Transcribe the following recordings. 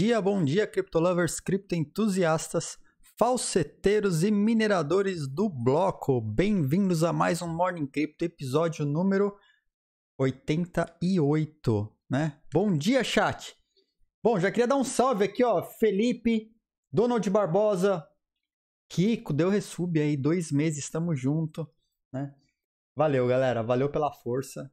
dia, bom dia, criptolovers, criptoentusiastas, falseteiros e mineradores do bloco. Bem-vindos a mais um Morning Crypto, episódio número 88, né? Bom dia, chat. Bom, já queria dar um salve aqui, ó, Felipe, Donald Barbosa, Kiko, deu resub aí, dois meses, estamos junto, né? Valeu, galera, valeu pela força.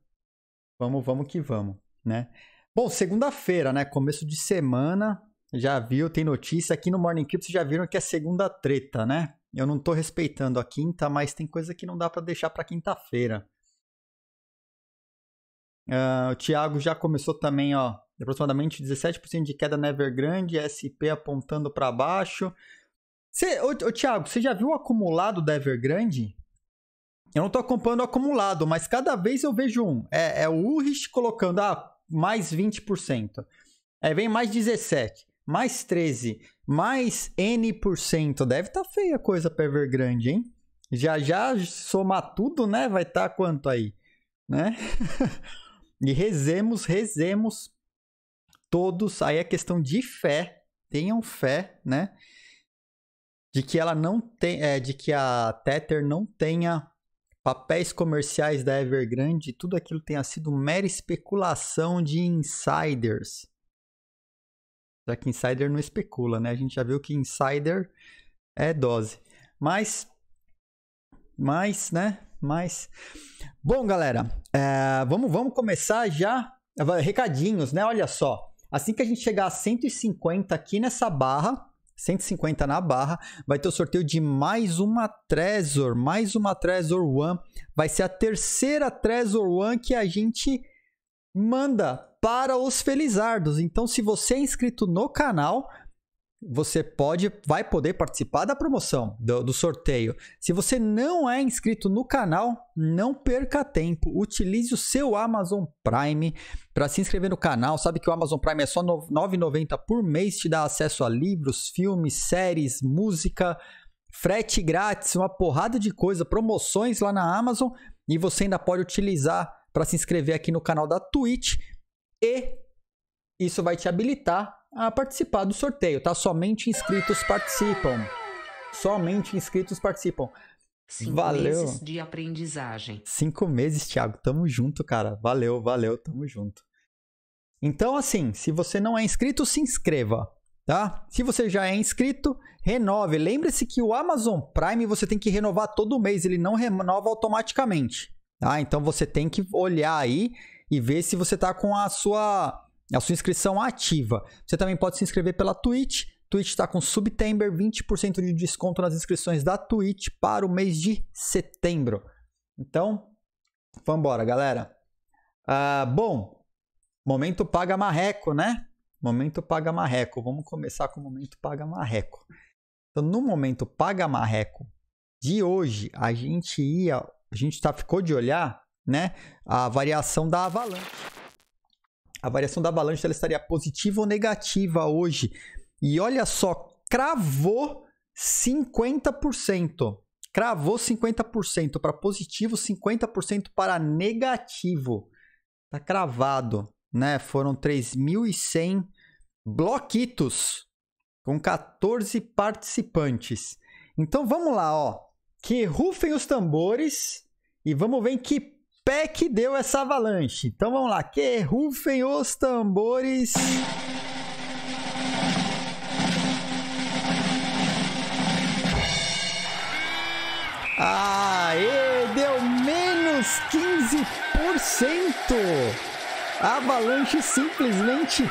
Vamos, vamos que vamos, né? Bom, segunda-feira, né? Começo de semana. Já viu, tem notícia aqui no Morning Crypto. vocês já viram que é segunda treta, né? Eu não tô respeitando a quinta, mas tem coisa que não dá para deixar para quinta-feira. Uh, o Thiago já começou também, ó, aproximadamente 17% de queda na Evergrande, SP apontando para baixo. Cê, ô, ô, Thiago, você já viu o acumulado da Evergrande? Eu não tô acompanhando o acumulado, mas cada vez eu vejo um. É, é o Urich colocando, ah, mais 20%. Aí vem mais 17, mais 13, mais N%. Deve estar tá feia a coisa para Evergrande, hein? Já já somar tudo, né? Vai estar tá quanto aí, né? e rezemos, rezemos todos. Aí é questão de fé. Tenham fé, né? De que ela não tem, é, de que a Tether não tenha papéis comerciais da Evergrande, tudo aquilo tenha sido mera especulação de insiders. Já que insider não especula, né? A gente já viu que insider é dose. Mas, mas, né? Mas, bom, galera, é, vamos, vamos começar já. Recadinhos, né? Olha só. Assim que a gente chegar a 150 aqui nessa barra, 150 na barra, vai ter o sorteio de mais uma Trezor, mais uma Trezor One. Vai ser a terceira Trezor One que a gente manda para os Felizardos. Então, se você é inscrito no canal, você pode, vai poder participar da promoção, do, do, sorteio. Se você não é inscrito no canal, não perca tempo. Utilize o seu Amazon Prime para se inscrever no canal. Sabe que o Amazon Prime é só R$ 9,90 por mês, te dá acesso a livros, filmes, séries, música, frete grátis, uma porrada de coisa, promoções lá na Amazon. E você ainda pode utilizar para se inscrever aqui no canal da Twitch. E isso vai te habilitar a participar do sorteio, tá? Somente inscritos participam. Somente inscritos participam. Cinco valeu. meses de aprendizagem. Cinco meses, Thiago. Tamo junto, cara. Valeu, valeu. Tamo junto. Então, assim, se você não é inscrito, se inscreva, tá? Se você já é inscrito, renove. Lembre-se que o Amazon Prime você tem que renovar todo mês. Ele não renova automaticamente, tá? Então, você tem que olhar aí e ver se você tá com a sua a sua inscrição ativa. Você também pode se inscrever pela Twitch. Twitch está com Subtember, 20% de desconto nas inscrições da Twitch para o mês de setembro. Então, vamos embora, galera. Ah, bom, momento paga marreco, né? Momento paga marreco. Vamos começar com o momento paga marreco. Então, no momento paga marreco de hoje, a gente ia, a gente tá, ficou de olhar, né, a variação da avalanche. A variação da balança ela estaria positiva ou negativa hoje. E olha só, cravou 50%. Cravou 50% para positivo, 50% para negativo. Tá cravado, né? Foram 3.100 bloquitos com 14 participantes. Então vamos lá, ó. Que rufem os tambores e vamos ver em que pé que deu essa avalanche. Então vamos lá, que rufem os tambores. Aê, deu menos 15%. A avalanche simplesmente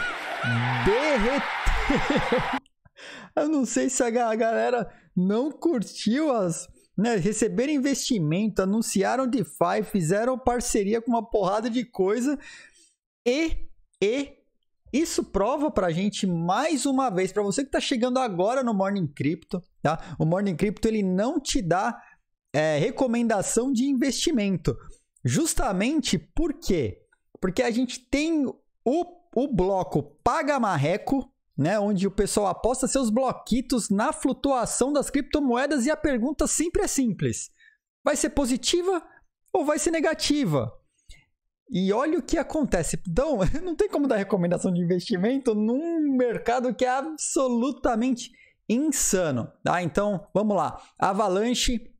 derreteu. Eu não sei se a galera não curtiu as né, receberam investimento, anunciaram DeFi, fizeram parceria com uma porrada de coisa e, e isso prova para a gente mais uma vez, para você que está chegando agora no Morning Crypto, tá? O Morning Crypto ele não te dá é, recomendação de investimento, justamente por quê? Porque a gente tem o, o bloco Paga Marreco, né, onde o pessoal aposta seus bloquitos na flutuação das criptomoedas e a pergunta sempre é simples: vai ser positiva ou vai ser negativa? E olha o que acontece. Então, não tem como dar recomendação de investimento num mercado que é absolutamente insano. Ah, Então, vamos lá. Avalanche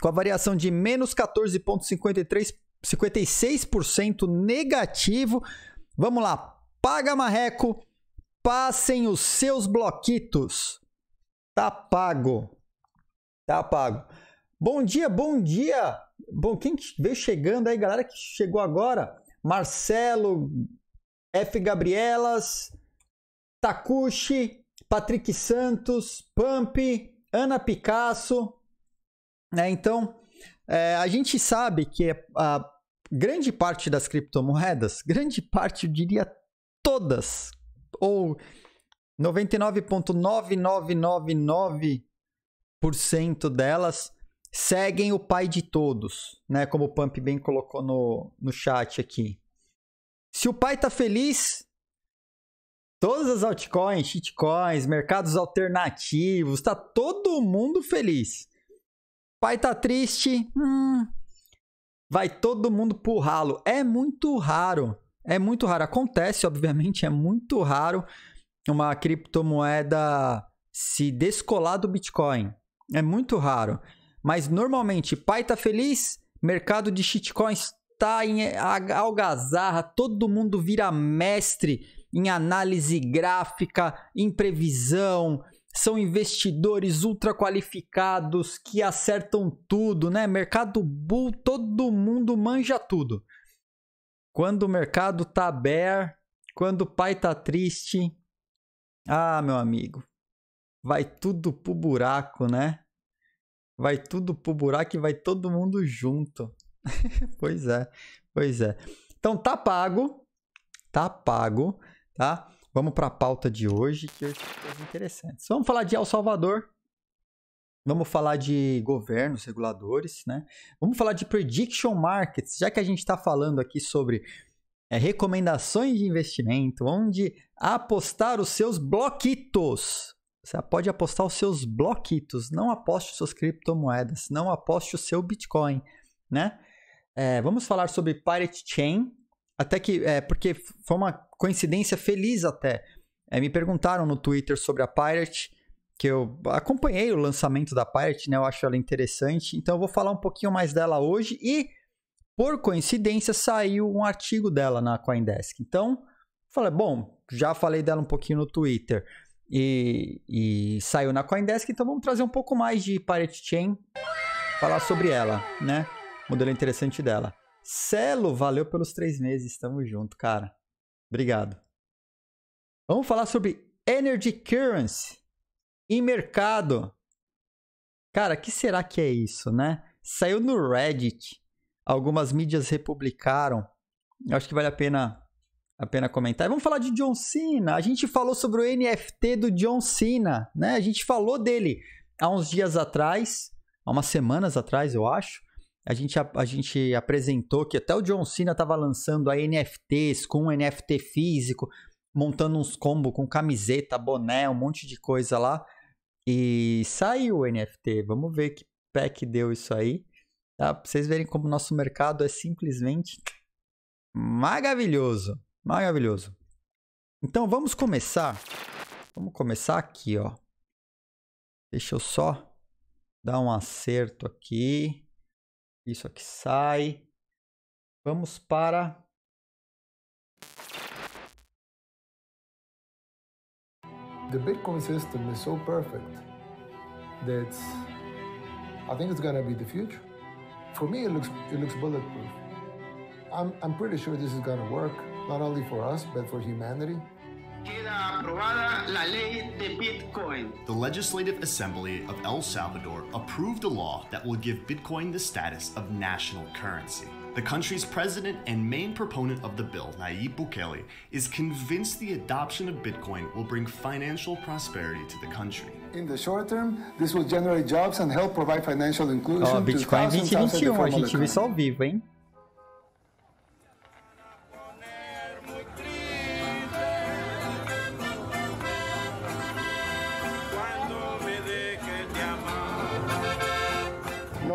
com a variação de menos 14,56% negativo. Vamos lá. Paga Marreco Passem os seus bloquitos. Tá pago. Tá pago. Bom dia, bom dia. Bom, quem veio chegando aí, galera que chegou agora? Marcelo, F. Gabrielas, Takushi, Patrick Santos, Pump, Ana Picasso. Né? Então, é, a gente sabe que é a grande parte das criptomoedas, grande parte, eu diria todas, ou 99.9999% delas seguem o pai de todos, né? Como o Pump bem colocou no, no chat aqui. Se o pai tá feliz, todas as altcoins, shitcoins, mercados alternativos, tá todo mundo feliz. Pai tá triste, hum, vai todo mundo pro ralo. É muito raro é muito raro. Acontece, obviamente, é muito raro uma criptomoeda se descolar do Bitcoin. É muito raro. Mas normalmente, pai tá feliz, mercado de shitcoins tá em algazarra, todo mundo vira mestre em análise gráfica, em previsão, são investidores ultra qualificados que acertam tudo, né? Mercado bull, todo mundo manja tudo. Quando o mercado tá bear, quando o pai tá triste, ah, meu amigo, vai tudo pro buraco, né? Vai tudo pro buraco e vai todo mundo junto. pois é, pois é. Então tá pago, tá pago, tá? Vamos para a pauta de hoje, que hoje é interessante. Vamos falar de El Salvador, Vamos falar de governos, reguladores, né? Vamos falar de prediction markets, já que a gente está falando aqui sobre é, recomendações de investimento, onde apostar os seus bloquitos. Você pode apostar os seus bloquitos, não aposte suas criptomoedas, não aposte o seu Bitcoin, né? É, vamos falar sobre Pirate Chain, até que, é, porque foi uma coincidência feliz até. É, me perguntaram no Twitter sobre a Pirate que eu acompanhei o lançamento da Pirate, né? Eu acho ela interessante. Então eu vou falar um pouquinho mais dela hoje e por coincidência saiu um artigo dela na CoinDesk. Então, falei, bom, já falei dela um pouquinho no Twitter e, e saiu na CoinDesk, então vamos trazer um pouco mais de Pirate Chain, falar sobre ela, né? modelo interessante dela. Celo, valeu pelos três meses, tamo junto, cara. Obrigado. Vamos falar sobre Energy Currency em mercado. Cara, que será que é isso, né? Saiu no Reddit. Algumas mídias republicaram. Eu acho que vale a pena a pena comentar. Vamos falar de John Cena. A gente falou sobre o NFT do John Cena, né? A gente falou dele há uns dias atrás, há umas semanas atrás, eu acho. A gente, a, a gente apresentou que até o John Cena estava lançando a NFTs com um NFT físico montando uns combos com camiseta, boné, um monte de coisa lá. E saiu o NFT. Vamos ver que pé que deu isso aí. Tá? Pra vocês verem como o nosso mercado é simplesmente maravilhoso. Maravilhoso. Então vamos começar. Vamos começar aqui, ó. Deixa eu só dar um acerto aqui. Isso aqui sai. Vamos para the Bitcoin system is so perfect that I think it's gonna be the future. For me, it looks it looks bulletproof. I'm, I'm pretty sure this is gonna work, not only for us, but for humanity. The Legislative Assembly of El Salvador approved a law that will give Bitcoin the status of national currency. The country's president and main proponent of the bill, Nayib Bukele, is convinced the adoption of Bitcoin will bring financial prosperity to the country. In the short term, this will generate jobs and help provide financial inclusion oh, Bitcoin thousands outside the formal economy.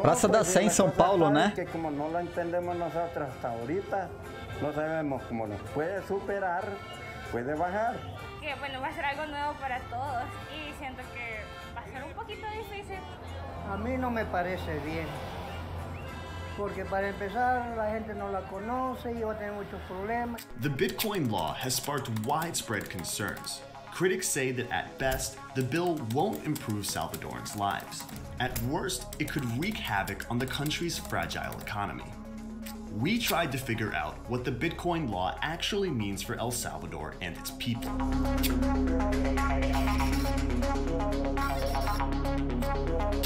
Praça da Sé en São Paulo, ¿no? Que como no lo entendemos nosotros hasta ahorita, no sabemos cómo nos puede superar, puede bajar. Que bueno, va a ser algo nuevo para todos y siento que va a ser un poquito difícil. A mí no me parece bien, porque para empezar la gente no la conoce y va a tener muchos problemas. The Bitcoin law has sparked widespread concerns. Critics say that at best, the bill won't improve Salvadorans' lives. At worst, it could wreak havoc on the country's fragile economy. We tried to figure out what the Bitcoin law actually means for El Salvador and its people.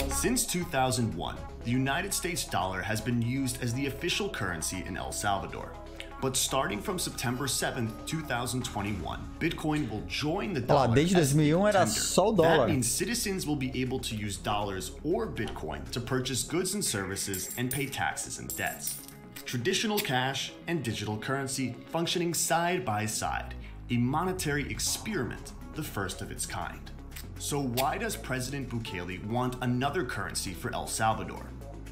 Since 2001, the United States dollar has been used as the official currency in El Salvador. But starting from September 7th, 2021, Bitcoin will join the dollar. Olha, desde 2001 um era só o dólar. That means citizens will be able to use dollars or Bitcoin to purchase goods and services and pay taxes and debts. Traditional cash and digital currency functioning side by side, a monetary experiment, the first of its kind. So, why does President Bukele want another currency for El Salvador?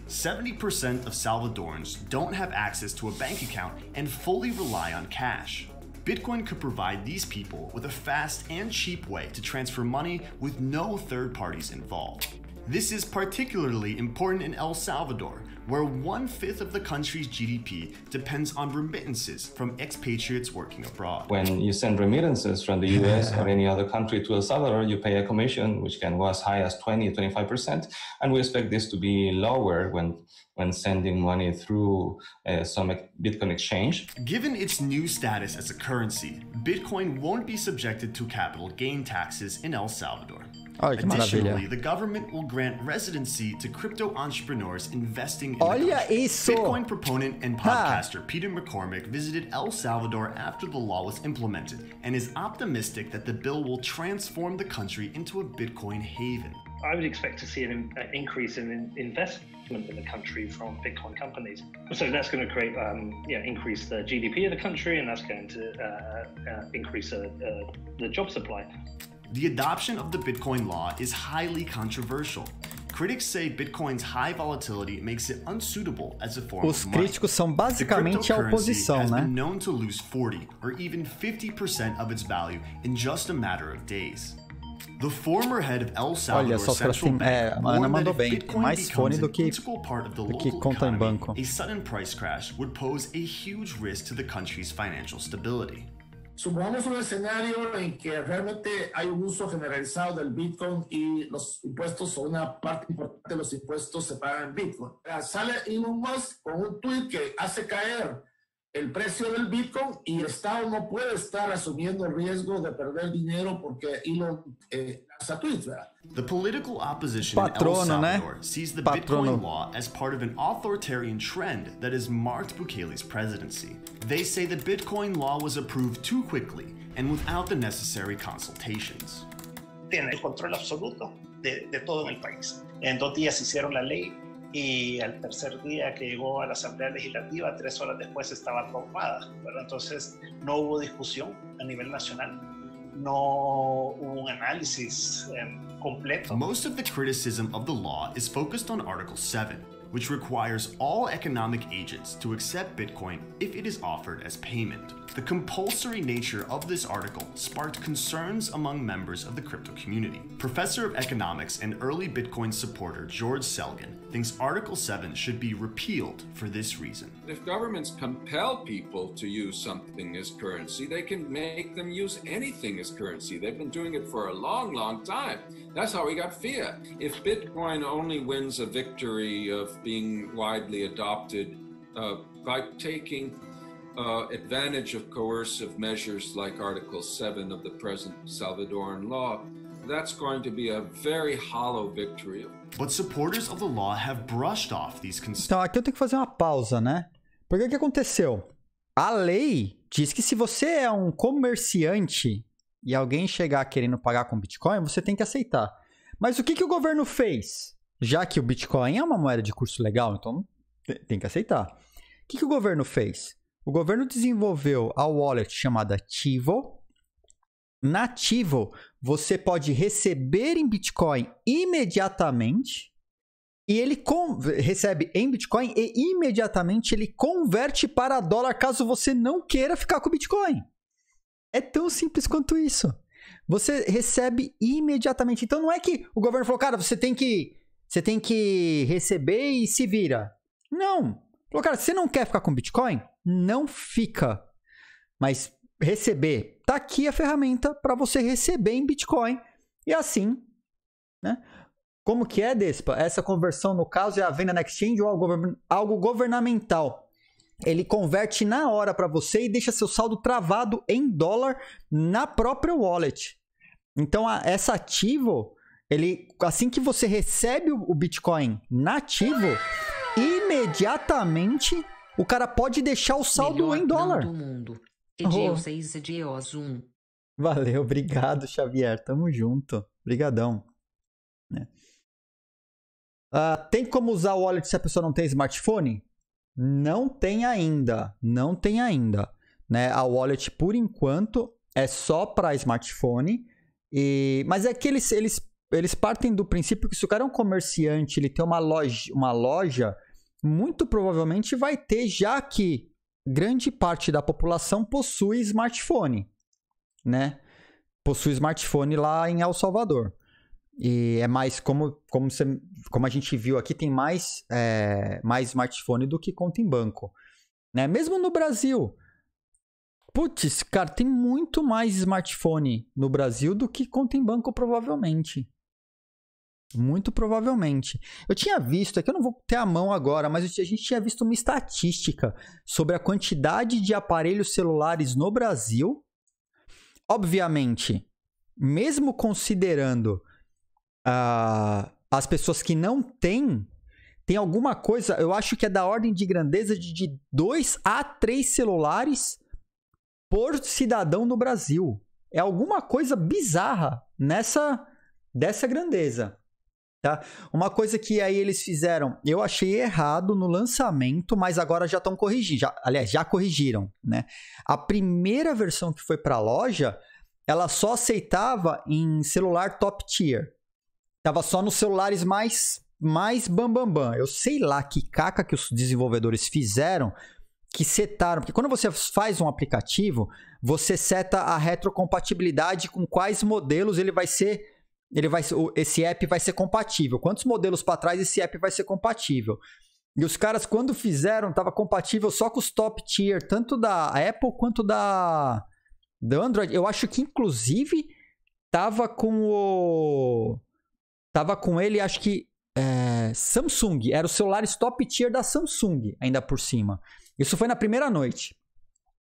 70% of Salvadorans don't have access to a bank account and fully rely on cash. Bitcoin could provide these people with a fast and cheap way to transfer money with no third parties involved. This is particularly important in El Salvador, where one fifth of the country's GDP depends on remittances from expatriates working abroad. When you send remittances from the US or any other country to El Salvador, you pay a commission which can go as high as 20, 25%. And we expect this to be lower when, when sending money through uh, some Bitcoin exchange. Given its new status as a currency, Bitcoin won't be subjected to capital gain taxes in El Salvador. Olha, que maravilha. Additionally, the government will grant residency to crypto entrepreneurs investing in Olha isso. Bitcoin proponent and podcaster ha. Peter McCormick visited El Salvador after the law was implemented and is optimistic that the bill will transform the country into a Bitcoin haven. I would expect to see an, an increase in investment in the country from Bitcoin companies. So that's going to create, um, yeah, increase the GDP of the country, and that's going to uh, uh, uh increase uh, uh, the job supply. The adoption of the Bitcoin law is highly controversial. Critics say Bitcoin's high volatility makes it unsuitable as a form Os críticos são basicamente a oposição, né? known to lose 40 or even 50% of its value in just a matter of days. The former head of El Salvador Olha, Central Bank warned that mandou Bitcoin mais fone do que, do que economy, A sudden price crash would pose a huge risk to the country's financial stability. Supongamos un escenario en que realmente hay un uso generalizado del Bitcoin y los impuestos o una parte importante de los impuestos se pagan en Bitcoin. Sale Elon Musk con un tweet que hace caer el precio del Bitcoin y el Estado no puede estar asumiendo el riesgo de perder dinero porque Elon eh, lanza tweets, ¿verdad? The political opposition Patrono, in El Salvador sees the Patrono. Bitcoin law as part of an authoritarian trend that has marked Bukele's presidency. They say the Bitcoin law was approved too quickly and without the necessary consultations. Tiene el control absoluto de, de todo en el país. En dos días hicieron la ley, y al tercer día que llegó a la Asamblea Legislativa, tres horas después estaba aprobada. Entonces no hubo discusión a nivel nacional, no hubo un análisis em, completo. Most of the criticism of the law is focused on Article 7, which requires all economic agents to accept Bitcoin if it is offered as payment. The compulsory nature of this article sparked concerns among members of the crypto community. Professor of economics and early Bitcoin supporter George Selgin thinks Article 7 should be repealed for this reason. If governments compel people to use something as currency, they can make them use anything as currency. They've been doing it for a long, long time. That's how we got fiat. If Bitcoin only wins a victory of being widely adopted uh, by taking uh, advantage of coercive measures like Article 7 of the present Salvadoran law, that's going to be a very hollow victory. But supporters of the law have brushed off these Então, aqui eu tenho que fazer uma pausa, né? Porque o que aconteceu? A lei diz que se você é um comerciante e alguém chegar querendo pagar com Bitcoin, você tem que aceitar. Mas o que, que o governo fez? Já que o Bitcoin é uma moeda de curso legal, então tem que aceitar. O que, que o governo fez? O governo desenvolveu a wallet chamada Tivo. Na Tivo, você pode receber em Bitcoin imediatamente. E ele recebe em Bitcoin e imediatamente ele converte para dólar caso você não queira ficar com Bitcoin. É tão simples quanto isso. Você recebe imediatamente. Então não é que o governo falou, cara, você tem que você tem que receber e se vira. Não. Falou, cara, você não quer ficar com Bitcoin? não fica. Mas receber, tá aqui a ferramenta para você receber em Bitcoin. E assim, né? Como que é, Despa? Essa conversão, no caso, é a venda na exchange ou algo, algo governamental? Ele converte na hora para você e deixa seu saldo travado em dólar na própria wallet. Então, a, essa ativo, ele, assim que você recebe o Bitcoin nativo, imediatamente o cara pode deixar o saldo Melhor em dólar. Do mundo. 6, Valeu, obrigado, Xavier. Tamo junto. Obrigadão. Uh, tem como usar o wallet se a pessoa não tem smartphone? Não tem ainda. Não tem ainda. Né? A wallet, por enquanto, é só para smartphone. E... Mas é que eles, eles, eles partem do princípio que se o cara é um comerciante, ele tem uma loja, uma loja muito provavelmente vai ter, já que grande parte da população possui smartphone, né? Possui smartphone lá em El Salvador. E é mais como, como, você, como a gente viu aqui, tem mais, é, mais smartphone do que conta em banco. Né? Mesmo no Brasil. Putz, cara, tem muito mais smartphone no Brasil do que conta em banco, provavelmente. Muito provavelmente. Eu tinha visto, é que eu não vou ter a mão agora, mas a gente tinha visto uma estatística sobre a quantidade de aparelhos celulares no Brasil. Obviamente, mesmo considerando uh, as pessoas que não têm, tem alguma coisa, eu acho que é da ordem de grandeza de, de dois a três celulares por cidadão no Brasil. É alguma coisa bizarra nessa dessa grandeza. Tá? Uma coisa que aí eles fizeram, eu achei errado no lançamento, mas agora já estão corrigindo. Já, aliás, já corrigiram, né? A primeira versão que foi para a loja, ela só aceitava em celular top tier. Tava só nos celulares mais mais bambambam. Bam, bam. Eu sei lá que caca que os desenvolvedores fizeram, que setaram. Porque quando você faz um aplicativo, você seta a retrocompatibilidade com quais modelos ele vai ser ele vai esse app vai ser compatível. Quantos modelos para trás esse app vai ser compatível? E os caras quando fizeram estava compatível só com os top tier, tanto da Apple quanto da do Android. Eu acho que inclusive tava com o tava com ele, acho que é, Samsung, era o celular top tier da Samsung ainda por cima. Isso foi na primeira noite.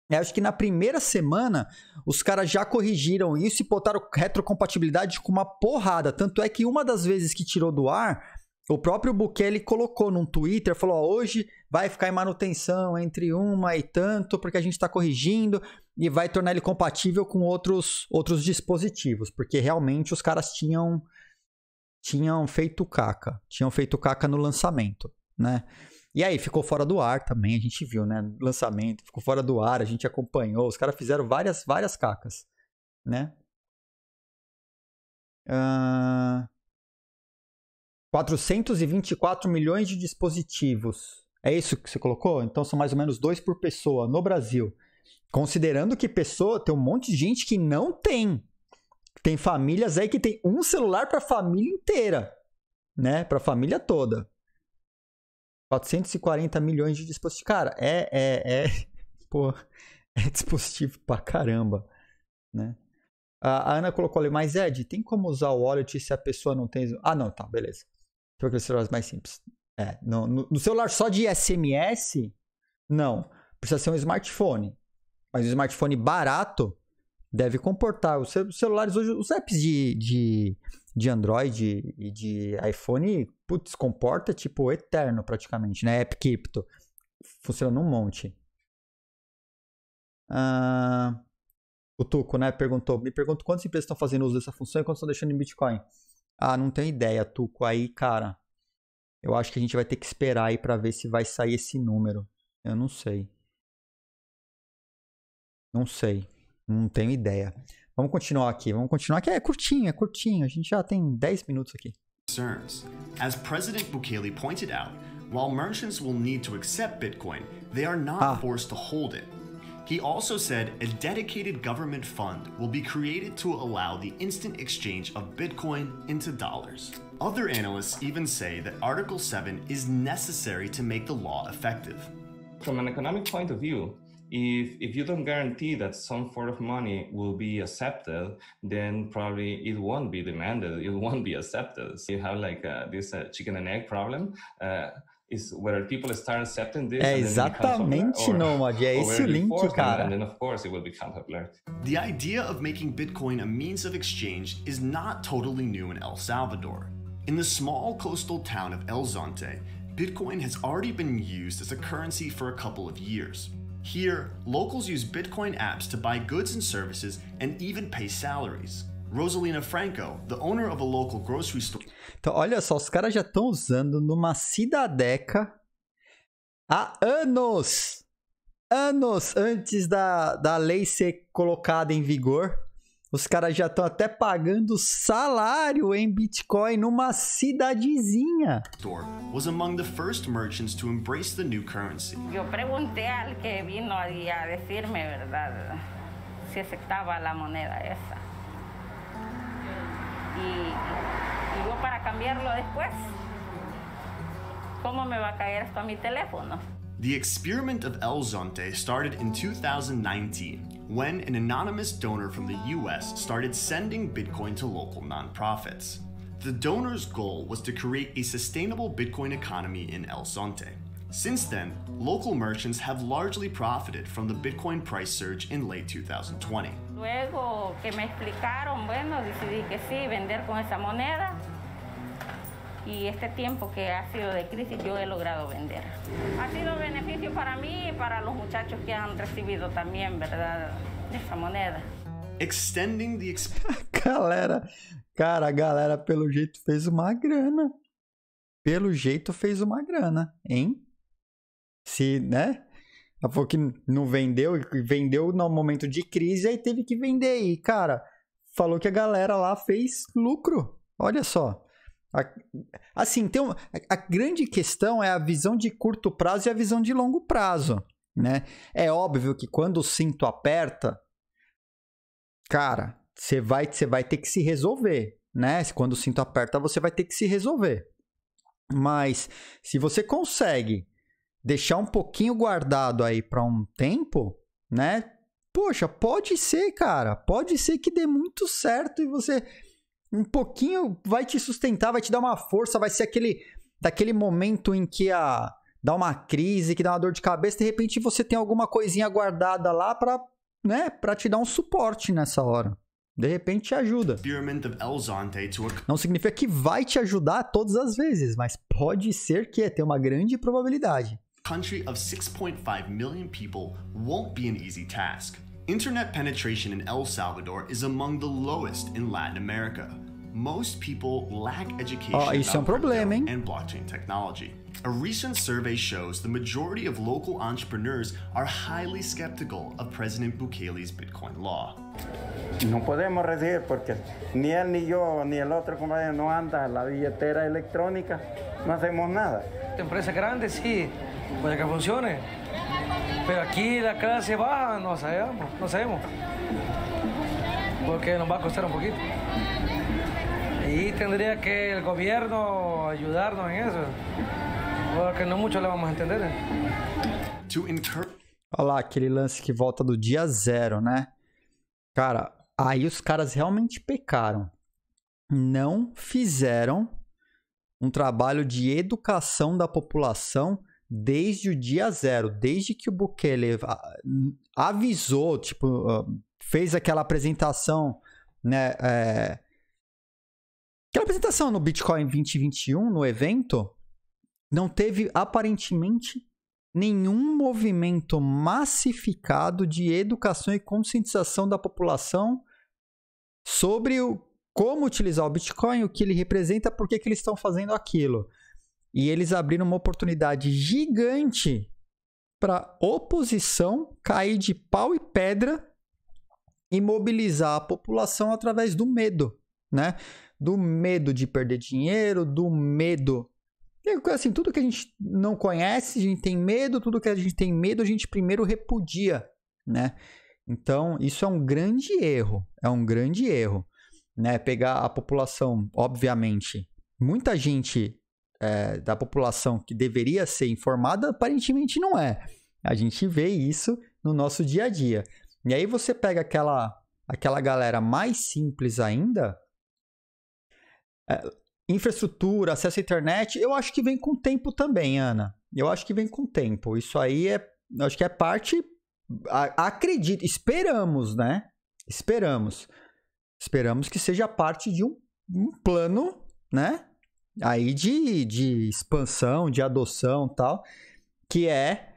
Eu é, acho que na primeira semana os caras já corrigiram isso e botaram retrocompatibilidade com uma porrada. Tanto é que uma das vezes que tirou do ar, o próprio Bukele colocou num Twitter, falou: ó, hoje vai ficar em manutenção entre uma e tanto, porque a gente está corrigindo e vai tornar ele compatível com outros, outros dispositivos. Porque realmente os caras tinham, tinham feito caca. Tinham feito caca no lançamento, né? E aí, ficou fora do ar também, a gente viu, né? Lançamento, ficou fora do ar, a gente acompanhou. Os caras fizeram várias, várias cacas, né? Uh... 424 milhões de dispositivos. É isso que você colocou? Então são mais ou menos dois por pessoa no Brasil. Considerando que pessoa tem um monte de gente que não tem. Tem famílias aí que tem um celular para a família inteira, né? Para a família toda. 440 milhões de dispositivos. Cara, é, é, é, pô, é dispositivo pra caramba, né? A, Ana colocou ali, mas Ed, tem como usar o wallet se a pessoa não tem... Ah, não, tá, beleza. Deixa eu ver celulares mais simples. É, no, no, no, celular só de SMS, não. Precisa ser um smartphone. Mas um smartphone barato deve comportar. Os celulares hoje, os apps de, de, de Android e de iPhone putz, comporta tipo eterno praticamente, né? App Crypto. Funcionando um monte. Ah, o Tuco, né, perguntou, me pergunto quantas empresas estão fazendo uso dessa função e quantas estão deixando em Bitcoin. Ah, não tenho ideia, Tuco. Aí, cara, eu acho que a gente vai ter que esperar aí para ver se vai sair esse número. Eu não sei. Não sei. Não tenho ideia. Vamos continuar aqui. Vamos continuar que é curtinho, é curtinho. A gente já tem 10 minutos aqui. concerns. As President Bukele pointed out, while merchants will need to accept Bitcoin, they are not ah. forced to hold it. He also said a dedicated government fund will be created to allow the instant exchange of Bitcoin into dollars. Other analysts even say that Article 7 is necessary to make the law effective. From an economic point of view, if if you don't guarantee that some form of money will be accepted then probably it won't be demanded it won't be accepted so you have like uh, this uh, chicken and egg problem uh, is whether people start accepting this é exatamente or, Nomad, é esse o link cara and then of course it will become popular the idea of making bitcoin a means of exchange is not totally new in el salvador in the small coastal town of el zonte bitcoin has already been used as a currency for a couple of years Here, locals use Bitcoin apps to buy goods and services and even pay salaries. Rosalina Franco, the owner of a local grocery store. Então, olha só, os caras já estão usando numa cidadeca há anos. Anos antes da, da lei ser colocada em vigor os caras já estão até pagando salário em Bitcoin numa cidadezinha. Was among the first merchants to embrace the new currency. Eu perguntei ao que vino e a dizer-me verdade se aceitava a moneda essa. E, e eu para cambiarlo depois, como me vai cair isso a mi teléfono? The experiment of El Zonte started in 2019. when an anonymous donor from the US started sending Bitcoin to local nonprofits. The donor's goal was to create a sustainable Bitcoin economy in El Sonte. Since then, local merchants have largely profited from the Bitcoin price surge in late 2020. Luego que me explicaron, bueno, decidí que sí, vender con esa moneda. y este tiempo que ha sido de crisis yo he logrado vender. Ha sido beneficio para mí y para los muchachos que han recibido también, ¿verdad? Essa moneda. Extending the galera, cara, a galera pelo jeito fez uma grana. Pelo jeito fez uma grana, hein? Se, né? Ela falou que não vendeu, vendeu no momento de crise, aí teve que vender. E, cara, falou que a galera lá fez lucro. Olha só. Assim, tem a grande questão é a visão de curto prazo e a visão de longo prazo, né? É óbvio que quando o cinto aperta, cara, você vai, você vai ter que se resolver, né? Quando o cinto aperta, você vai ter que se resolver. Mas se você consegue deixar um pouquinho guardado aí para um tempo, né? Poxa, pode ser, cara. Pode ser que dê muito certo e você um pouquinho vai te sustentar, vai te dar uma força, vai ser aquele daquele momento em que a dá uma crise, que dá uma dor de cabeça, de repente você tem alguma coisinha guardada lá para, né, para te dar um suporte nessa hora. De repente te ajuda. Não significa que vai te ajudar todas as vezes, mas pode ser que é, tem uma grande probabilidade. Country of 6.5 million people won't be an easy task. Internet penetration in El Salvador is among the lowest in Latin America. Most people lack education oh, about crypto and blockchain technology. A recent survey shows the majority of local entrepreneurs are highly skeptical of President Bukele's Bitcoin law. No podemos recibir porque ni él ni yo ni el otro compañero no anda la billetera electrónica, no hacemos nada. Empresa grande, sí para que funcione. Pero aquí la clase baja no sabemos, no sabemos. Porque nos va a costar un poquito. Y tendría que el gobierno ayudarnos en eso. Porque no mucho le vamos a entender. ¿eh? Olha lá, aquele lance que volta do dia zero, né? Cara, aí os caras realmente pecaram. Não fizeram um trabalho de educação da população desde o dia zero, desde que o Bukele avisou, tipo, ah, fez aquela apresentação, né? É... Aquela apresentação no Bitcoin 2021, no evento, não teve aparentemente nenhum movimento massificado de educação e conscientização da população sobre o, como utilizar o Bitcoin, o que ele representa, por que, que eles estão fazendo aquilo. E eles abriram uma oportunidade gigante para oposição cair de pau e pedra e mobilizar a população através do medo, né? Do medo de perder dinheiro, do medo. E, é assim, tudo que a gente não conhece, a gente tem medo, tudo que a gente tem medo, a gente primeiro repudia, né? Então, isso é um grande erro, é um grande erro, né? Pegar a população, obviamente, muita gente é, da população que deveria ser informada, aparentemente não é. A gente vê isso no nosso dia a dia. E aí você pega aquela, aquela galera mais simples ainda. É, infraestrutura, acesso à internet, eu acho que vem com o tempo também, Ana. Eu acho que vem com o tempo. Isso aí é. eu acho que é parte. acredito, esperamos, né? Esperamos. Esperamos que seja parte de um, um plano, né? aí de, de expansão, de adoção tal, que é,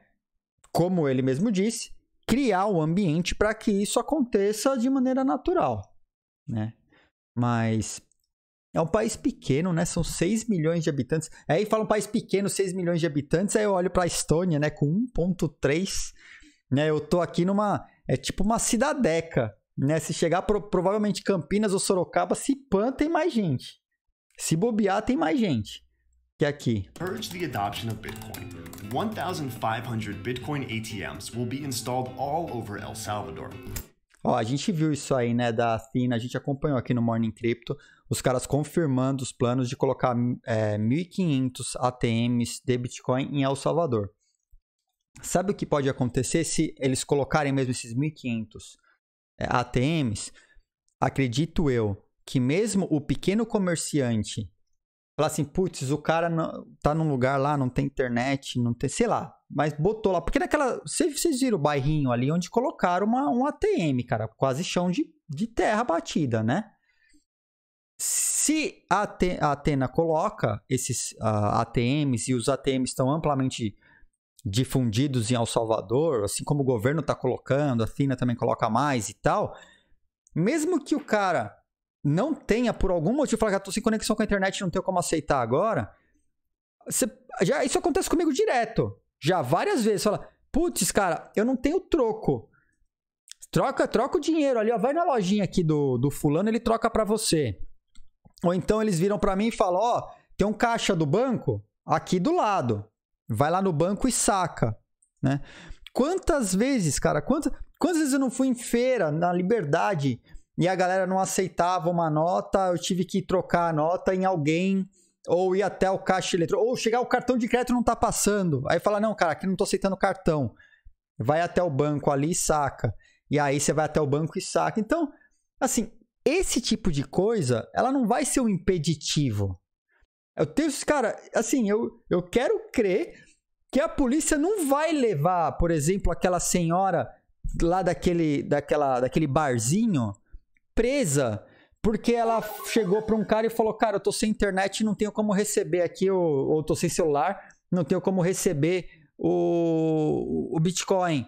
como ele mesmo disse, criar o um ambiente para que isso aconteça de maneira natural, né? Mas é um país pequeno, né? São 6 milhões de habitantes. Aí fala um país pequeno, 6 milhões de habitantes, aí eu olho para a Estônia, né, com 1.3, né? Eu tô aqui numa é tipo uma cidadeca, né? Se chegar pro, provavelmente Campinas ou Sorocaba, se pan tem mais gente, se bobear, tem mais gente que aqui. Urge the adoption of Bitcoin. 1500 Bitcoin ATMs will be installed all over El Salvador. Ó, a gente viu isso aí, né, da Athena, a gente acompanhou aqui no Morning Crypto, os caras confirmando os planos de colocar é, 1.500 ATMs de Bitcoin em El Salvador. Sabe o que pode acontecer se eles colocarem mesmo esses 1.500 é, ATMs? Acredito eu que mesmo o pequeno comerciante falar assim, putz, o cara não, tá num lugar lá, não tem internet, não tem, sei lá, mas botou lá, porque naquela, vocês viram o bairrinho ali onde colocaram uma, um ATM, cara, quase chão de, de terra batida, né? Se a, Atena coloca esses uh, ATMs e os ATMs estão amplamente difundidos em El Salvador, assim como o governo está colocando, a Fina também coloca mais e tal, mesmo que o cara não tenha, por algum motivo, falar que ah, tô sem conexão com a internet não tenho como aceitar agora. Você, já, isso acontece comigo direto. Já várias vezes. Fala, putz, cara, eu não tenho troco. Troca, troca o dinheiro ali, ó. Vai na lojinha aqui do, do fulano, ele troca para você. Ou então eles viram para mim e falam, ó, oh, tem um caixa do banco aqui do lado. Vai lá no banco e saca, né? Quantas vezes, cara, quantas, quantas vezes eu não fui em feira, na liberdade, e a galera não aceitava uma nota, eu tive que trocar a nota em alguém ou ir até o caixa eletrônico, ou chegar o cartão de crédito não tá passando. Aí fala: "Não, cara, aqui não tô aceitando cartão". Vai até o banco ali e saca. E aí você vai até o banco e saca. Então, assim, esse tipo de coisa, ela não vai ser um impeditivo. Eu tenho, cara, assim, eu, eu quero crer que a polícia não vai levar, por exemplo, aquela senhora lá daquele, daquela, daquele barzinho presa porque ela chegou para um cara e falou: Cara, eu tô sem internet, não tenho como receber aqui, ou, ou tô sem celular, não tenho como receber o, o Bitcoin.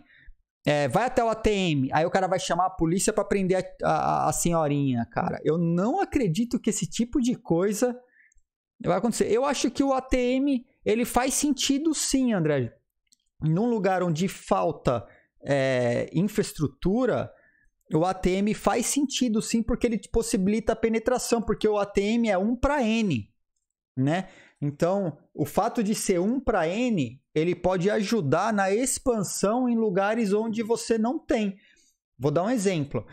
É, vai até o ATM. Aí o cara vai chamar a polícia para prender a, a, a, senhorinha, cara. Eu não acredito que esse tipo de coisa vai acontecer. Eu acho que o ATM ele faz sentido sim, André. Num lugar onde falta é, infraestrutura, o ATM faz sentido sim, porque ele te possibilita a penetração, porque o ATM é 1 para N, né? Então, o fato de ser 1 para N, ele pode ajudar na expansão em lugares onde você não tem. Vou dar um exemplo.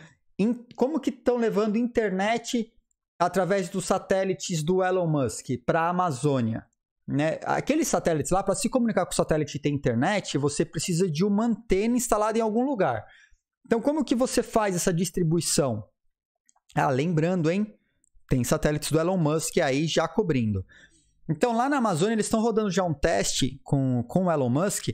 como que estão levando internet através dos satélites do Elon Musk para a Amazônia? Né? Aqueles satélites lá, para se comunicar com o satélite e ter internet, você precisa de uma antena instalada em algum lugar. Então, como que você faz essa distribuição? Ah, lembrando, hein? Tem satélites do Elon Musk aí já cobrindo. Então, lá na Amazônia, eles estão rodando já um teste com, com o Elon Musk.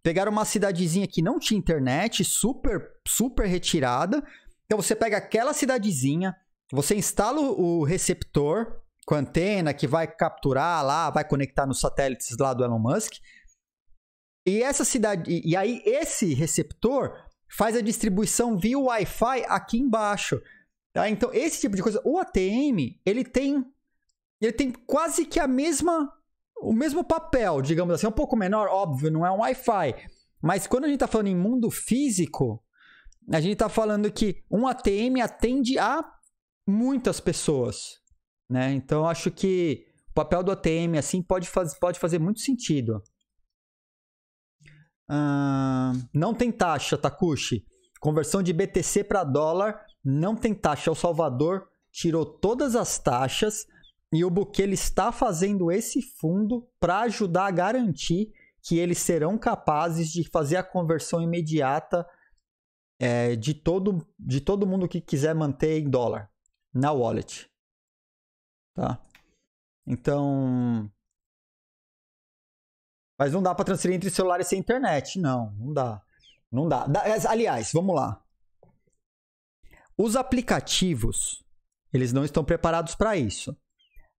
Pegaram uma cidadezinha que não tinha internet, super, super retirada. Então, você pega aquela cidadezinha, você instala o receptor com antena que vai capturar lá, vai conectar nos satélites lá do Elon Musk. E essa cidade, e aí esse receptor faz a distribuição via Wi-Fi aqui embaixo. Tá? Então, esse tipo de coisa, o ATM, ele tem ele tem quase que a mesma o mesmo papel, digamos assim, é um pouco menor, óbvio, não é um Wi-Fi. Mas quando a gente está falando em mundo físico, a gente está falando que um ATM atende a muitas pessoas, né? Então acho que o papel do ATM assim pode, faz, pode fazer muito sentido não tem taxa, Takushi. Conversão de BTC para dólar, não tem taxa. O Salvador tirou todas as taxas e o Bukele está fazendo esse fundo para ajudar a garantir que eles serão capazes de fazer a conversão imediata é, de, todo, de todo mundo que quiser manter em dólar na wallet. Tá? Então, mas não dá para transferir entre celulares sem internet, não. Não dá. Não dá. É, aliás, vamos lá. Os aplicativos, eles não estão preparados para isso.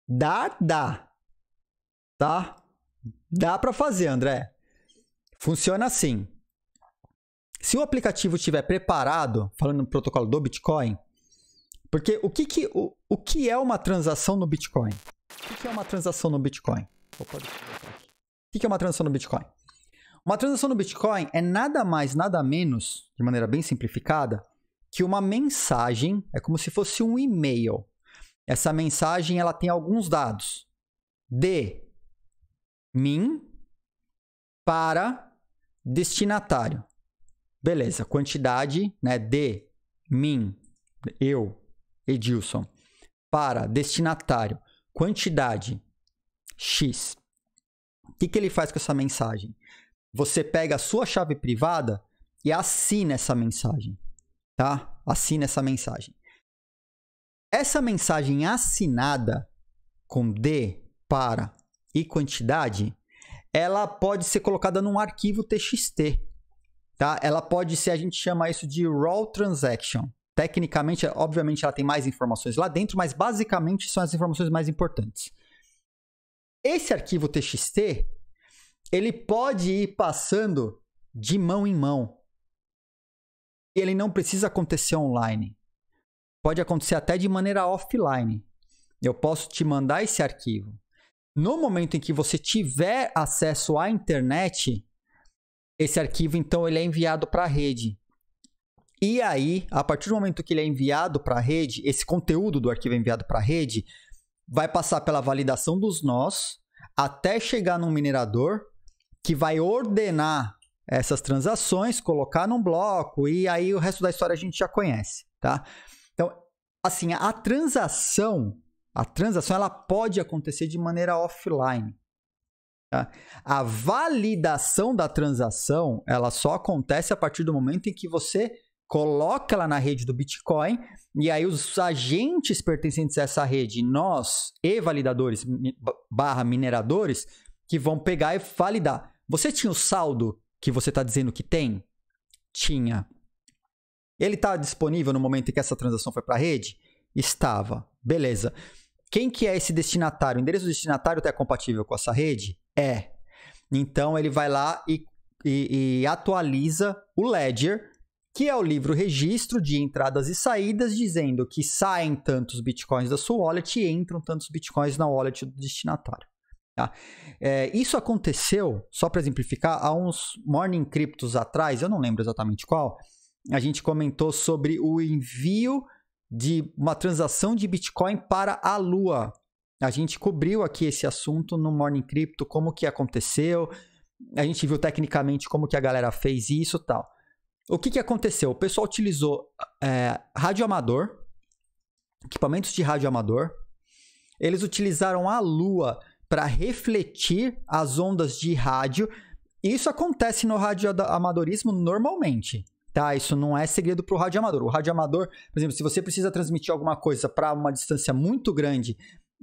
Dá, dá. Tá? Dá para fazer, André. Funciona assim. Se o aplicativo estiver preparado, falando no protocolo do Bitcoin, porque o que, que, o, o que é uma transação no Bitcoin? O que, que é uma transação no Bitcoin? Opa, deixa eu o que é uma transação no Bitcoin? Uma transação no Bitcoin é nada mais, nada menos, de maneira bem simplificada, que uma mensagem, é como se fosse um e-mail. Essa mensagem ela tem alguns dados de mim para destinatário. Beleza, quantidade, né, de mim, eu, Edilson, para destinatário, quantidade X. O que, que ele faz com essa mensagem? Você pega a sua chave privada e assina essa mensagem, tá? Assina essa mensagem. Essa mensagem assinada com D, para e quantidade, ela pode ser colocada num arquivo TXT, tá? Ela pode ser, a gente chama isso de raw transaction. Tecnicamente, obviamente, ela tem mais informações lá dentro, mas basicamente são as informações mais importantes. Esse arquivo TXT, ele pode ir passando de mão em mão. E ele não precisa acontecer online. Pode acontecer até de maneira offline. Eu posso te mandar esse arquivo. No momento em que você tiver acesso à internet, esse arquivo então ele é enviado para a rede. E aí, a partir do momento que ele é enviado para a rede, esse conteúdo do arquivo é enviado para a rede, vai passar pela validação dos nós até chegar num minerador que vai ordenar essas transações, colocar num bloco e aí o resto da história a gente já conhece, tá? Então, assim, a transação, a transação ela pode acontecer de maneira offline. Tá? A validação da transação, ela só acontece a partir do momento em que você coloca lá na rede do Bitcoin e aí os agentes pertencentes a essa rede, nós e validadores barra mineradores, que vão pegar e validar. Você tinha o saldo que você está dizendo que tem? Tinha. Ele está disponível no momento em que essa transação foi para a rede? Estava. Beleza. Quem que é esse destinatário? O endereço do destinatário é compatível com essa rede? É. Então ele vai lá e, e, e atualiza o ledger que é o livro registro de entradas e saídas, dizendo que saem tantos bitcoins da sua wallet e entram tantos bitcoins na wallet do destinatário. Tá? É, isso aconteceu, só para exemplificar, há uns morning cryptos atrás, eu não lembro exatamente qual, a gente comentou sobre o envio de uma transação de Bitcoin para a Lua. A gente cobriu aqui esse assunto no Morning Crypto, como que aconteceu, a gente viu tecnicamente como que a galera fez isso tal o que, que aconteceu? O pessoal utilizou é, rádio amador, equipamentos de rádio amador. Eles utilizaram a Lua para refletir as ondas de rádio. Isso acontece no radioamadorismo normalmente, tá? Isso não é segredo para o radioamador. O radioamador, por exemplo, se você precisa transmitir alguma coisa para uma distância muito grande,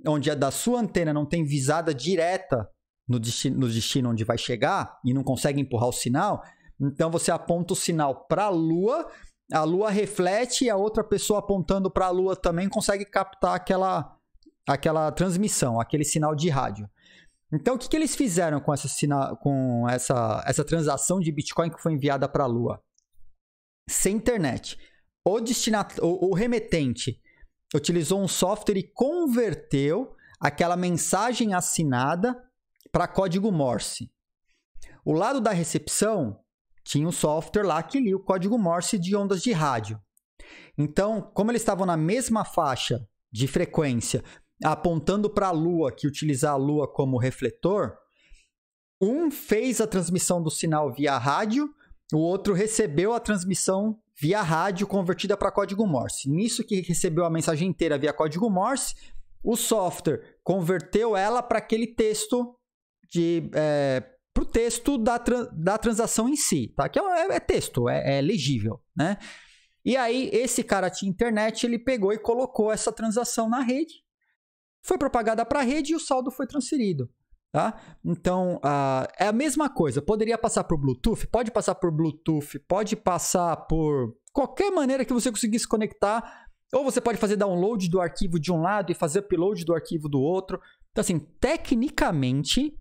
onde a da sua antena não tem visada direta no destino, no destino onde vai chegar e não consegue empurrar o sinal, então você aponta o sinal para a lua, a lua reflete e a outra pessoa apontando para a lua também consegue captar aquela aquela transmissão, aquele sinal de rádio. Então, o que, que eles fizeram com, essa, com essa, essa transação de Bitcoin que foi enviada para a Lua? Sem internet, o, destinat... o, o remetente utilizou um software e converteu aquela mensagem assinada para código Morse. O lado da recepção tinha um software lá que lia o código Morse de ondas de rádio. Então, como eles estavam na mesma faixa de frequência, apontando para a Lua, que utilizar a Lua como refletor, um fez a transmissão do sinal via rádio, o outro recebeu a transmissão via rádio convertida para código Morse. Nisso que recebeu a mensagem inteira via código Morse, o software converteu ela para aquele texto de é, para o texto da, tra da transação em si, tá? Que é, é, é texto, é, é, legível, né? E aí, esse cara tinha internet, ele pegou e colocou essa transação na rede, foi propagada para a rede e o saldo foi transferido, tá? Então, uh, é a mesma coisa, poderia passar por Bluetooth, pode passar por Bluetooth, pode passar por qualquer maneira que você conseguisse conectar, ou você pode fazer download do arquivo de um lado e fazer upload do arquivo do outro. Então, assim, tecnicamente,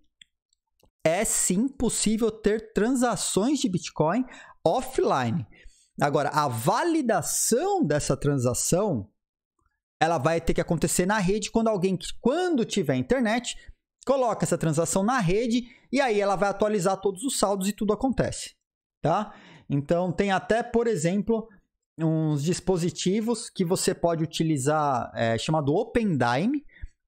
é sim possível ter transações de Bitcoin offline. Agora, a validação dessa transação ela vai ter que acontecer na rede quando alguém quando tiver internet, coloca essa transação na rede e aí ela vai atualizar todos os saldos e tudo acontece, tá? Então tem até, por exemplo, uns dispositivos que você pode utilizar é, chamado OpenDime,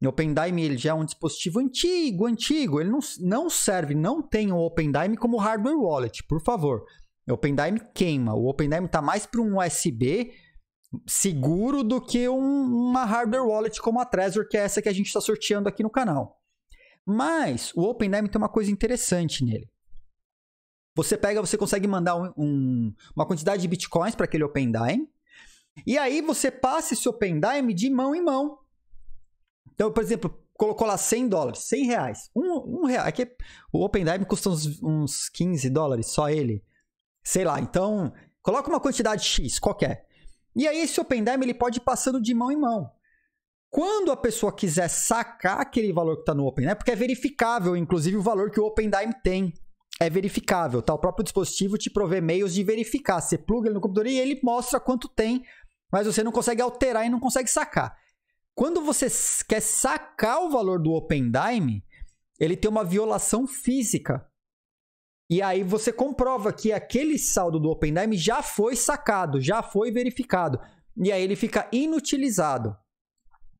OpenDime ele já é um dispositivo antigo, antigo. Ele não, não serve, não tem o OpenDime como hardware wallet, por favor. O OpenDime queima. O OpenDime está mais para um USB seguro do que um, uma hardware wallet como a Trezor, que é essa que a gente está sorteando aqui no canal. Mas o OpenDime tem uma coisa interessante nele. Você pega, você consegue mandar um, um, uma quantidade de bitcoins para aquele OpenDime. E aí você passa esse OpenDime de mão em mão. Então, por exemplo, colocou lá 100 dólares, 100 reais. Um, um real. É o OpenDime custa uns, uns 15 dólares, só ele. Sei lá, então coloca uma quantidade X, qualquer. E aí esse OpenDime ele pode ir passando de mão em mão. Quando a pessoa quiser sacar aquele valor que está no OpenDime, é porque é verificável, inclusive o valor que o OpenDime tem é verificável, tá? O próprio dispositivo te provê meios de verificar. Você pluga ele no computador e ele mostra quanto tem, mas você não consegue alterar e não consegue sacar. Quando você quer sacar o valor do Open Dime, ele tem uma violação física. E aí você comprova que aquele saldo do Open Dime já foi sacado, já foi verificado. E aí ele fica inutilizado.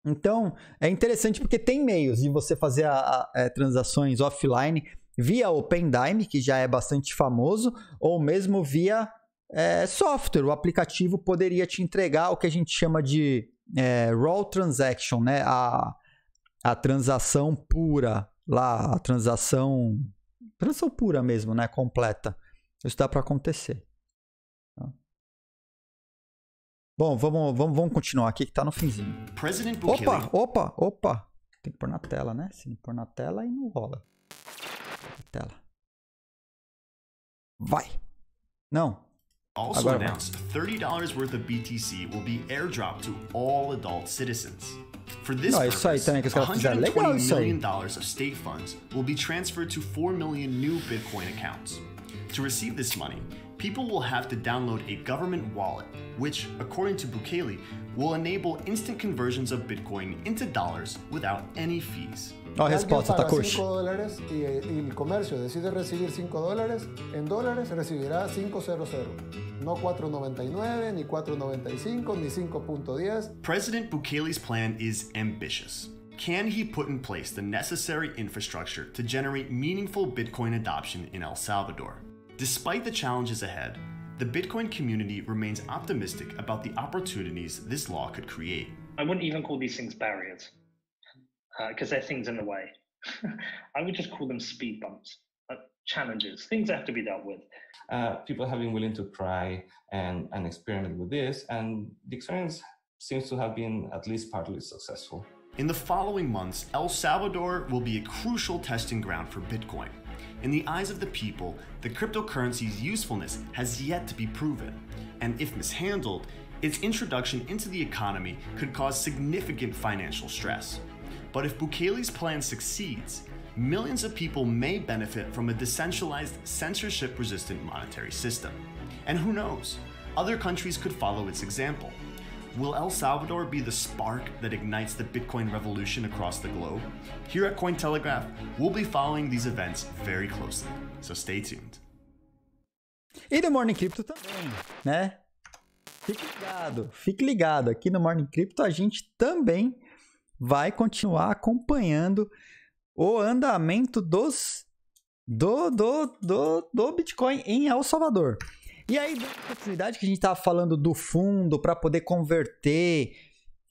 Então, é interessante porque tem meios de você fazer a, a, a, é, transações offline via OpenDime, que já é bastante famoso, ou mesmo via é, software. O aplicativo poderia te entregar o que a gente chama de é, raw transaction, né? A, a transação pura lá, a transação transação pura mesmo, né? Completa. Isso dá para acontecer. Tá. Bom, vamos, vamos, vamos continuar aqui que tá no finzinho. Opa, opa, opa. Tem que pôr na tela, né? Se não pôr na tela, aí não rola. Tela. Vai. Não. Also announced $30 worth of BTC will be airdropped to all adult citizens. For this no, purpose, $120 million dollars of state funds will be transferred to 4 million new Bitcoin accounts. To receive this money, people will have to download a government wallet, which, according to Bukele, will enable instant conversions of Bitcoin into dollars without any fees resposta, dólares el comercio decide 5 dólares, dólares 500, 4.99, 4.95, 5.10. President Bukele's plan is ambitious. Can he put in place the necessary infrastructure to generate meaningful Bitcoin adoption in El Salvador? Despite the challenges ahead, the Bitcoin community remains optimistic about the opportunities this law could create. I wouldn't even call these things barriers because uh, they're things in the way. I would just call them speed bumps, uh, challenges, things that have to be dealt with. Uh, people have been willing to try and, and experiment with this, and the experience seems to have been at least partly successful. In the following months, El Salvador will be a crucial testing ground for Bitcoin. In the eyes of the people, the cryptocurrency's usefulness has yet to be proven, and if mishandled, its introduction into the economy could cause significant financial stress. But if Bukele's plan succeeds, millions of people may benefit from a decentralized, censorship resistant monetary system. And who knows, other countries could follow its example. Will El Salvador be the spark that ignites the Bitcoin revolution across the globe? Here at Cointelegraph, we'll be following these events very closely, so stay tuned. E the Morning Crypto também, né? Fique ligado, fique ligado. Aqui no Morning Crypto a gente também vai continuar acompanhando o andamento dos do, do, do, do Bitcoin em El Salvador. E aí, dando oportunidade que a gente estava falando do fundo para poder converter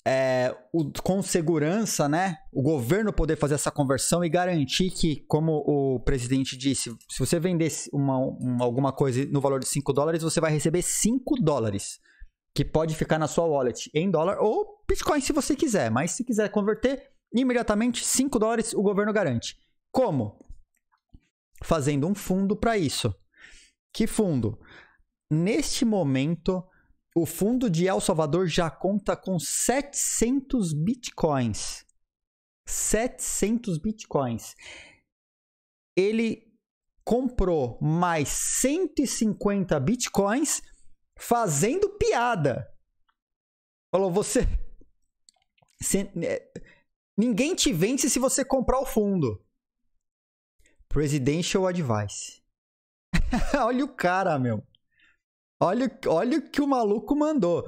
é, o, com segurança, né? O governo poder fazer essa conversão e garantir que, como o presidente disse, se você vender uma, uma alguma coisa no valor de 5 dólares, você vai receber 5 dólares que pode ficar na sua wallet em dólar ou Bitcoin se você quiser, mas se quiser converter, imediatamente 5 dólares o governo garante. Como? Fazendo um fundo para isso. Que fundo? Neste momento, o fundo de El Salvador já conta com 700 bitcoins. 700 bitcoins. Ele comprou mais 150 bitcoins fazendo piada. Falou, você. você... É, ninguém te vence se você comprar o fundo. Presidential Advice. olha o cara, meu. Olha, olha o que o maluco mandou.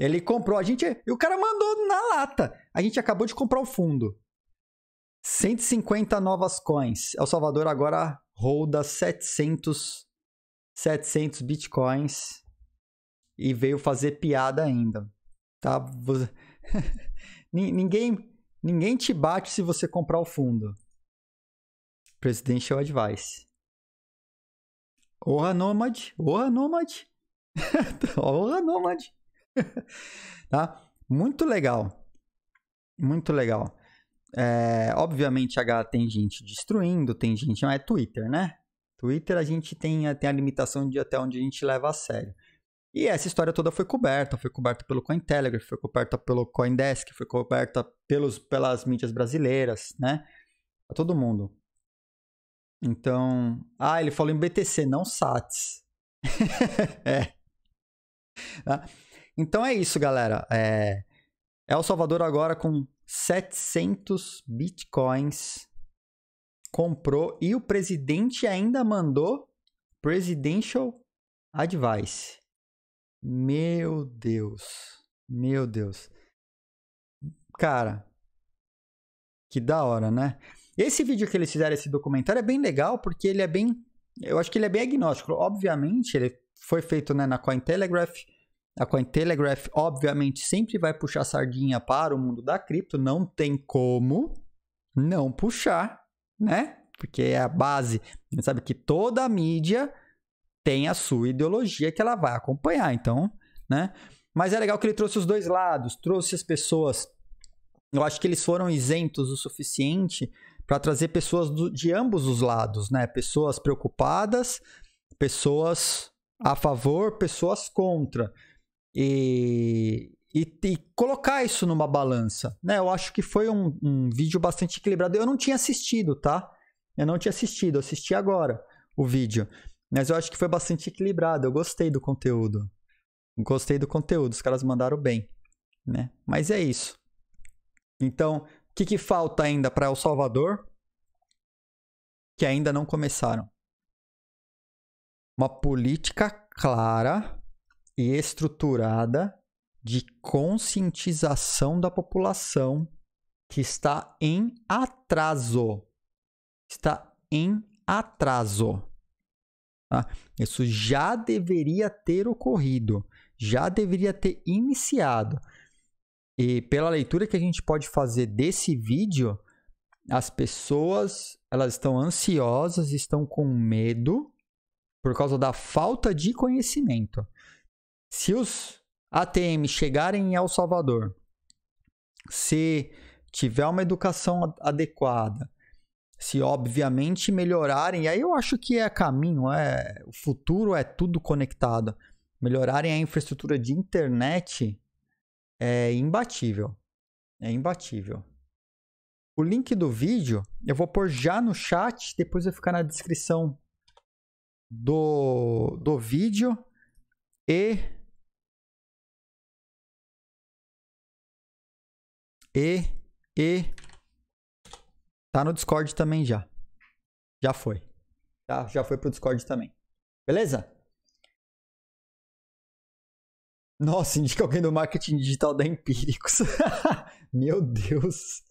Ele comprou, a gente. O cara mandou na lata. A gente acabou de comprar o fundo. 150 novas coins. El Salvador agora roda 700, 700 bitcoins e veio fazer piada ainda. Tá? ninguém, ninguém te bate se você comprar o fundo. Presidential é Advice. Orra Nomad, Orra Nomad. Orra Nomad. tá? Muito legal. Muito legal. É, obviamente, H, tem gente destruindo, tem gente. Não é Twitter, né? Twitter a gente tem, tem a limitação de até onde a gente leva a sério. E essa história toda foi coberta, foi coberta pelo Cointelegraph, foi coberta pelo Coindesk, foi coberta pelos, pelas mídias brasileiras, né? Pra todo mundo. Então, ah, ele falou em BTC, não SATs. é. Tá? Então é isso, galera. É... El Salvador agora com 700 bitcoins comprou e o presidente ainda mandou presidential advice. Meu Deus. Meu Deus. Cara, que da hora, né? Esse vídeo que eles fizeram, esse documentário, é bem legal porque ele é bem. Eu acho que ele é bem agnóstico. Obviamente, ele foi feito né, na Cointelegraph. A Cointelegraph, obviamente, sempre vai puxar sardinha para o mundo da cripto. Não tem como não puxar, né? Porque é a base. A gente sabe que toda a mídia tem a sua ideologia que ela vai acompanhar. Então, né? Mas é legal que ele trouxe os dois lados, trouxe as pessoas. Eu acho que eles foram isentos o suficiente para trazer pessoas do, de ambos os lados, né? Pessoas preocupadas, pessoas a favor, pessoas contra. E, e, e, colocar isso numa balança, né? Eu acho que foi um, um, vídeo bastante equilibrado. Eu não tinha assistido, tá? Eu não tinha assistido, assisti agora o vídeo. Mas eu acho que foi bastante equilibrado. Eu gostei do conteúdo. Gostei do conteúdo. Os caras mandaram bem, né? Mas é isso. Então, o que, que falta ainda para El Salvador? Que ainda não começaram. Uma política clara e estruturada de conscientização da população que está em atraso. Está em atraso. Tá? Isso já deveria ter ocorrido, já deveria ter iniciado. E pela leitura que a gente pode fazer desse vídeo, as pessoas elas estão ansiosas, estão com medo por causa da falta de conhecimento. Se os ATM chegarem em El Salvador, se tiver uma educação adequada, se obviamente melhorarem, e aí eu acho que é caminho, é o futuro é tudo conectado. Melhorarem a infraestrutura de internet é imbatível. É imbatível. O link do vídeo eu vou pôr já no chat, depois vai ficar na descrição do, do vídeo. E. E. E Tá no Discord também já. Já foi. Já, já foi pro Discord também. Beleza? Nossa, indica alguém do marketing digital da Empíricos. Meu Deus.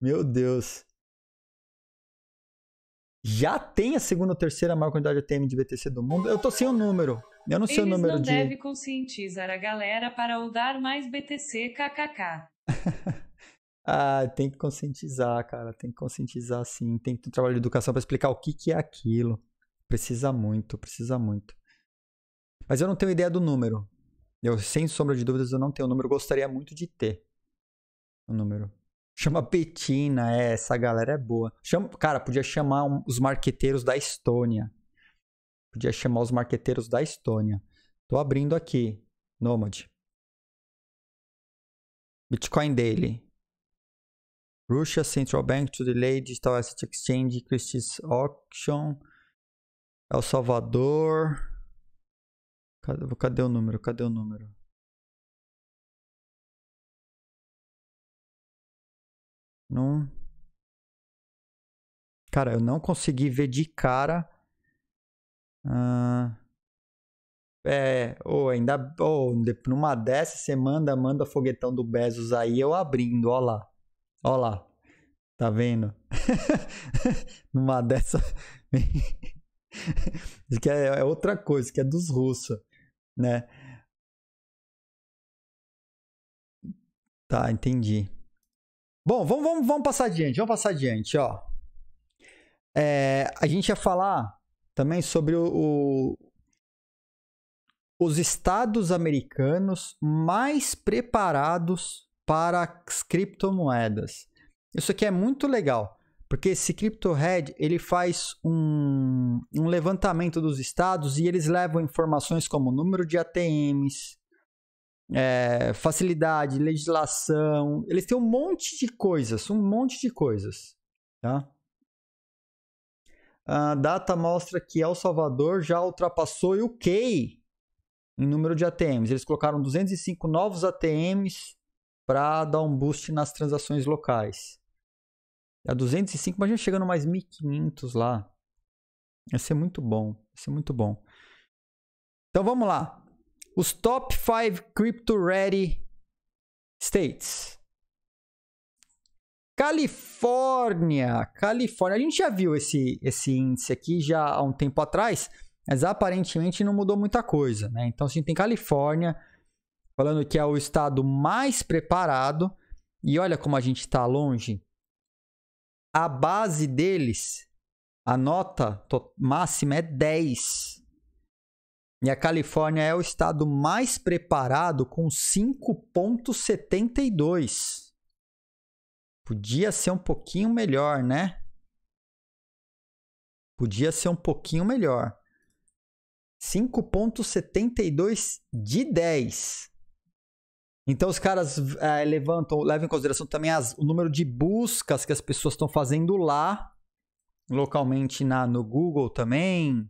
Meu Deus. Já tem a segunda ou terceira maior quantidade de ATM de BTC do mundo? Eu tô sem o número. Eu não sei Eles o número não de... deve conscientizar a galera para o dar mais BTC KKK. Ah, tem que conscientizar, cara. Tem que conscientizar, sim. Tem que ter um trabalho de educação para explicar o que, que é aquilo. Precisa muito, precisa muito. Mas eu não tenho ideia do número. Eu, sem sombra de dúvidas, eu não tenho o número. Gostaria muito de ter o número. Chama Petina, é, essa galera é boa. Chama, cara, podia chamar um, os marqueteiros da Estônia. Podia chamar os marqueteiros da Estônia. Tô abrindo aqui, Nomad. Bitcoin Daily. Russia Central Bank to delay digital asset exchange Christie's auction. El Salvador. Cadê, cadê o número? Cadê o número? Não. Cara, eu não consegui ver de cara. Ah, é, ou oh, ainda. Ou oh, numa dessa você manda, manda foguetão do Bezos aí, eu abrindo, ó lá. Olha lá. Tá vendo? Numa dessa. Isso que é, é outra coisa, que é dos russos, né? Tá, entendi. Bom, vamos, vamos, vamos passar adiante, vamos passar adiante, ó. É, a gente ia falar também sobre o, o, os estados americanos mais preparados para as criptomoedas. Isso aqui é muito legal, porque esse CryptoHead ele faz um, um, levantamento dos estados e eles levam informações como número de ATMs, é, facilidade, legislação. Eles têm um monte de coisas, um monte de coisas. Tá? A data mostra que El Salvador já ultrapassou o UK em número de ATMs. Eles colocaram 205 novos ATMs para dar um boost nas transações locais. A 205, imagina chegando mais 1.500 lá. Ia ser muito bom. Ia ser muito bom. Então vamos lá. Os top 5 crypto ready states. Califórnia, Califórnia. A gente já viu esse, esse índice aqui já há um tempo atrás, mas aparentemente não mudou muita coisa, né? Então a assim, gente tem Califórnia, falando que é o estado mais preparado. E olha como a gente está longe. A base deles, a nota máxima é 10. E a Califórnia é o estado mais preparado com 5,72. Podia ser um pouquinho melhor, né? Podia ser um pouquinho melhor. 5,72 de 10. Então os caras é, levantam, levam em consideração também as, o número de buscas que as pessoas estão fazendo lá, localmente na, no Google também.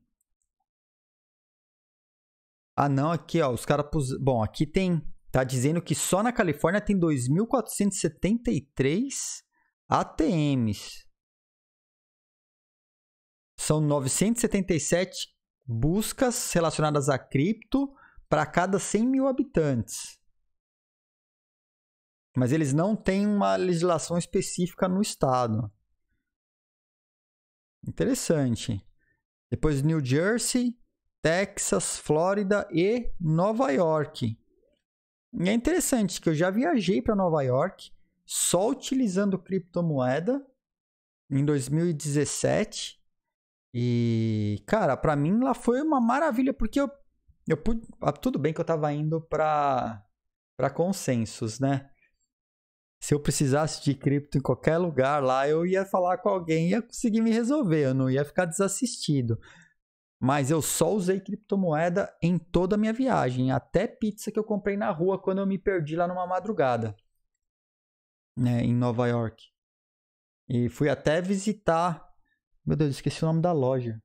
Ah não, aqui ó, os caras Bom, aqui tem. Tá dizendo que só na Califórnia tem 2.473 ATMs. São 977 buscas relacionadas a cripto para cada 100 mil habitantes mas eles não têm uma legislação específica no estado. Interessante. Depois New Jersey, Texas, Flórida e Nova York. E é interessante que eu já viajei para Nova York só utilizando criptomoeda em 2017. E, cara, para mim lá foi uma maravilha porque eu eu pude, ah, tudo bem que eu estava indo para para consensos, né? se eu precisasse de cripto em qualquer lugar lá, eu ia falar com alguém e ia conseguir me resolver, eu não ia ficar desassistido. Mas eu só usei criptomoeda em toda a minha viagem, até pizza que eu comprei na rua quando eu me perdi lá numa madrugada, né, em Nova York. E fui até visitar, meu Deus, esqueci o nome da loja.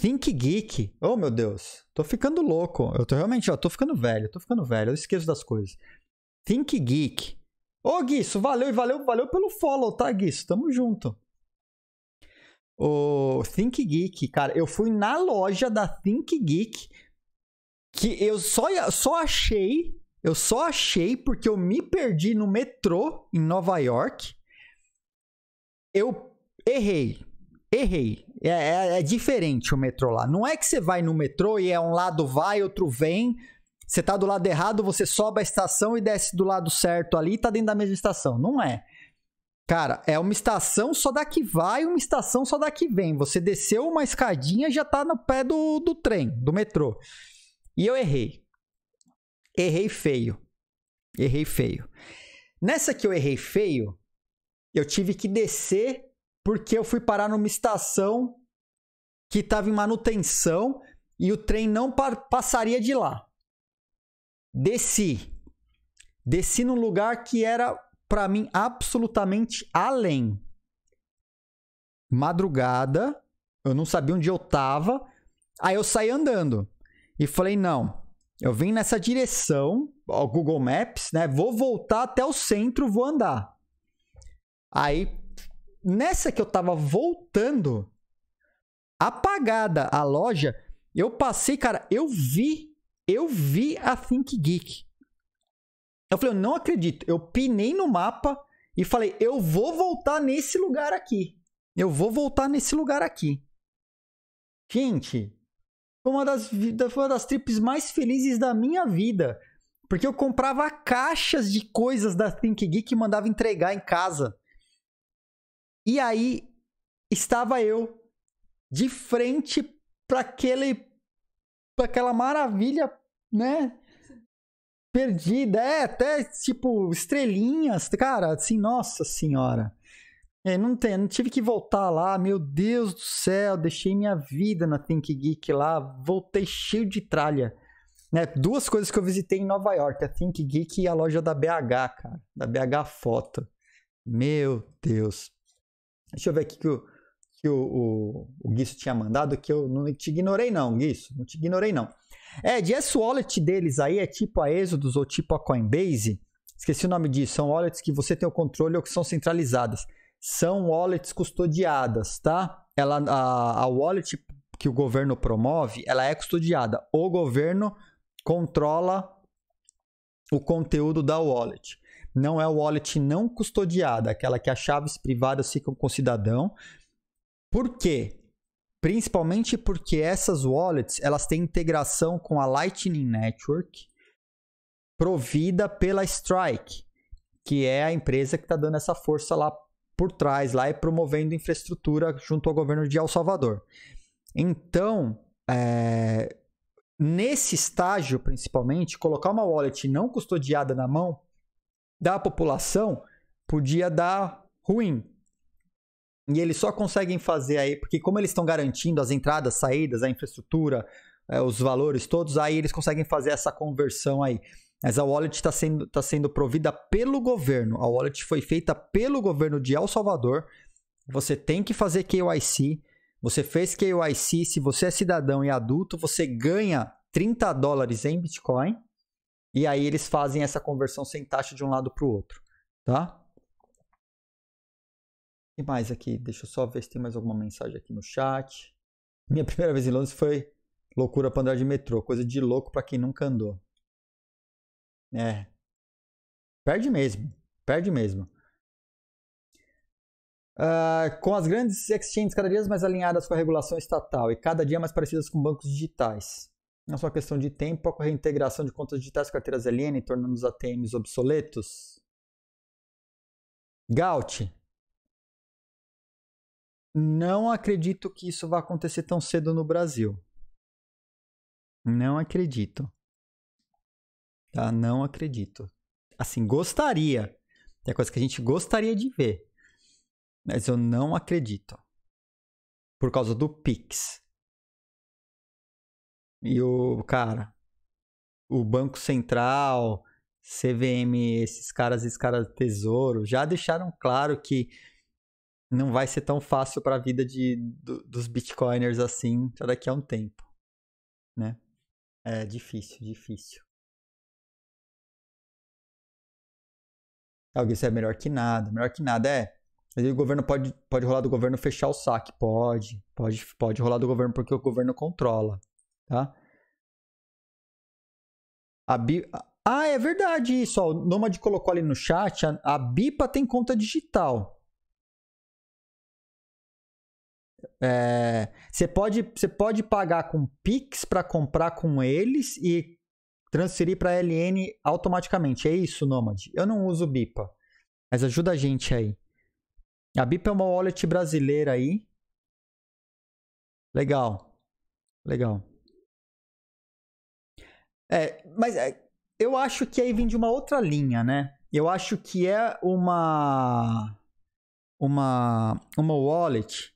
Think Geek. Oh, meu Deus. Tô ficando louco. Eu tô realmente, ó, tô ficando velho. Tô ficando velho. Eu esqueço das coisas. Think Geek. Ô, oh, Guiço, valeu e valeu, valeu pelo follow, tá, Guiço? Tamo junto. O Think Geek, cara, eu fui na loja da Think Geek que eu só, só achei, eu só achei porque eu me perdi no metrô em Nova York. Eu errei, errei é, é, é diferente o metrô lá. Não é que você vai no metrô e é um lado vai, outro vem. Você tá do lado errado, você sobe a estação e desce do lado certo ali e tá dentro da mesma estação. Não é. Cara, é uma estação só da que vai, uma estação só da que vem. Você desceu uma escadinha já tá no pé do, do trem, do metrô. E eu errei. Errei feio. Errei feio. Nessa que eu errei feio, eu tive que descer porque eu fui parar numa estação que estava em manutenção e o trem não passaria de lá. Desci. Desci num lugar que era para mim absolutamente além. Madrugada, eu não sabia onde eu tava. Aí eu saí andando e falei: "Não, eu vim nessa direção, ao Google Maps, né? Vou voltar até o centro, vou andar". Aí nessa que eu tava voltando, apagada a loja, eu passei, cara, eu vi, eu vi a Think Geek. Eu falei, eu não acredito. Eu pinei no mapa e falei, eu vou voltar nesse lugar aqui. Eu vou voltar nesse lugar aqui. Gente, foi uma das, foi uma das trips mais felizes da minha vida. Porque eu comprava caixas de coisas da Think Geek e mandava entregar em casa. E aí estava eu de frente para aquele para aquela maravilha, né? Perdida, é, até tipo estrelinhas, cara, assim, nossa senhora. É, não, tem, não tive que voltar lá, meu Deus do céu, deixei minha vida na Think Geek lá, voltei cheio de tralha. Né? Duas coisas que eu visitei em Nova York, a Think Geek e a loja da BH, cara, da BH Foto. Meu Deus. Deixa eu ver aqui que o, que o, o, o Guiço tinha mandado, que eu não te ignorei não, Guiço. Não te ignorei não. É, Ed, essa wallet deles aí é tipo a Exodus ou tipo a Coinbase? Esqueci o nome disso. São wallets que você tem o controle ou que são centralizadas. São wallets custodiadas, tá? Ela, a, a wallet que o governo promove, ela é custodiada. O governo controla o conteúdo da wallet não é o wallet não custodiada, aquela que as chaves privadas ficam com o cidadão. Por quê? Principalmente porque essas wallets elas têm integração com a Lightning Network provida pela Strike, que é a empresa que está dando essa força lá por trás lá e promovendo infraestrutura junto ao governo de El Salvador. Então, é, nesse estágio principalmente, colocar uma wallet não custodiada na mão da população podia dar ruim. E eles só conseguem fazer aí, porque como eles estão garantindo as entradas, saídas, a infraestrutura, é, os valores todos, aí eles conseguem fazer essa conversão aí. Mas a wallet está sendo, tá sendo provida pelo governo. A wallet foi feita pelo governo de El Salvador. Você tem que fazer KYC. Você fez KYC, se você é cidadão e adulto, você ganha 30 dólares em Bitcoin. E aí eles fazem essa conversão sem taxa de um lado para o outro, tá? E mais aqui, deixa eu só ver se tem mais alguma mensagem aqui no chat. Minha primeira vez em Londres foi loucura para andar de metrô, coisa de louco para quem nunca andou. É. Perde mesmo, perde mesmo. Uh, com as grandes exchanges cada dia mais alinhadas com a regulação estatal e cada dia mais parecidas com bancos digitais. Não é só questão de tempo, é a reintegração de contas digitais carteiras LN, tornando os ATMs obsoletos? Gaut. Não acredito que isso vá acontecer tão cedo no Brasil. Não acredito. Tá? Não acredito. Assim, gostaria. É coisa que a gente gostaria de ver. Mas eu não acredito. Por causa do Pix. E o cara, o Banco Central, CVM, esses caras, esses caras do Tesouro, já deixaram claro que não vai ser tão fácil para a vida de, do, dos bitcoiners assim daqui a um tempo, né? É difícil, difícil. Alguém ah, isso é melhor que nada, melhor que nada é. o governo pode, pode rolar do governo fechar o saque, pode, pode, pode rolar do governo porque o governo controla. Tá? A Bi... Ah, é verdade isso. Ó, o Nomad colocou ali no chat. A, a BIPA tem conta digital. É, você é, pode, você pode pagar com Pix para comprar com eles e transferir para LN automaticamente. É isso, Nomad. Eu não uso BIPA, mas ajuda a gente aí. A BIPA é uma wallet brasileira aí. Legal. Legal. É, mas é, eu acho que aí vem de uma outra linha, né? Eu acho que é uma uma uma wallet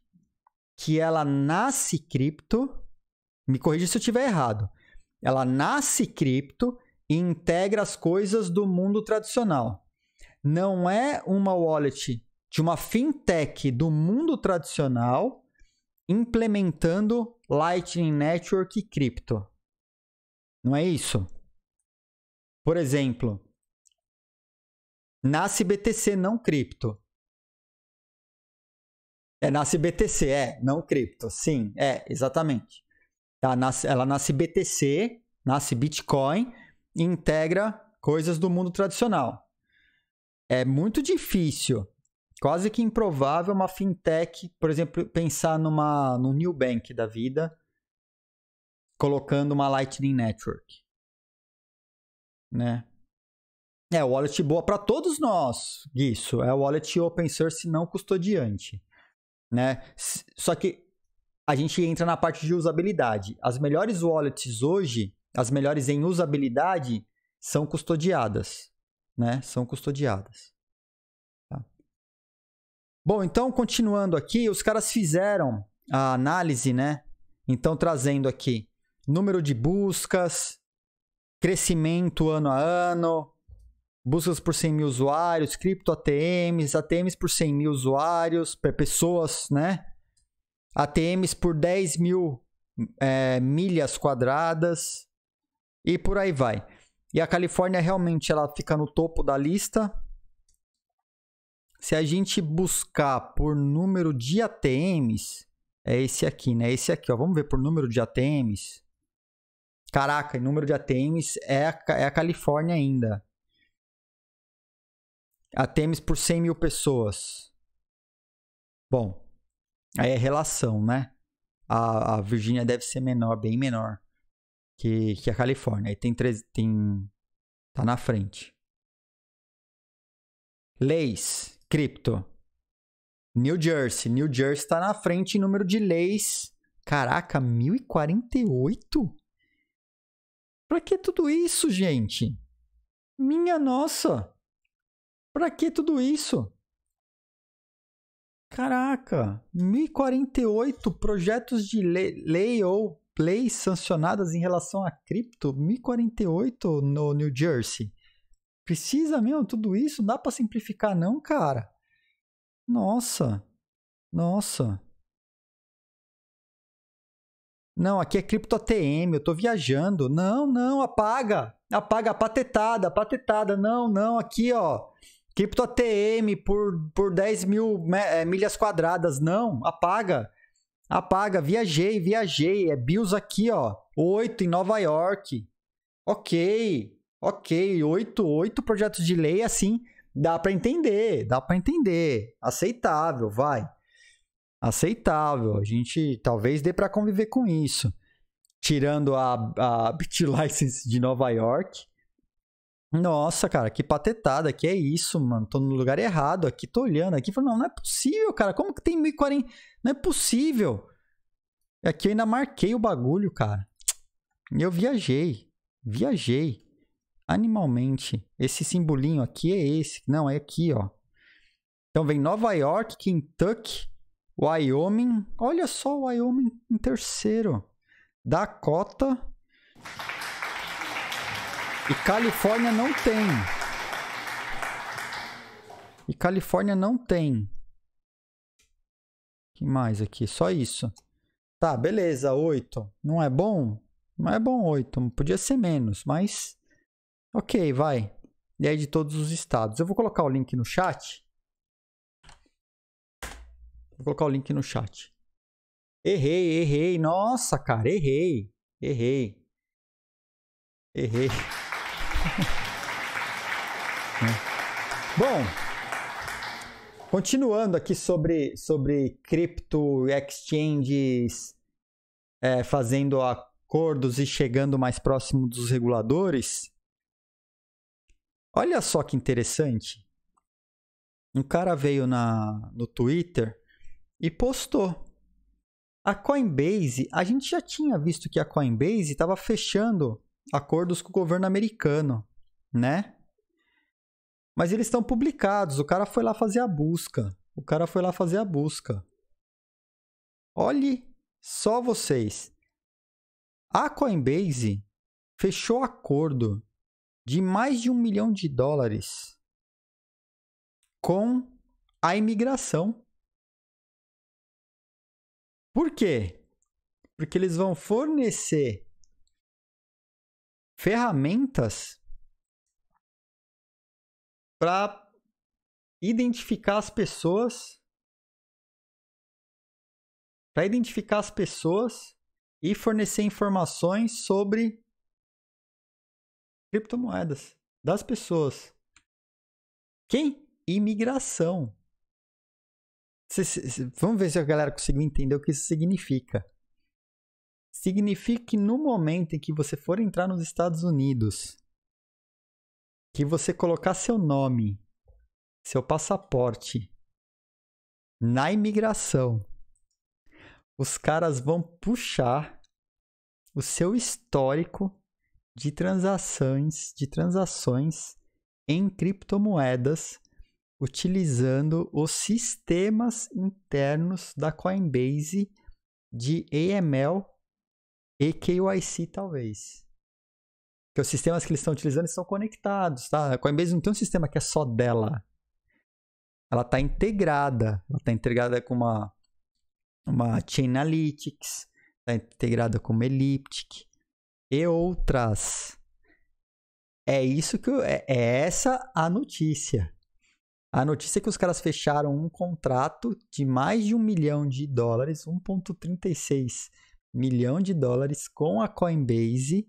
que ela nasce cripto. Me corrija se eu estiver errado. Ela nasce cripto e integra as coisas do mundo tradicional. Não é uma wallet de uma fintech do mundo tradicional implementando Lightning Network e cripto. Não é isso? Por exemplo, nasce BTC, não cripto. É, nasce BTC, é, não cripto. Sim, é, exatamente. Tá, nasce, ela nasce BTC, nasce Bitcoin e integra coisas do mundo tradicional. É muito difícil, quase que improvável, uma fintech, por exemplo, pensar numa, num New Bank da vida colocando uma Lightning Network. Né? É, wallet boa para todos nós. Isso, é wallet open source não custodiante, né? Só que a gente entra na parte de usabilidade. As melhores wallets hoje, as melhores em usabilidade, são custodiadas, né? São custodiadas. Tá? Bom, então continuando aqui, os caras fizeram a análise, né? Então trazendo aqui número de buscas, crescimento ano a ano, buscas por 100 mil usuários, cripto ATMs, ATMs por 100 mil usuários, pessoas, né? ATMs por 10 mil é, milhas quadradas e por aí vai. E a Califórnia realmente ela fica no topo da lista. Se a gente buscar por número de ATMs, é esse aqui, né? Esse aqui, ó. Vamos ver por número de ATMs. Caraca, em número de ATMs é a, é a Califórnia ainda. ATMs por 100 mil pessoas. Bom, aí é relação, né? A, a Virgínia deve ser menor, bem menor que, que a Califórnia. Aí tem, três, tem. Tá na frente. Leis, cripto. New Jersey. New Jersey tá na frente em número de leis. Caraca, 1048? Para que tudo isso, gente? Minha nossa! Para que tudo isso? Caraca, 1048 projetos de lei, lei ou leis sancionadas em relação a cripto, 1048 no New Jersey. Precisa mesmo tudo isso? Não dá para simplificar não, cara. Nossa. Nossa. Não, aqui é cripto ATM, eu tô viajando. Não, não, apaga. Apaga patetada, patetada. Não, não, aqui, ó. Cripto ATM por, por 10 mil é, milhas quadradas. Não, apaga. Apaga, viajei, viajei. É BIOS aqui, ó. 8 em Nova York. Ok, ok. 8, 8 projetos de lei, assim, dá para entender, dá para entender. Aceitável, vai aceitável. A gente talvez dê para conviver com isso. Tirando a, a Bit License de Nova York. Nossa, cara, que patetada, que é isso, mano. Tô no lugar errado aqui, tô olhando aqui, falando, não, não é possível, cara. Como que tem 1040? Não é possível. Aqui é eu ainda marquei o bagulho, cara. Eu viajei. Viajei. Animalmente. Esse simbolinho aqui é esse. Não, é aqui, ó. Então vem Nova York, Kentucky, Wyoming, olha só o Wyoming em terceiro. Dakota. E Califórnia não tem. E Califórnia não tem. que mais aqui? Só isso. Tá, beleza, oito Não é bom? Não é bom oito Podia ser menos, mas. Ok, vai. E aí de todos os estados. Eu vou colocar o link no chat. Vou colocar o link no chat. Errei, errei. Nossa, cara, errei. Errei. Errei. Bom, continuando aqui sobre, sobre cripto exchanges é, fazendo acordos e chegando mais próximo dos reguladores. Olha só que interessante. Um cara veio na, no Twitter e postou. A Coinbase, a gente já tinha visto que a Coinbase estava fechando acordos com o governo americano, né? Mas eles estão publicados. O cara foi lá fazer a busca. O cara foi lá fazer a busca. Olhe só vocês. A Coinbase fechou acordo de mais de um milhão de dólares com a imigração. Por quê? Porque eles vão fornecer ferramentas para identificar as pessoas para identificar as pessoas e fornecer informações sobre criptomoedas das pessoas. Quem? Imigração vamos ver se a galera conseguiu entender o que isso significa. Significa que no momento em que você for entrar nos Estados Unidos, que você colocar seu nome, seu passaporte na imigração, os caras vão puxar o seu histórico de transações, de transações em criptomoedas utilizando os sistemas internos da Coinbase de AML e KYC, talvez. Que os sistemas que eles estão utilizando estão conectados, tá? A Coinbase não tem um sistema que é só dela. Ela está integrada. Ela está integrada com uma, uma Chainalytics, está integrada com uma Elliptic e outras. É isso que eu, é, é essa a notícia. A notícia é que os caras fecharam um contrato de mais de um milhão de dólares, 1,36 milhão de dólares com a Coinbase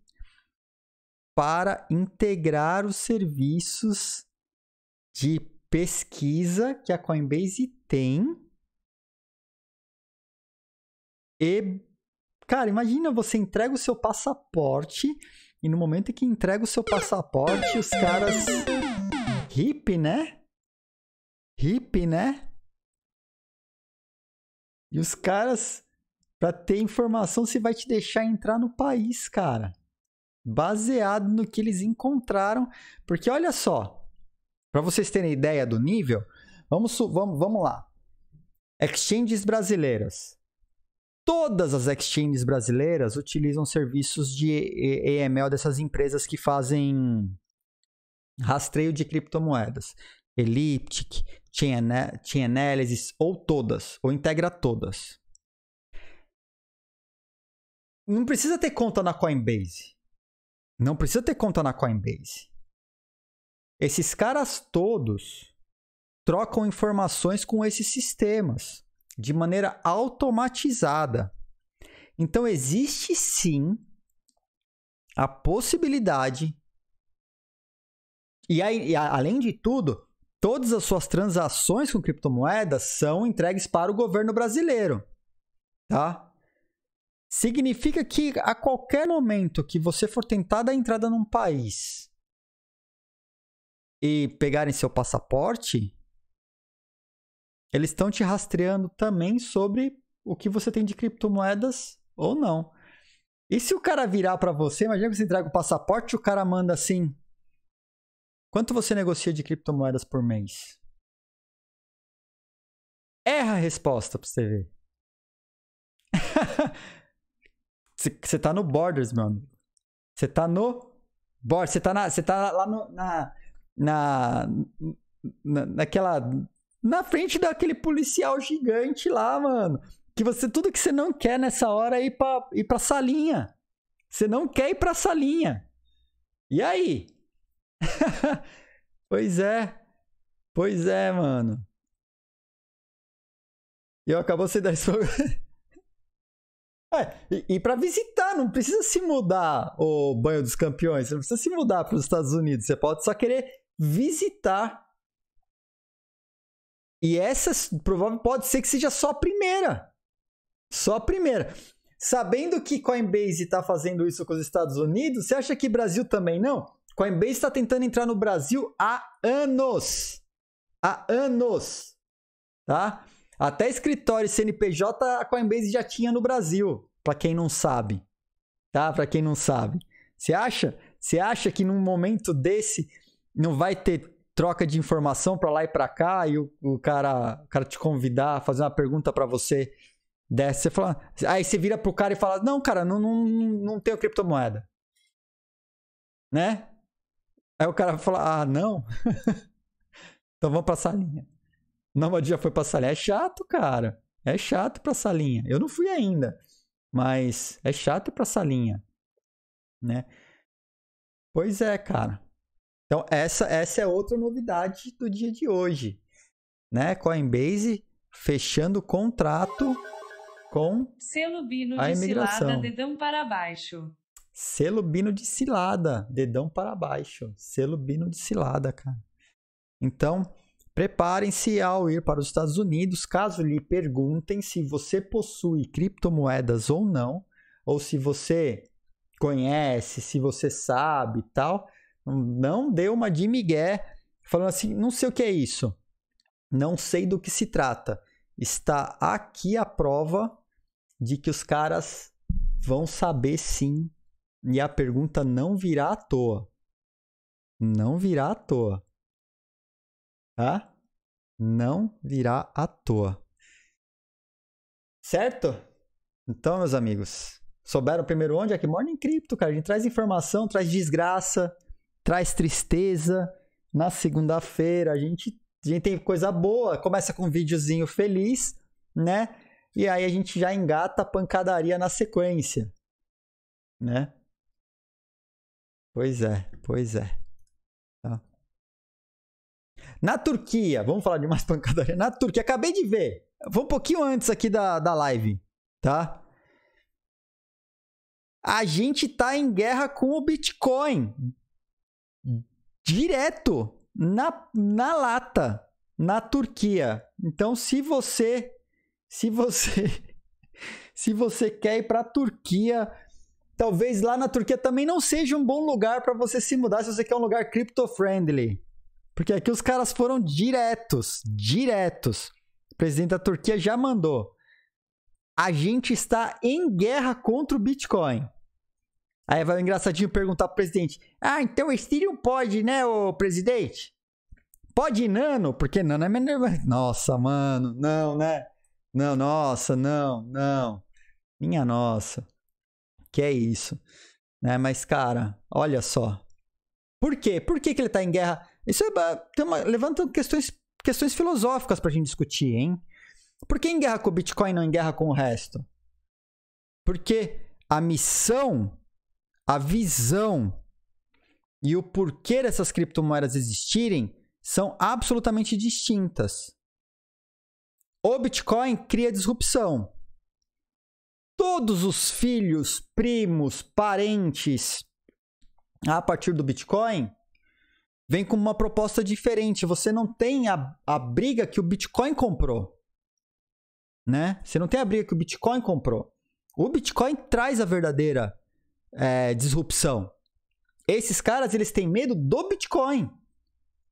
para integrar os serviços de pesquisa que a Coinbase tem. E, cara, imagina você entrega o seu passaporte e no momento em que entrega o seu passaporte, os caras hip, né? hippie, né? E os caras, para ter informação, se vai te deixar entrar no país, cara. Baseado no que eles encontraram. Porque olha só, para vocês terem ideia do nível, vamos, vamos, vamos lá. Exchanges brasileiras. Todas as exchanges brasileiras utilizam serviços de EML dessas empresas que fazem rastreio de criptomoedas. Elliptic, chain analysis ou todas, ou integra todas. Não precisa ter conta na Coinbase. Não precisa ter conta na Coinbase. Esses caras todos trocam informações com esses sistemas de maneira automatizada. Então existe sim a possibilidade e aí, além de tudo, todas as suas transações com criptomoedas são entregues para o governo brasileiro, tá? Significa que a qualquer momento que você for tentar dar entrada num país e pegarem seu passaporte, eles estão te rastreando também sobre o que você tem de criptomoedas ou não. E se o cara virar para você, imagina que você entrega o passaporte, o cara manda assim: Quanto você negocia de criptomoedas por mês? Erra a resposta pra você ver. Você tá no Borders, meu amigo. Você tá no Borders. Você tá, na, você tá lá no, na, na, na. Naquela. Na frente daquele policial gigante lá, mano. Que você. Tudo que você não quer nessa hora é ir pra, ir pra salinha. Você não quer ir pra salinha. E aí? pois é. Pois é, mano. E eu acabou sem dar esfogo. é, e, e para visitar, não precisa se mudar o banho dos campeões. Você não precisa se mudar para os Estados Unidos. Você pode só querer visitar. E essa provável pode ser que seja só a primeira. Só a primeira. Sabendo que Coinbase está fazendo isso com os Estados Unidos, você acha que Brasil também não? Coinbase está tentando entrar no Brasil há anos. Há anos. Tá? Até escritório CNPJ a Coinbase já tinha no Brasil, para quem não sabe. Tá? Para quem não sabe. Você acha? Você acha que num momento desse não vai ter troca de informação para lá e para cá e o, o, cara, o cara te convidar a fazer uma pergunta para você dessa, você fala, aí você vira pro cara e fala: "Não, cara, não não, não tenho criptomoeda". Né? Aí o cara fala, ah, não. então vamos pra salinha. Nômade já foi pra salinha. É chato, cara. É chato pra salinha. Eu não fui ainda. Mas é chato pra salinha. Né? Pois é, cara. Então essa, essa é outra novidade do dia de hoje. Né? Coinbase fechando contrato com Selo Bino a imigração. para baixo. Celubino de cilada, dedão para baixo. Celubino de cilada, cara. Então, preparem-se ao ir para os Estados Unidos, caso lhe perguntem se você possui criptomoedas ou não, ou se você conhece, se você sabe e tal. Não dê uma de migué falando assim, não sei o que é isso. Não sei do que se trata. Está aqui a prova de que os caras vão saber sim e a pergunta não virá à toa. Não virá à toa. Tá? Não virá à toa. Certo? Então, meus amigos, souberam primeiro onde é que mora em cripto, cara. A gente traz informação, traz desgraça, traz tristeza. Na segunda-feira a gente, a gente tem coisa boa. Começa com um videozinho feliz, né? E aí a gente já engata a pancadaria na sequência, né? Pois é, pois é. Tá. Na Turquia, vamos falar de mais pancadaria. Na Turquia, acabei de ver. vou um pouquinho antes aqui da, da live, tá? A gente tá em guerra com o Bitcoin. Direto na, na lata, na Turquia. Então, se você se você se você quer ir para a Turquia, talvez lá na Turquia também não seja um bom lugar para você se mudar se você quer um lugar crypto-friendly. Porque aqui os caras foram diretos, diretos. O presidente da Turquia já mandou. A gente está em guerra contra o Bitcoin. Aí vai o engraçadinho perguntar pro presidente: Ah, então Ethereum pode, né, ô presidente? Pode Nano? Porque Nano é menor. Nossa, mano, não, né? Não, nossa, não, não. Minha nossa que é isso. Né? Mas, cara, olha só. Por quê? Por que, que ele está em guerra? Isso é, tem uma, levanta questões, questões filosóficas para a gente discutir, hein? Por que em guerra com o Bitcoin não em guerra com o resto? Porque a missão, a visão e o porquê dessas criptomoedas existirem são absolutamente distintas. O Bitcoin cria disrupção todos os filhos, primos, parentes a partir do Bitcoin, vem com uma proposta diferente. Você não tem a, a briga que o Bitcoin comprou. Né? Você não tem a briga que o Bitcoin comprou. O Bitcoin traz a verdadeira é, disrupção. Esses caras, eles têm medo do Bitcoin.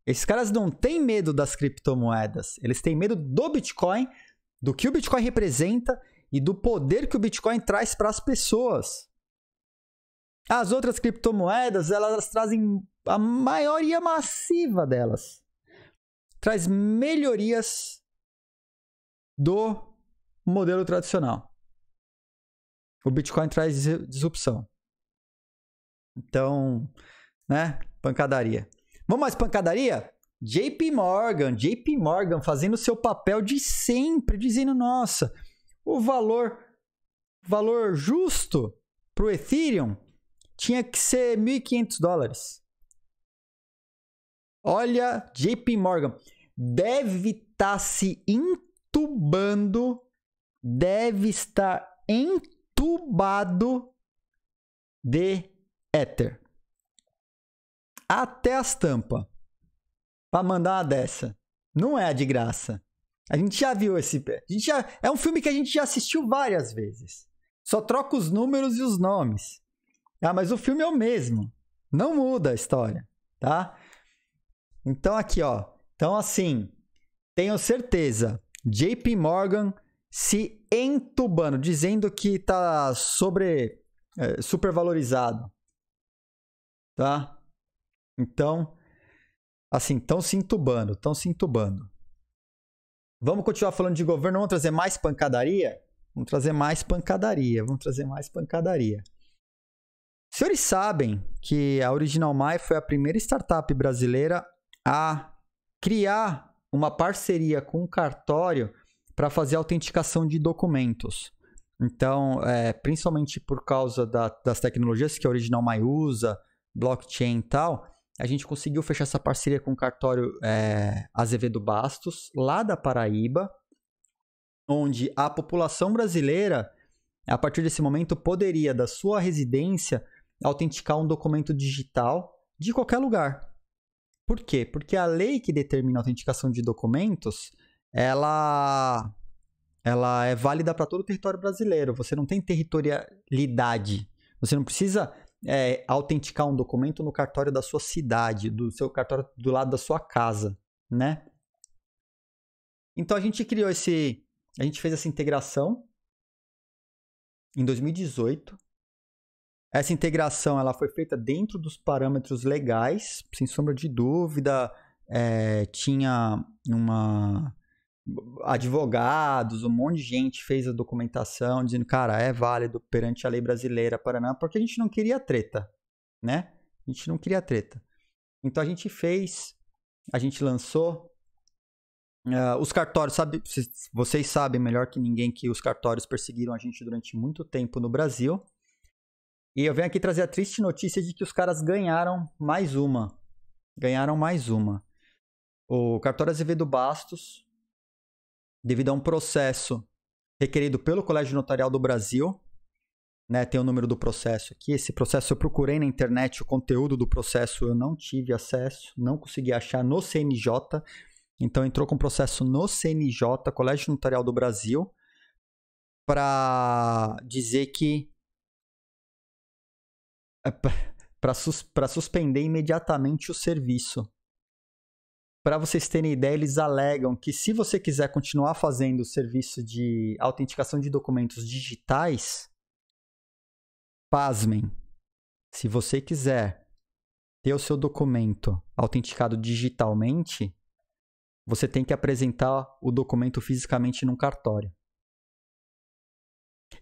Esses caras não têm medo das criptomoedas. Eles têm medo do Bitcoin, do que o Bitcoin representa e do poder que o Bitcoin traz para as pessoas. As outras criptomoedas, elas trazem a maioria massiva delas. Traz melhorias do modelo tradicional. O Bitcoin traz disrupção. Então, né? Pancadaria. Vamos mais pancadaria? JP Morgan, JP Morgan fazendo seu papel de sempre, dizendo: nossa, o valor valor justo para o Ethereum tinha que ser 1.500 dólares. Olha, JP Morgan deve estar tá se entubando, deve estar entubado de Ether. Até as tampas. Para mandar uma dessa. Não é de graça. A gente já viu esse. A gente já, é um filme que a gente já assistiu várias vezes. Só troca os números e os nomes. Ah, mas o filme é o mesmo. Não muda a história, tá? Então aqui, ó. Então assim, tenho certeza. JP Morgan se entubando, dizendo que tá sobre é, supervalorizado. Tá? Então, assim, estão se entubando, estão se entubando. Vamos continuar falando de governo, vamos trazer mais pancadaria? Vamos trazer mais pancadaria, vamos trazer mais pancadaria. Os senhores sabem que a Original My foi a primeira startup brasileira a criar uma parceria com o cartório para fazer autenticação de documentos. Então, é, principalmente por causa da, das tecnologias que a Original My usa, blockchain e tal, a gente conseguiu fechar essa parceria com o cartório é, Azevedo Bastos, lá da Paraíba, onde a população brasileira, a partir desse momento, poderia, da sua residência, autenticar um documento digital de qualquer lugar. Por quê? Porque a lei que determina a autenticação de documentos, ela ela é válida para todo o território brasileiro. Você não tem territorialidade. Você não precisa é, autenticar um documento no cartório da sua cidade, do seu cartório do lado da sua casa, né? Então a gente criou esse, a gente fez essa integração em 2018. Essa integração ela foi feita dentro dos parâmetros legais, sem sombra de dúvida. É, tinha uma advogados, um monte de gente fez a documentação dizendo, cara, é válido perante a lei brasileira, Paraná, porque a gente não queria treta, né? A gente não queria treta. Então a gente fez, a gente lançou. Uh, os cartórios, sabe, vocês sabem melhor que ninguém que os cartórios perseguiram a gente durante muito tempo no Brasil. E eu venho aqui trazer a triste notícia de que os caras ganharam mais uma. Ganharam mais uma. O cartório Azevedo Bastos, devido a um processo requerido pelo Colégio Notarial do Brasil. Né, tem o número do processo aqui. Esse processo eu procurei na internet, o conteúdo do processo eu não tive acesso, não consegui achar no CNJ. Então entrou com processo no CNJ, Colégio Notarial do Brasil, para dizer que é, para sus, suspender imediatamente o serviço para vocês terem ideia, eles alegam que se você quiser continuar fazendo o serviço de autenticação de documentos digitais, pasmem. Se você quiser ter o seu documento autenticado digitalmente, você tem que apresentar o documento fisicamente num cartório.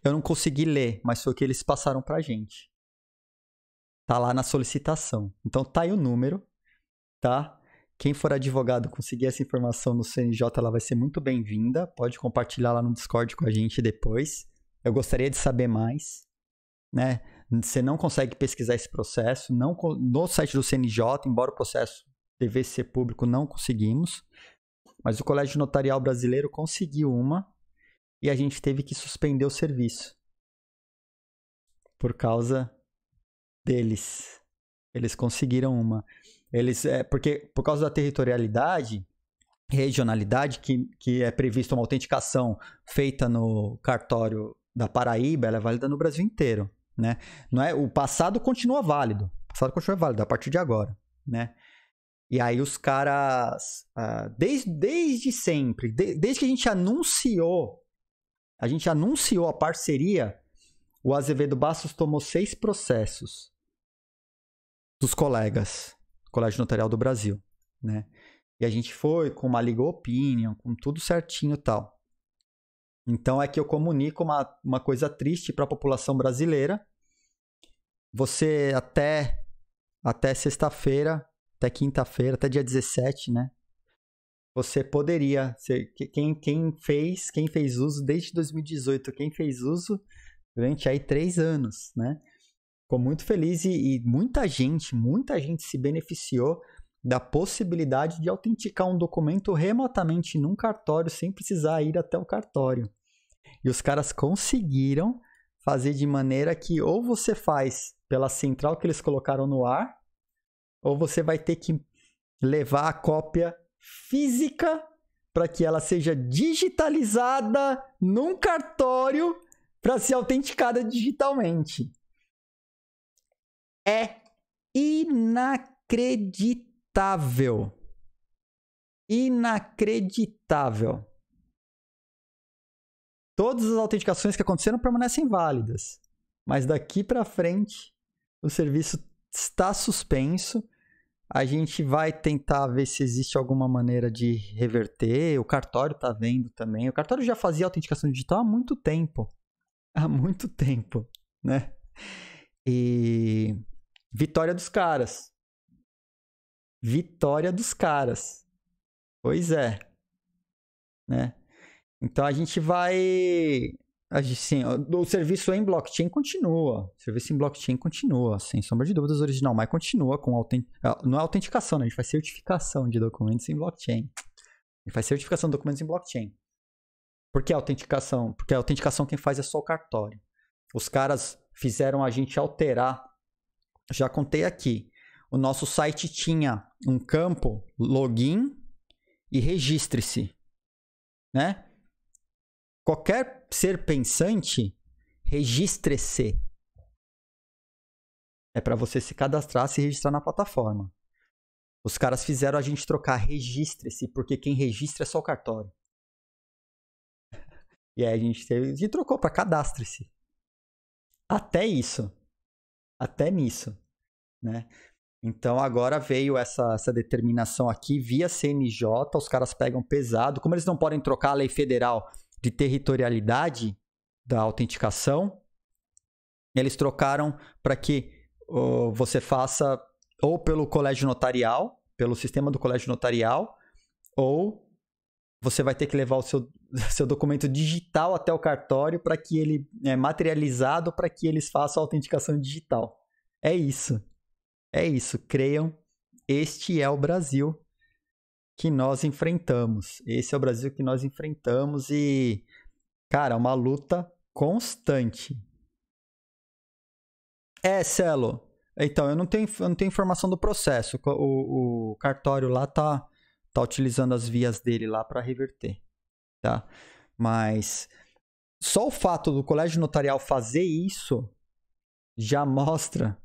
Eu não consegui ler, mas foi o que eles passaram para gente. Tá lá na solicitação. Então tá aí o número, tá? Quem for advogado conseguir essa informação no CNJ, ela vai ser muito bem-vinda. Pode compartilhar lá no Discord com a gente depois. Eu gostaria de saber mais, né? Você não consegue pesquisar esse processo, não no site do CNJ, embora o processo devesse ser público, não conseguimos. Mas o Colégio Notarial Brasileiro conseguiu uma e a gente teve que suspender o serviço por causa deles. Eles conseguiram uma. Eles é porque por causa da territorialidade, regionalidade que, que é prevista uma autenticação feita no cartório da Paraíba, ela é válida no Brasil inteiro, né? Não é o passado continua válido, o passado continua válido a partir de agora, né? E aí os caras ah, desde, desde sempre, de, desde que a gente anunciou, a gente anunciou a parceria, o Azevedo Bastos tomou seis processos dos colegas Colégio Notarial do Brasil, né? E a gente foi com uma legal opinion, com tudo certinho e tal. Então é que eu comunico uma, uma coisa triste para a população brasileira. Você até até sexta-feira, até quinta-feira, até dia 17, né? Você poderia ser quem quem fez, quem fez uso desde 2018, quem fez uso durante aí três anos, né? Ficou muito feliz e, e muita gente, muita gente se beneficiou da possibilidade de autenticar um documento remotamente num cartório sem precisar ir até o cartório. E os caras conseguiram fazer de maneira que ou você faz pela central que eles colocaram no ar, ou você vai ter que levar a cópia física para que ela seja digitalizada num cartório para ser autenticada digitalmente é inacreditável. Inacreditável. Todas as autenticações que aconteceram permanecem válidas, mas daqui para frente o serviço está suspenso. A gente vai tentar ver se existe alguma maneira de reverter. O cartório está vendo também. O cartório já fazia autenticação digital há muito tempo. Há muito tempo, né? E Vitória dos caras. Vitória dos caras. Pois é. Né? Então a gente vai. Assim, o serviço em blockchain continua. O serviço em blockchain continua, sem sombra de dúvidas, original, mas continua com autent... Ah, não é autenticação, né? a gente faz certificação de documentos em blockchain. A gente faz certificação de documentos em blockchain. Por que autenticação? Porque a autenticação quem faz é só o cartório. Os caras fizeram a gente alterar já contei aqui. O nosso site tinha um campo login e registre-se, né? Qualquer ser pensante registre-se. É para você se cadastrar, se registrar na plataforma. Os caras fizeram a gente trocar registre-se, porque quem registra é só o cartório. E aí a gente, teve, a gente trocou para cadastre-se. Até isso até nisso, né? Então agora veio essa, essa determinação aqui via CNJ, os caras pegam pesado. Como eles não podem trocar a lei federal de territorialidade da autenticação, eles trocaram para que oh, você faça ou pelo colégio notarial, pelo sistema do colégio notarial, ou você vai ter que levar o seu, seu documento digital até o cartório para que ele é materializado para que eles façam a autenticação digital. É isso. É isso, creiam. Este é o Brasil que nós enfrentamos. Esse é o Brasil que nós enfrentamos e cara, uma luta constante. É, Celo. Então, eu não tenho, eu não tenho informação do processo. O, o cartório lá tá está utilizando as vias dele lá para reverter, tá? Mas só o fato do colégio notarial fazer isso já mostra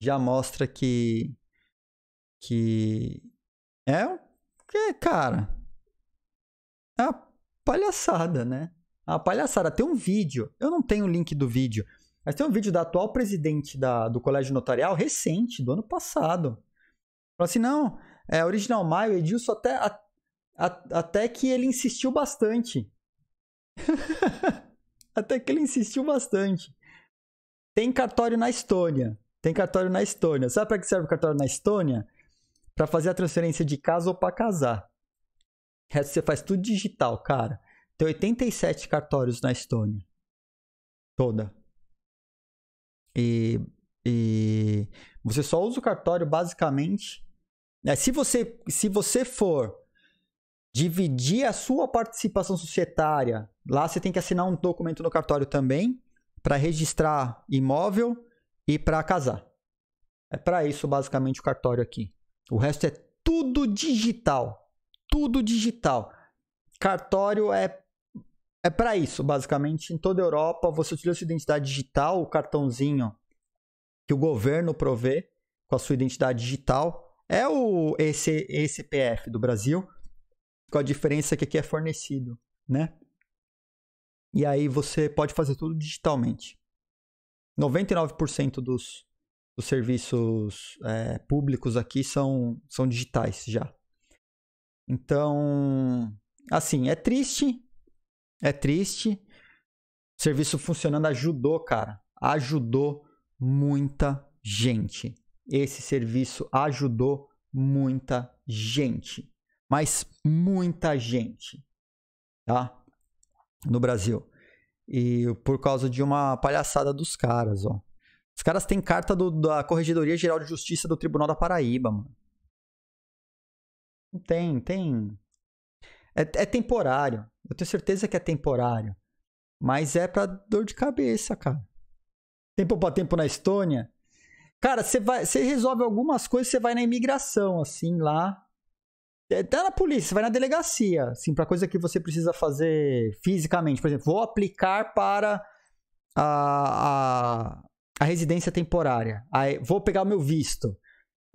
já mostra que que é que cara é uma palhaçada, né? É A palhaçada. Tem um vídeo, eu não tenho o link do vídeo, mas tem um vídeo da atual presidente da, do colégio notarial recente, do ano passado. Falou assim: não, é, Original Maio, Edilson, até, a, a, até que ele insistiu bastante. até que ele insistiu bastante. Tem cartório na Estônia. Tem cartório na Estônia. Sabe para que serve o cartório na Estônia? Para fazer a transferência de casa ou para casar. O resto você faz tudo digital, cara. Tem 87 cartórios na Estônia. Toda. E, e você só usa o cartório basicamente né? se, você, se você for dividir a sua participação societária, lá você tem que assinar um documento no cartório também para registrar imóvel e para casar. É para isso basicamente o cartório aqui. O resto é tudo digital, tudo digital. Cartório é é para isso basicamente. Em toda a Europa você utiliza sua identidade digital, o cartãozinho que o governo provê com a sua identidade digital é o esse ECPF do Brasil, com a diferença que aqui é fornecido, né? E aí você pode fazer tudo digitalmente. 99% dos, dos serviços é, públicos aqui são, são digitais já. Então, assim, é triste. É triste. O serviço funcionando ajudou, cara. Ajudou muita gente esse serviço ajudou muita gente, mas muita gente, tá? No Brasil. E por causa de uma palhaçada dos caras, ó. Os caras têm carta do, da Corregedoria Geral de Justiça do Tribunal da Paraíba, mano. Não tem, tem. É, é temporário. Eu tenho certeza que é temporário. Mas é pra dor de cabeça, cara. Tempo pra tempo na Estônia? Cara, você vai, você resolve algumas coisas, você vai na imigração, assim, lá. Até tá na polícia, você vai na delegacia, assim, para coisa que você precisa fazer fisicamente. Por exemplo, vou aplicar para a, a, a residência temporária. Aí vou pegar o meu visto.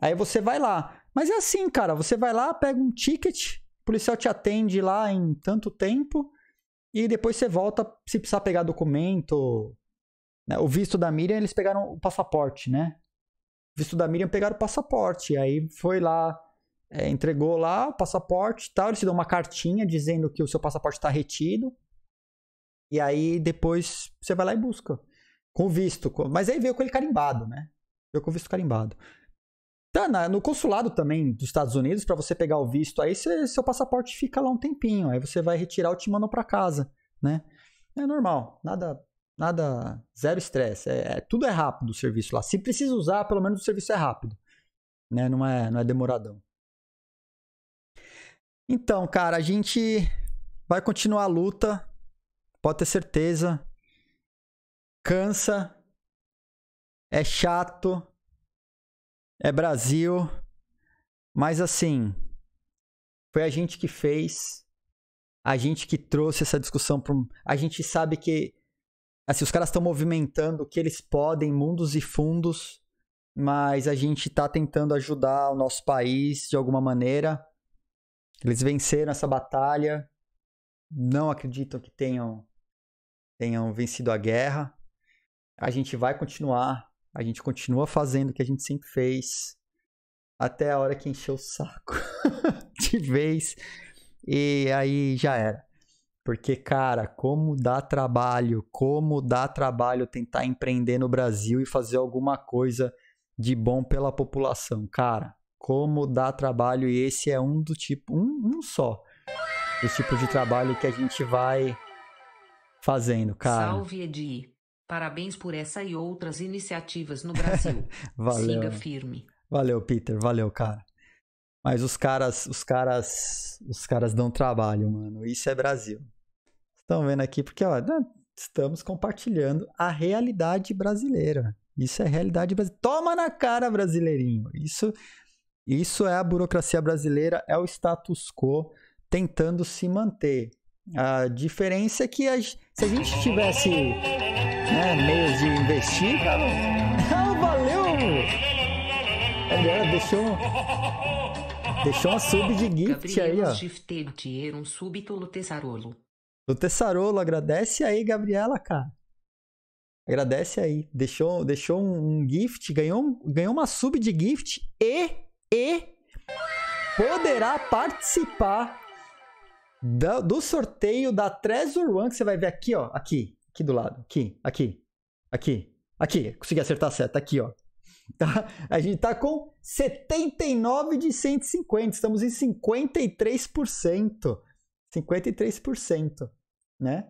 Aí você vai lá. Mas é assim, cara, você vai lá, pega um ticket, o policial te atende lá em tanto tempo e depois você volta se precisar pegar documento. Né, o visto da Miriam, eles pegaram o passaporte, né? visto da Miriam, pegaram o passaporte. E aí foi lá, é, entregou lá o passaporte e tal. Eles te dão uma cartinha dizendo que o seu passaporte está retido. E aí depois você vai lá e busca. Com visto. Com... Mas aí veio com ele carimbado, né? Veio com visto carimbado. Tá, na, no consulado também dos Estados Unidos, para você pegar o visto, aí cê, seu passaporte fica lá um tempinho. Aí você vai retirar ou te mandam para casa, né? É normal, nada Nada, zero estresse. É, é, tudo é rápido o serviço lá. Se precisa usar, pelo menos o serviço é rápido. Né? Não, é, não é demoradão. Então, cara, a gente vai continuar a luta. Pode ter certeza. Cansa. É chato. É Brasil. Mas assim, foi a gente que fez. A gente que trouxe essa discussão. Pro... A gente sabe que Assim, os caras estão movimentando o que eles podem, mundos e fundos, mas a gente está tentando ajudar o nosso país de alguma maneira. Eles venceram essa batalha. Não acredito que tenham tenham vencido a guerra. A gente vai continuar, a gente continua fazendo o que a gente sempre fez até a hora que encheu o saco de vez e aí já era. Porque, cara, como dá trabalho, como dá trabalho tentar empreender no Brasil e fazer alguma coisa de bom pela população. Cara, como dá trabalho e esse é um do tipo, um, um só. do tipo de trabalho que a gente vai fazendo, cara. Salve, Edi. Parabéns por essa e outras iniciativas no Brasil. valeu. Siga né? firme. Valeu, Peter. Valeu, cara. Mas os caras, os caras, os caras dão trabalho, mano. Isso é Brasil estão vendo aqui, porque ó, né, estamos compartilhando a realidade brasileira. Isso é realidade brasileira. Toma na cara, brasileirinho. Isso, isso é a burocracia brasileira, é o status quo tentando se manter. A diferença é que a, se a gente tivesse né, meios de investir, cara, ah, valeu! Agora deixou, deixou uma sub de gift Gabriel aí, ó. Gifted, um súbito tesarolo. Do Tessarolo agradece aí, Gabriela, cara. Agradece aí. Deixou, deixou um, gift, ganhou, ganhou uma sub de gift e, e poderá participar do, do sorteio da Treasure One, que você vai ver aqui, ó. Aqui, aqui do lado. Aqui, aqui, aqui, aqui. Consegui acertar a seta. Aqui, ó. Tá? A gente tá com 79 de 150. Estamos em 53%. 53%, né?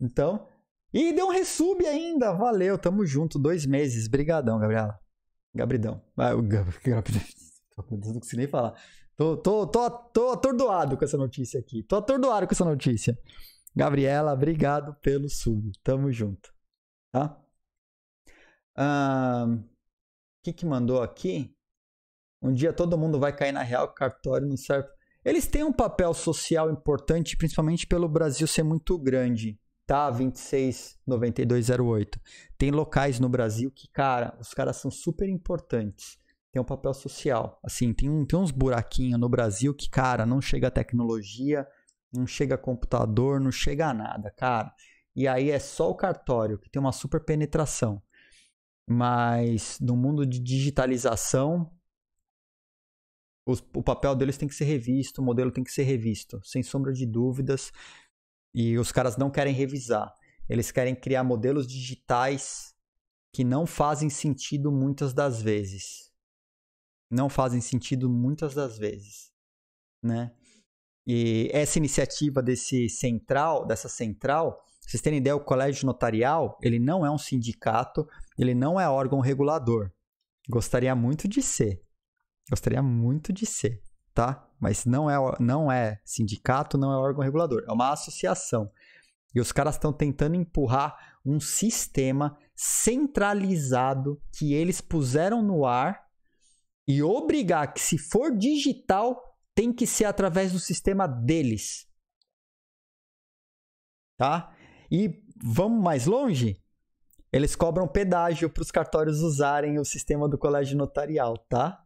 Então, e deu um resub ainda, valeu, tamo junto, dois meses, brigadão, Gabriela. Gabridão. Ah, o Gab... Não consigo nem falar. Tô, tô, tô, tô atordoado com essa notícia aqui. Tô atordoado com essa notícia. Gabriela, obrigado pelo sub. Tamo junto. Tá? O que que mandou aqui? Um dia todo mundo vai cair na real, cartório não serve eles têm um papel social importante, principalmente pelo Brasil ser muito grande, tá? 269208. Tem locais no Brasil que, cara, os caras são super importantes. Tem um papel social. Assim, tem, um, tem uns buraquinhos no Brasil que, cara, não chega tecnologia, não chega computador, não chega nada, cara. E aí é só o cartório que tem uma super penetração. Mas no mundo de digitalização, os, o papel deles tem que ser revisto, o modelo tem que ser revisto, sem sombra de dúvidas. E os caras não querem revisar. Eles querem criar modelos digitais que não fazem sentido muitas das vezes. Não fazem sentido muitas das vezes, né? E essa iniciativa desse central, dessa central, vocês terem ideia, o colégio notarial, ele não é um sindicato, ele não é órgão regulador. Gostaria muito de ser, Gostaria muito de ser, tá? Mas não é, não é sindicato, não é órgão regulador, é uma associação. E os caras estão tentando empurrar um sistema centralizado que eles puseram no ar e obrigar que, se for digital, tem que ser através do sistema deles. Tá? E vamos mais longe? Eles cobram pedágio para os cartórios usarem o sistema do colégio notarial, tá?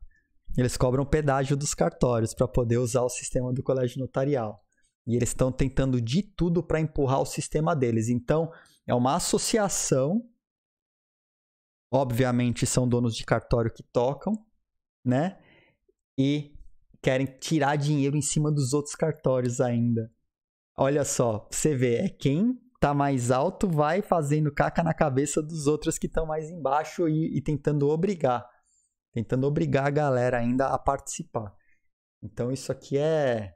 eles cobram pedágio dos cartórios para poder usar o sistema do colégio notarial. E eles estão tentando de tudo para empurrar o sistema deles. Então, é uma associação. Obviamente, são donos de cartório que tocam, né? E querem tirar dinheiro em cima dos outros cartórios ainda. Olha só, você vê, é quem tá mais alto vai fazendo caca na cabeça dos outros que estão mais embaixo e, e tentando obrigar tentando obrigar a galera ainda a participar. Então isso aqui é.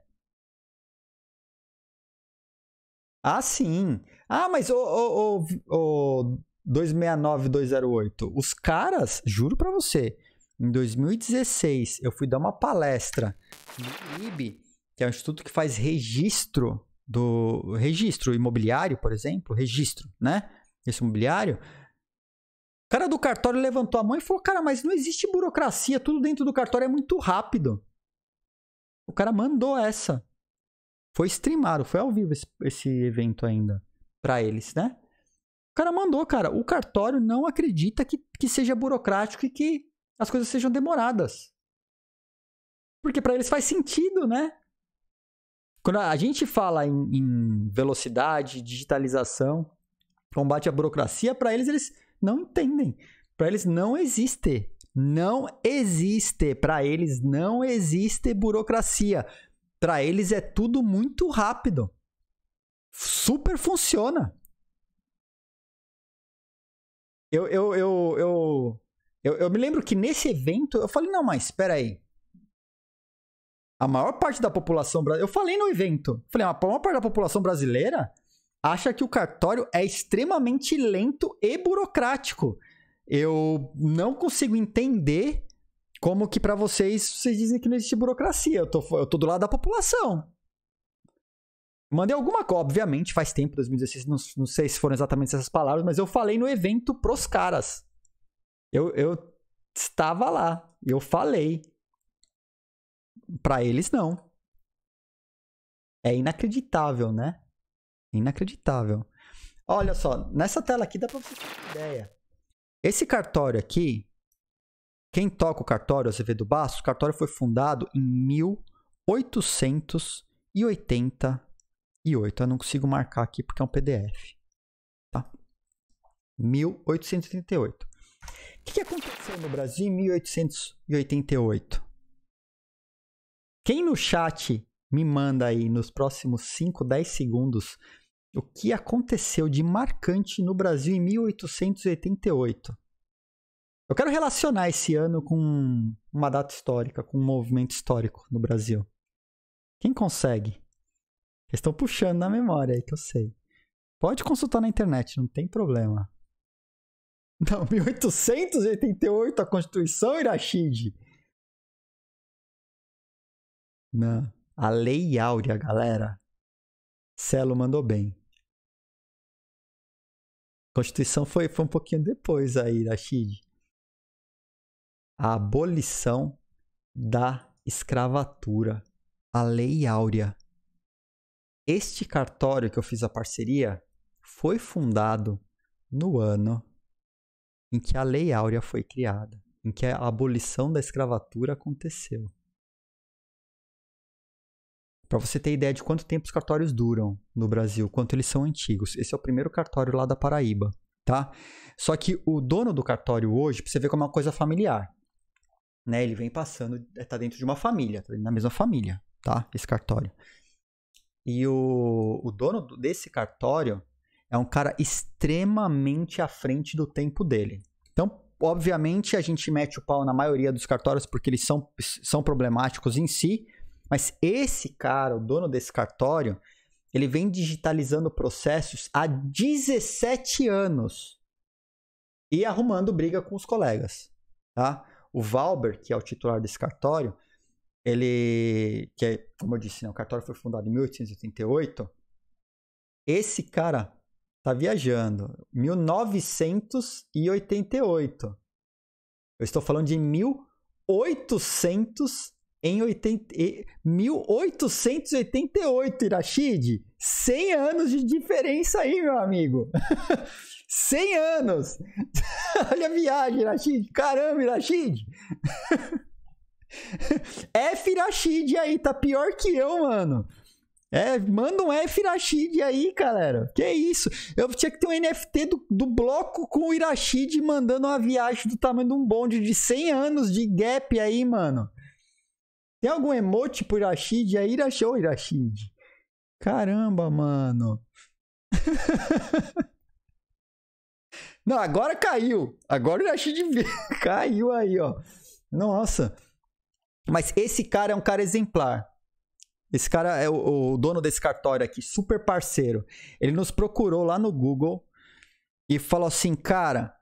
Ah, sim! Ah, mas o, o, o, 269, 208. Os caras, juro pra você, em 2016 eu fui dar uma palestra no IB, que é um instituto que faz registro do registro imobiliário, por exemplo, registro, né? Esse imobiliário. O cara do cartório levantou a mão e falou: Cara, mas não existe burocracia, tudo dentro do cartório é muito rápido. O cara mandou essa. Foi streamado, foi ao vivo esse, esse evento ainda. para eles, né? O cara mandou, cara. O cartório não acredita que, que seja burocrático e que as coisas sejam demoradas. Porque para eles faz sentido, né? Quando a gente fala em, em velocidade, digitalização, combate à burocracia, para eles, eles não entendem. Para eles não existe. Não existe. Para eles não existe burocracia. Para eles é tudo muito rápido. Super funciona. Eu, eu, eu, eu, eu, eu me lembro que nesse evento eu falei: não, mas espera aí. Ah, a maior parte da população brasileira. Eu falei no evento. Falei, a maior parte da população brasileira acha que o cartório é extremamente lento e burocrático. Eu não consigo entender como que para vocês, vocês dizem que não existe burocracia. Eu tô, eu tô do lado da população. Mandei alguma coisa, obviamente, faz tempo, 2016, não, não sei se foram exatamente essas palavras, mas eu falei no evento pros caras. Eu, eu estava lá, eu falei. Para eles, não. É inacreditável, né? Inacreditável. Olha só, nessa tela aqui dá pra você ter uma ideia. Esse cartório aqui, quem toca o cartório, do baixo. o cartório foi fundado em 1888. Eu não consigo marcar aqui porque é um PDF. Tá? 1888. O que, que aconteceu no Brasil em 1888? Quem no chat me manda aí nos próximos 5, 10 segundos o que aconteceu de marcante no Brasil em 1888. Eu quero relacionar esse ano com uma data histórica, com um movimento histórico no Brasil. Quem consegue? Eles estão puxando na memória aí que eu sei. Pode consultar na internet, não tem problema. Não, 1888, a Constituição Irachide. Não. A Lei Áurea, galera. Celo mandou bem. Constituição foi, foi um pouquinho depois aí, Rashid. A abolição da escravatura, a Lei Áurea. Este cartório que eu fiz a parceria foi fundado no ano em que a Lei Áurea foi criada, em que a abolição da escravatura aconteceu. Para você ter ideia de quanto tempo os cartórios duram no Brasil, quanto eles são antigos. Esse é o primeiro cartório lá da Paraíba, tá? Só que o dono do cartório hoje, pra você ver como é uma coisa familiar, né? Ele vem passando, é, tá dentro de uma família, tá na mesma família, tá? Esse cartório. E o, o dono desse cartório é um cara extremamente à frente do tempo dele. Então, obviamente, a gente mete o pau na maioria dos cartórios porque eles são, são problemáticos em si, mas esse cara, o dono desse cartório, ele vem digitalizando processos há 17 anos e arrumando briga com os colegas, tá? O Valber, que é o titular desse cartório, ele, que é, como eu disse, né, o cartório foi fundado em 1888. Esse cara tá viajando, 1988. Eu estou falando de 1888 em 80, 1888, Irashid. 100 anos de diferença aí, meu amigo. 100 anos. Olha a viagem, Irachid. Caramba, Irachid. F Irachid aí, tá pior que eu, mano. É, manda um F Irachid aí, galera. Que isso? Eu tinha que ter um NFT do, do bloco com o Irachid mandando uma viagem do tamanho de um bonde de 100 anos de gap aí, mano. Tem algum emote pro Irashid? É Irashou Irashid. Caramba, mano. Não, agora caiu. Agora o Irashid caiu aí, ó. Nossa. Mas esse cara é um cara exemplar. Esse cara é o, o, dono desse cartório aqui, super parceiro. Ele nos procurou lá no Google e falou assim, cara,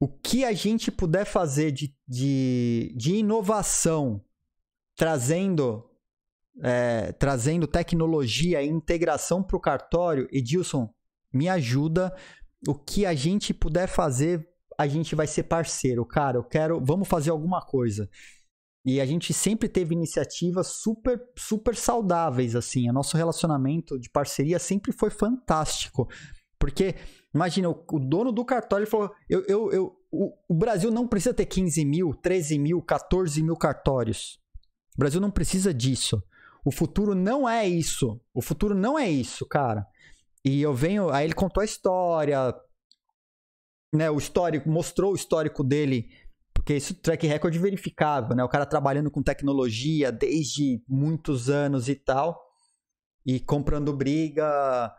o que a gente puder fazer de, de, de inovação trazendo é, trazendo tecnologia e integração para o cartório. Edilson, me ajuda. O que a gente puder fazer, a gente vai ser parceiro, cara. Eu quero, vamos fazer alguma coisa. E a gente sempre teve iniciativas super, super saudáveis, assim. O nosso relacionamento de parceria sempre foi fantástico. Porque, imagina, o, dono do cartório falou: eu, eu, eu, o, o Brasil não precisa ter 15 mil, 13 mil, 14 mil cartórios. O Brasil não precisa disso. O futuro não é isso. O futuro não é isso, cara. E eu venho. Aí ele contou a história, né? O histórico, mostrou o histórico dele, porque isso track record verificável, né? O cara trabalhando com tecnologia desde muitos anos e tal, e comprando briga,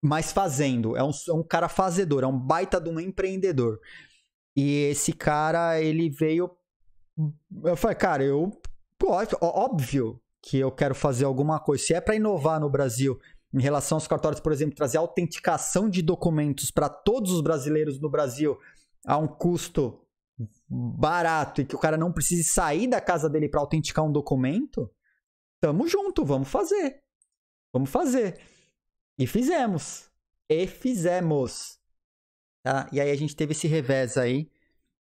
mas fazendo. É um, é um cara fazedor, é um baita de um empreendedor. E esse cara, ele veio. Eu falei, cara, eu Lógico, óbvio que eu quero fazer alguma coisa. Se é para inovar no Brasil em relação aos cartórios, por exemplo, trazer autenticação de documentos para todos os brasileiros no Brasil a um custo barato e que o cara não precise sair da casa dele para autenticar um documento, tamo junto, vamos fazer. Vamos fazer. E fizemos. E fizemos. Tá? E aí a gente teve esse revés aí.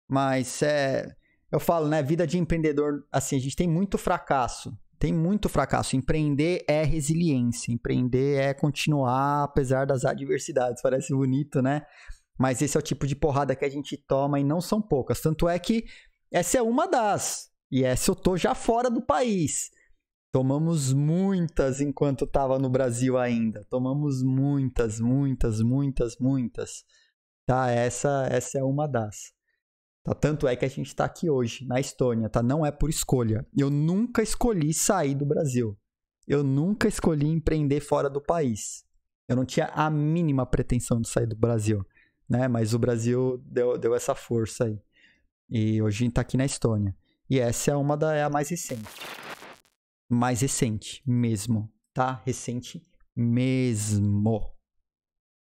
Mas é eu falo, né? Vida de empreendedor, assim, a gente tem muito fracasso. Tem muito fracasso. Empreender é resiliência. Empreender é continuar apesar das adversidades. Parece bonito, né? Mas esse é o tipo de porrada que a gente toma e não são poucas. Tanto é que essa é uma das. E essa eu tô já fora do país. Tomamos muitas enquanto estava no Brasil ainda. Tomamos muitas, muitas, muitas, muitas. Tá, essa essa é uma das. Tá? Tanto é que a gente está aqui hoje, na Estônia, tá? Não é por escolha. Eu nunca escolhi sair do Brasil. Eu nunca escolhi empreender fora do país. Eu não tinha a mínima pretensão de sair do Brasil, né? Mas o Brasil deu, deu essa força aí. E hoje a gente tá aqui na Estônia. E essa é uma da é a mais recente. Mais recente mesmo, tá? Recente mesmo.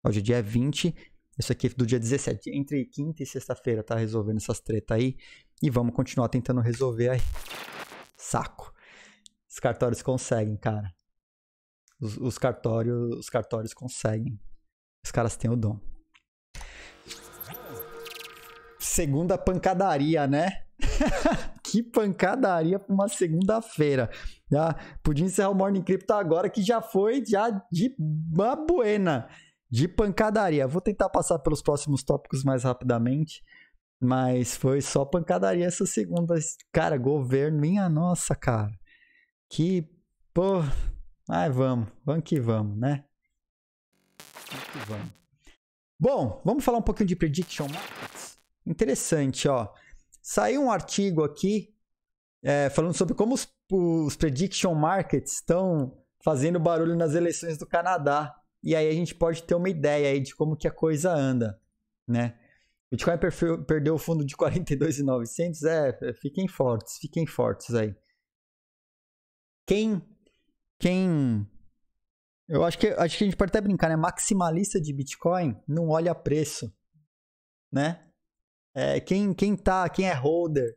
Hoje é dia 20 isso aqui é do dia 17, entre quinta e sexta-feira, tá resolvendo essas tretas aí. E vamos continuar tentando resolver aí. Saco. Os cartórios conseguem, cara. Os, os cartórios, os cartórios conseguem. Os caras têm o dom. Segunda pancadaria, né? que pancadaria pra uma segunda-feira. Já podia encerrar o Morning Crypto agora, que já foi já de babuena de pancadaria. Vou tentar passar pelos próximos tópicos mais rapidamente, mas foi só pancadaria essa segunda. Cara, governo, minha nossa, cara. Que, pô, ai, vamos, vamos que vamos, né? Vamos que vamos. Bom, vamos falar um pouquinho de prediction markets. Interessante, ó. Saiu um artigo aqui é, falando sobre como os, os prediction markets estão fazendo barulho nas eleições do Canadá e aí a gente pode ter uma ideia aí de como que a coisa anda, né? Bitcoin perdeu o fundo de 42.900, é, é, fiquem fortes, fiquem fortes aí. Quem quem eu acho que acho que a gente pode até brincar, né? Maximalista de Bitcoin não olha preço, né? É, quem quem tá, quem é holder,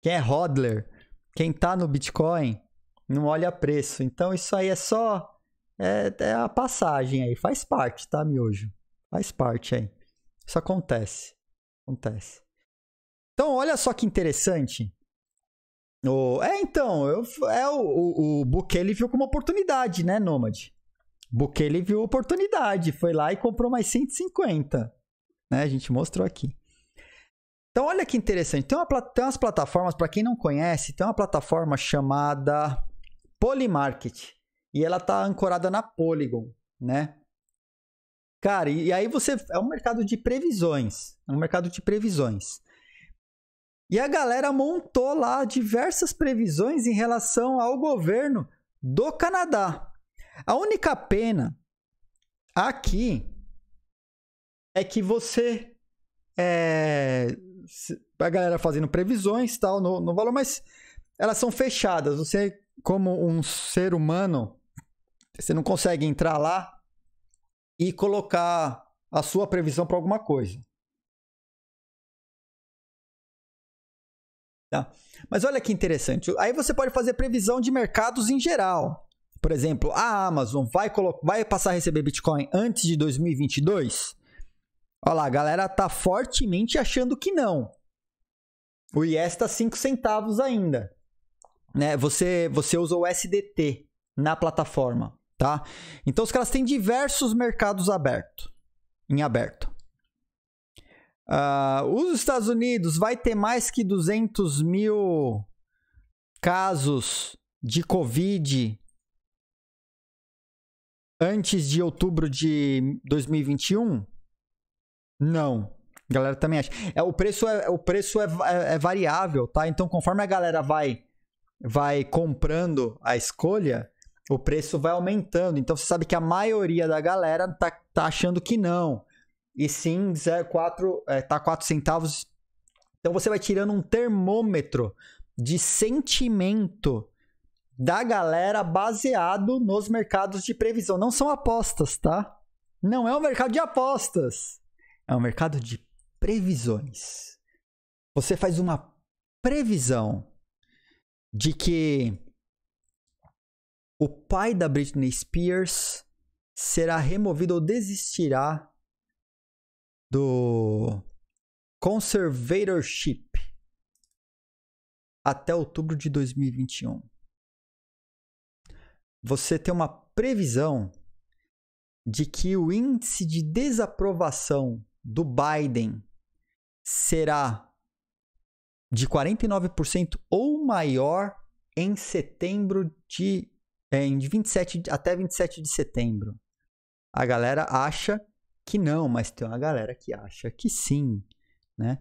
quem é hodler, quem tá no Bitcoin não olha preço. Então isso aí é só é, é a passagem aí. Faz parte, tá, miojo? Faz parte aí. Isso acontece. Acontece. Então, olha só que interessante. O, é, então, eu, é o, o, o ele viu como oportunidade, né, Nômade? Buquê ele viu oportunidade, foi lá e comprou mais 150. Né? A gente mostrou aqui. Então, olha que interessante. Tem, uma, tem umas plataformas, para quem não conhece, tem uma plataforma chamada Polymarket e ela tá ancorada na Polygon, né? Cara, e, e aí você é um mercado de previsões, é um mercado de previsões. E a galera montou lá diversas previsões em relação ao governo do Canadá. A única pena aqui é que você é, a galera fazendo previsões tal no, no valor, mas elas são fechadas. Você como um ser humano você não consegue entrar lá e colocar a sua previsão para alguma coisa. Tá? Mas olha que interessante. Aí você pode fazer previsão de mercados em geral. Por exemplo, a Amazon vai, vai passar a receber Bitcoin antes de 2022? Olha lá, a galera tá fortemente achando que não. O IES está 5 centavos ainda. Né? Você, você usa o SDT na plataforma tá? Então os caras têm diversos mercados abertos, em aberto. Uh, os Estados Unidos vai ter mais que 200 mil casos de Covid antes de outubro de 2021? Não. A galera também acha. É, o preço, é, o preço é, é, é variável, tá? Então, conforme a galera vai vai comprando a escolha, o preço vai aumentando. Então você sabe que a maioria da galera tá, tá achando que não. E sim, 04, é, tá 4 centavos. Então você vai tirando um termômetro de sentimento da galera baseado nos mercados de previsão. Não são apostas, tá? Não é um mercado de apostas. É um mercado de previsões. Você faz uma previsão de que o pai da Britney Spears será removido ou desistirá do conservatorship até outubro de 2021. Você tem uma previsão de que o índice de desaprovação do Biden será de 49% ou maior em setembro de é, em de 27 até 27 de setembro. A galera acha que não, mas tem uma galera que acha que sim, né?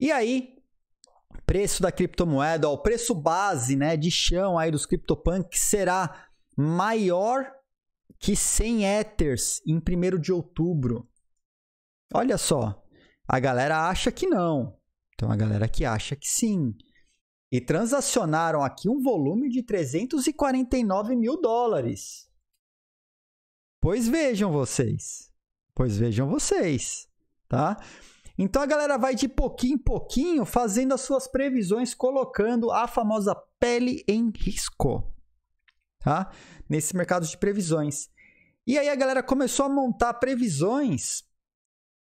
E aí, preço da criptomoeda, ó, o preço base, né, de chão aí dos CryptoPunks será maior que 100 Ethers em 1 de outubro. Olha só, a galera acha que não, tem uma galera que acha que sim e transacionaram aqui um volume de 349 mil dólares. Pois vejam vocês. Pois vejam vocês, tá? Então a galera vai de pouquinho em pouquinho fazendo as suas previsões, colocando a famosa pele em risco, tá? Nesse mercado de previsões. E aí a galera começou a montar previsões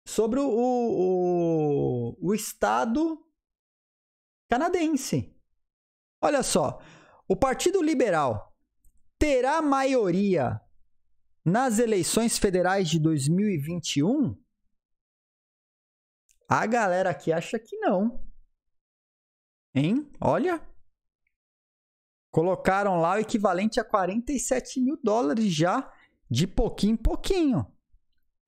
sobre o, o, o estado canadense. Olha só, o Partido Liberal terá maioria nas eleições federais de 2021? A galera aqui acha que não. Hein? Olha. Colocaram lá o equivalente a 47 mil dólares já, de pouquinho em pouquinho.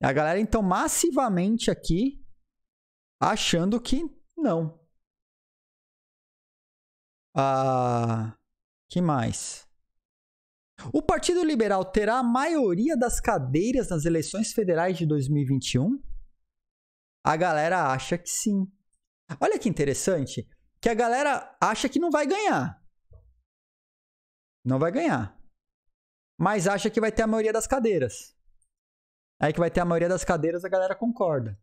A galera, então, massivamente aqui achando que não. Ah, que mais? O Partido Liberal terá a maioria das cadeiras nas eleições federais de 2021? A galera acha que sim. Olha que interessante, que a galera acha que não vai ganhar. Não vai ganhar. Mas acha que vai ter a maioria das cadeiras. Aí que vai ter a maioria das cadeiras, a galera concorda,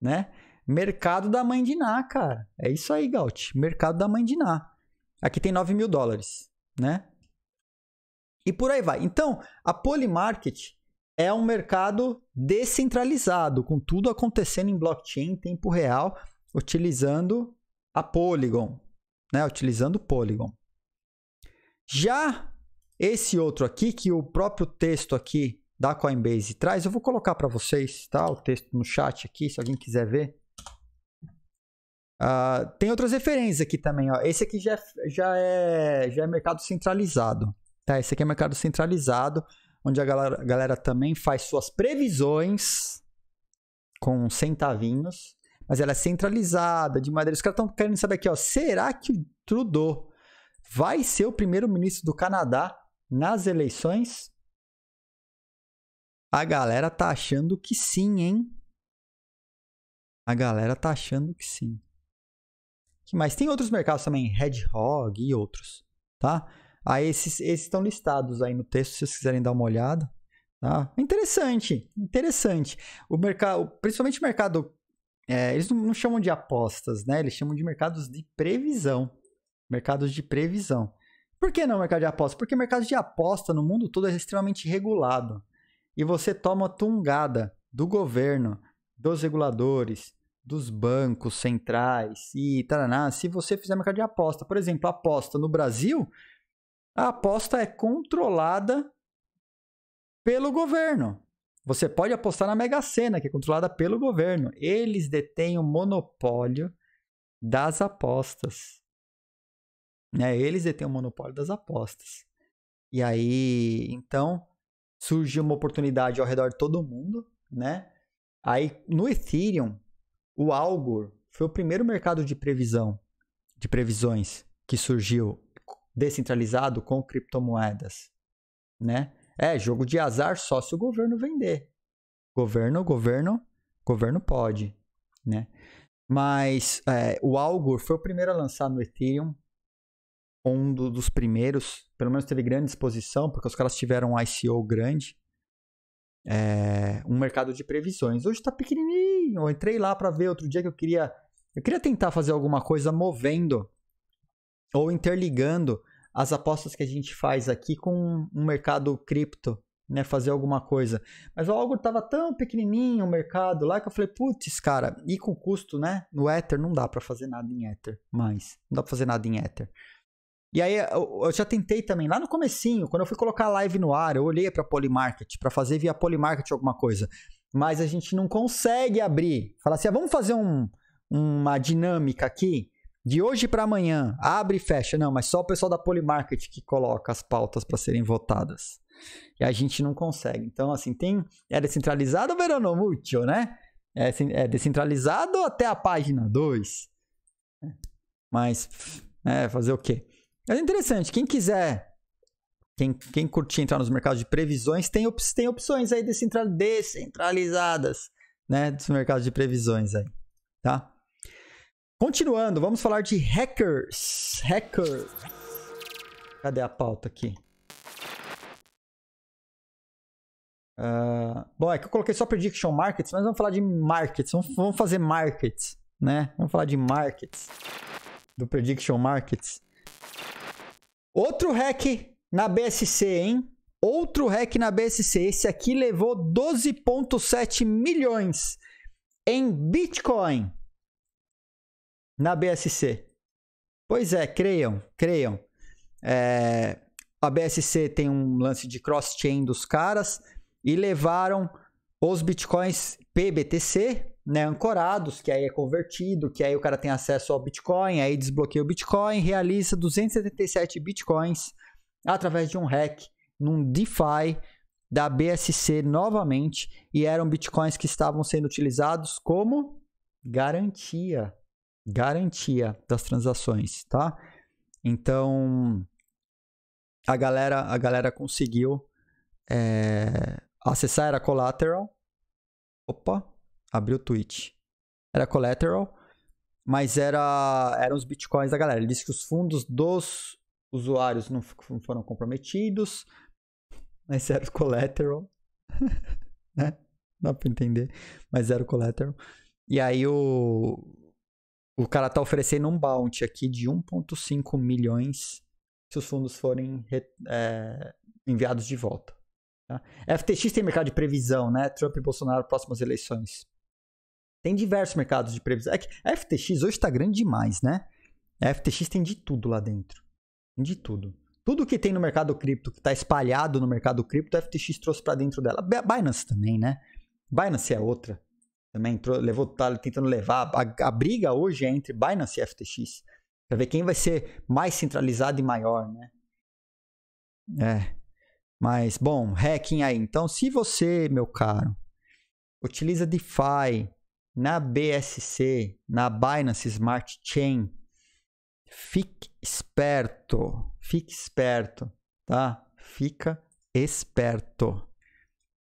né? Mercado da mãe de Ná, cara. É isso aí, Gaut. Mercado da mãe de Ná. Aqui tem 9 mil dólares, né? E por aí vai. Então, a Polymarket é um mercado descentralizado, com tudo acontecendo em blockchain em tempo real, utilizando a Polygon, né? Utilizando o Polygon. Já esse outro aqui, que o próprio texto aqui da Coinbase traz, eu vou colocar para vocês, tá? O texto no chat aqui, se alguém quiser ver. Uh, tem outras referências aqui também. Ó. Esse aqui já, é já, é, já é mercado centralizado. Tá? Esse aqui é mercado centralizado, onde a galera, a galera também faz suas previsões com centavinhos, mas ela é centralizada, de maneira. Os caras estão querendo saber aqui, ó, será que o Trudeau vai ser o primeiro-ministro do Canadá nas eleições? A galera tá achando que sim, hein? A galera tá achando que sim que mais? Tem outros mercados também, Hedgehog e outros, tá? Aí esses, esses estão listados aí no texto, se vocês quiserem dar uma olhada. Tá? Interessante, interessante. O mercado, principalmente o mercado, é, eles não, chamam de apostas, né? Eles chamam de mercados de previsão. Mercados de previsão. Por que não mercado de aposta? Porque mercado de aposta no mundo todo é extremamente regulado. E você toma tungada do governo, dos reguladores, dos bancos centrais e taraná, se você fizer mercado de aposta. Por exemplo, a aposta no Brasil, a aposta é controlada pelo governo. Você pode apostar na Mega Sena, que é controlada pelo governo. Eles detêm o monopólio das apostas. Né? Eles detêm o monopólio das apostas. E aí, então, surge uma oportunidade ao redor de todo mundo, né? Aí, no Ethereum, o Algor foi o primeiro mercado de previsão, de previsões que surgiu descentralizado com criptomoedas, né? É jogo de azar só se o governo vender. Governo, governo, governo pode, né? Mas é, o Algor foi o primeiro a lançar no Ethereum, um do, dos primeiros, pelo menos teve grande exposição, porque os caras tiveram um ICO grande, é, um mercado de previsões. Hoje está pequenininho. Eu entrei lá para ver outro dia que eu queria, eu queria tentar fazer alguma coisa movendo ou interligando as apostas que a gente faz aqui com um mercado cripto, né, fazer alguma coisa. Mas algo estava tão pequenininho o mercado lá que eu falei, putz, cara, e com custo, né? No Ether não dá para fazer nada em Ether mais. Não dá para fazer nada em Ether. E aí eu, já tentei também, lá no comecinho, quando eu fui colocar a live no ar, eu olhei para Polymarket, para fazer via Polymarket alguma coisa. Mas a gente não consegue abrir. Falar assim, ah, vamos fazer um, uma dinâmica aqui de hoje para amanhã, abre e fecha. Não, mas só o pessoal da Polymarket que coloca as pautas para serem votadas. E a gente não consegue. Então, assim, tem. É descentralizado, pero no né? É, assim, é descentralizado até a página 2. Mas, é, fazer o quê? É interessante. Quem quiser, quem, quem curtir entrar nos mercados de previsões, tem, op tem opções aí descentralizadas, né? Dos mercados de previsões aí, tá? Continuando, vamos falar de hackers. Hackers. Cadê a pauta aqui? Uh, bom, é que eu coloquei só prediction markets, mas vamos falar de markets. Vamos, vamos fazer markets, né? Vamos falar de markets. Do prediction markets. Outro hack na BSC, hein? Outro hack na BSC. Esse aqui levou 12,7 milhões em Bitcoin na BSC. Pois é, creiam, creiam. É, a BSC tem um lance de cross-chain dos caras e levaram os bitcoins PBTC né, ancorados, que aí é convertido, que aí o cara tem acesso ao Bitcoin, aí desbloqueia o Bitcoin, realiza 277 Bitcoins através de um hack num DeFi da BSC novamente, e eram Bitcoins que estavam sendo utilizados como garantia, garantia das transações, tá? Então, a galera, a galera conseguiu é, acessar era Collateral, opa, abri o tweet. Era collateral, mas era eram os bitcoins da galera. Ele disse que os fundos dos usuários não foram comprometidos, mas era o collateral. né? Dá pra entender, mas era o collateral. E aí o, o cara tá oferecendo um bounty aqui de 1.5 milhões se os fundos forem é, enviados de volta. Tá? FTX tem mercado de previsão, né? Trump e Bolsonaro próximas eleições. Tem diversos mercados de previsão. É que a FTX hoje está grande demais, né? A FTX tem de tudo lá dentro. Tem de tudo. Tudo que tem no mercado cripto, que está espalhado no mercado cripto, a FTX trouxe para dentro dela. Binance também, né? Binance é outra. Também entrou, levou, tá tentando levar. A, a briga hoje é entre Binance e FTX. Para ver quem vai ser mais centralizado e maior, né? É. Mas, bom, hacking aí. Então, se você, meu caro, utiliza DeFi, na BSC, na Binance Smart Chain, fique esperto, fique esperto, tá? Fica esperto.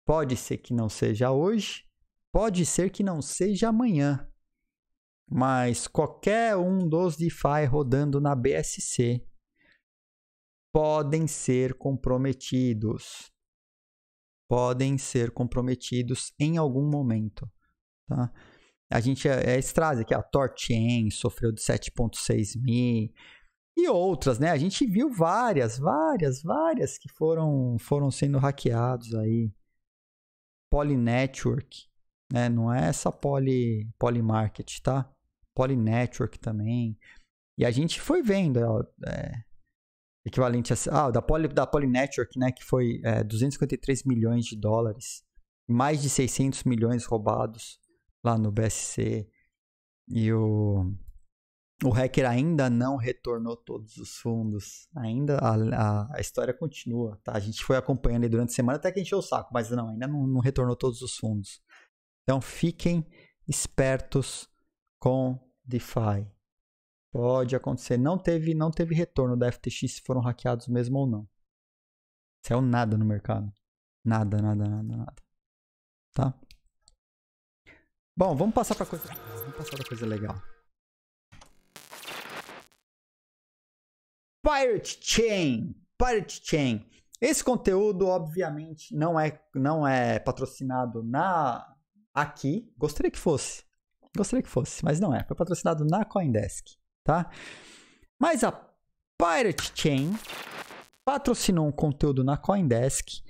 Pode ser que não seja hoje, pode ser que não seja amanhã, mas qualquer um dos DeFi rodando na BSC podem ser comprometidos. Podem ser comprometidos em algum momento, tá? A gente, é, é trazem aqui, a Torchain sofreu de 7.6 mil e outras, né? A gente viu várias, várias, várias que foram, foram sendo hackeados aí. Polynetwork, né? Não é essa poly, Market tá? Polynetwork também. E a gente foi vendo, ó, é, equivalente a... Ah, da, poly, da Polynetwork, né? Que foi é, 253 milhões de dólares. Mais de 600 milhões roubados lá no BSC e o, o hacker ainda não retornou todos os fundos. Ainda a, a, história continua, tá? A gente foi acompanhando aí durante a semana até que encheu o saco, mas não, ainda não, não retornou todos os fundos. Então fiquem espertos com DeFi. Pode acontecer. Não teve, não teve retorno da FTX se foram hackeados mesmo ou não. Saiu nada no mercado. Nada, nada, nada, nada. Tá? Bom, vamos passar para coisa, vamos passar pra coisa legal. Pirate Chain, Pirate Chain. Esse conteúdo, obviamente, não é não é patrocinado na aqui. Gostaria que fosse, gostaria que fosse, mas não é. Foi patrocinado na CoinDesk, tá? Mas a Pirate Chain patrocinou um conteúdo na CoinDesk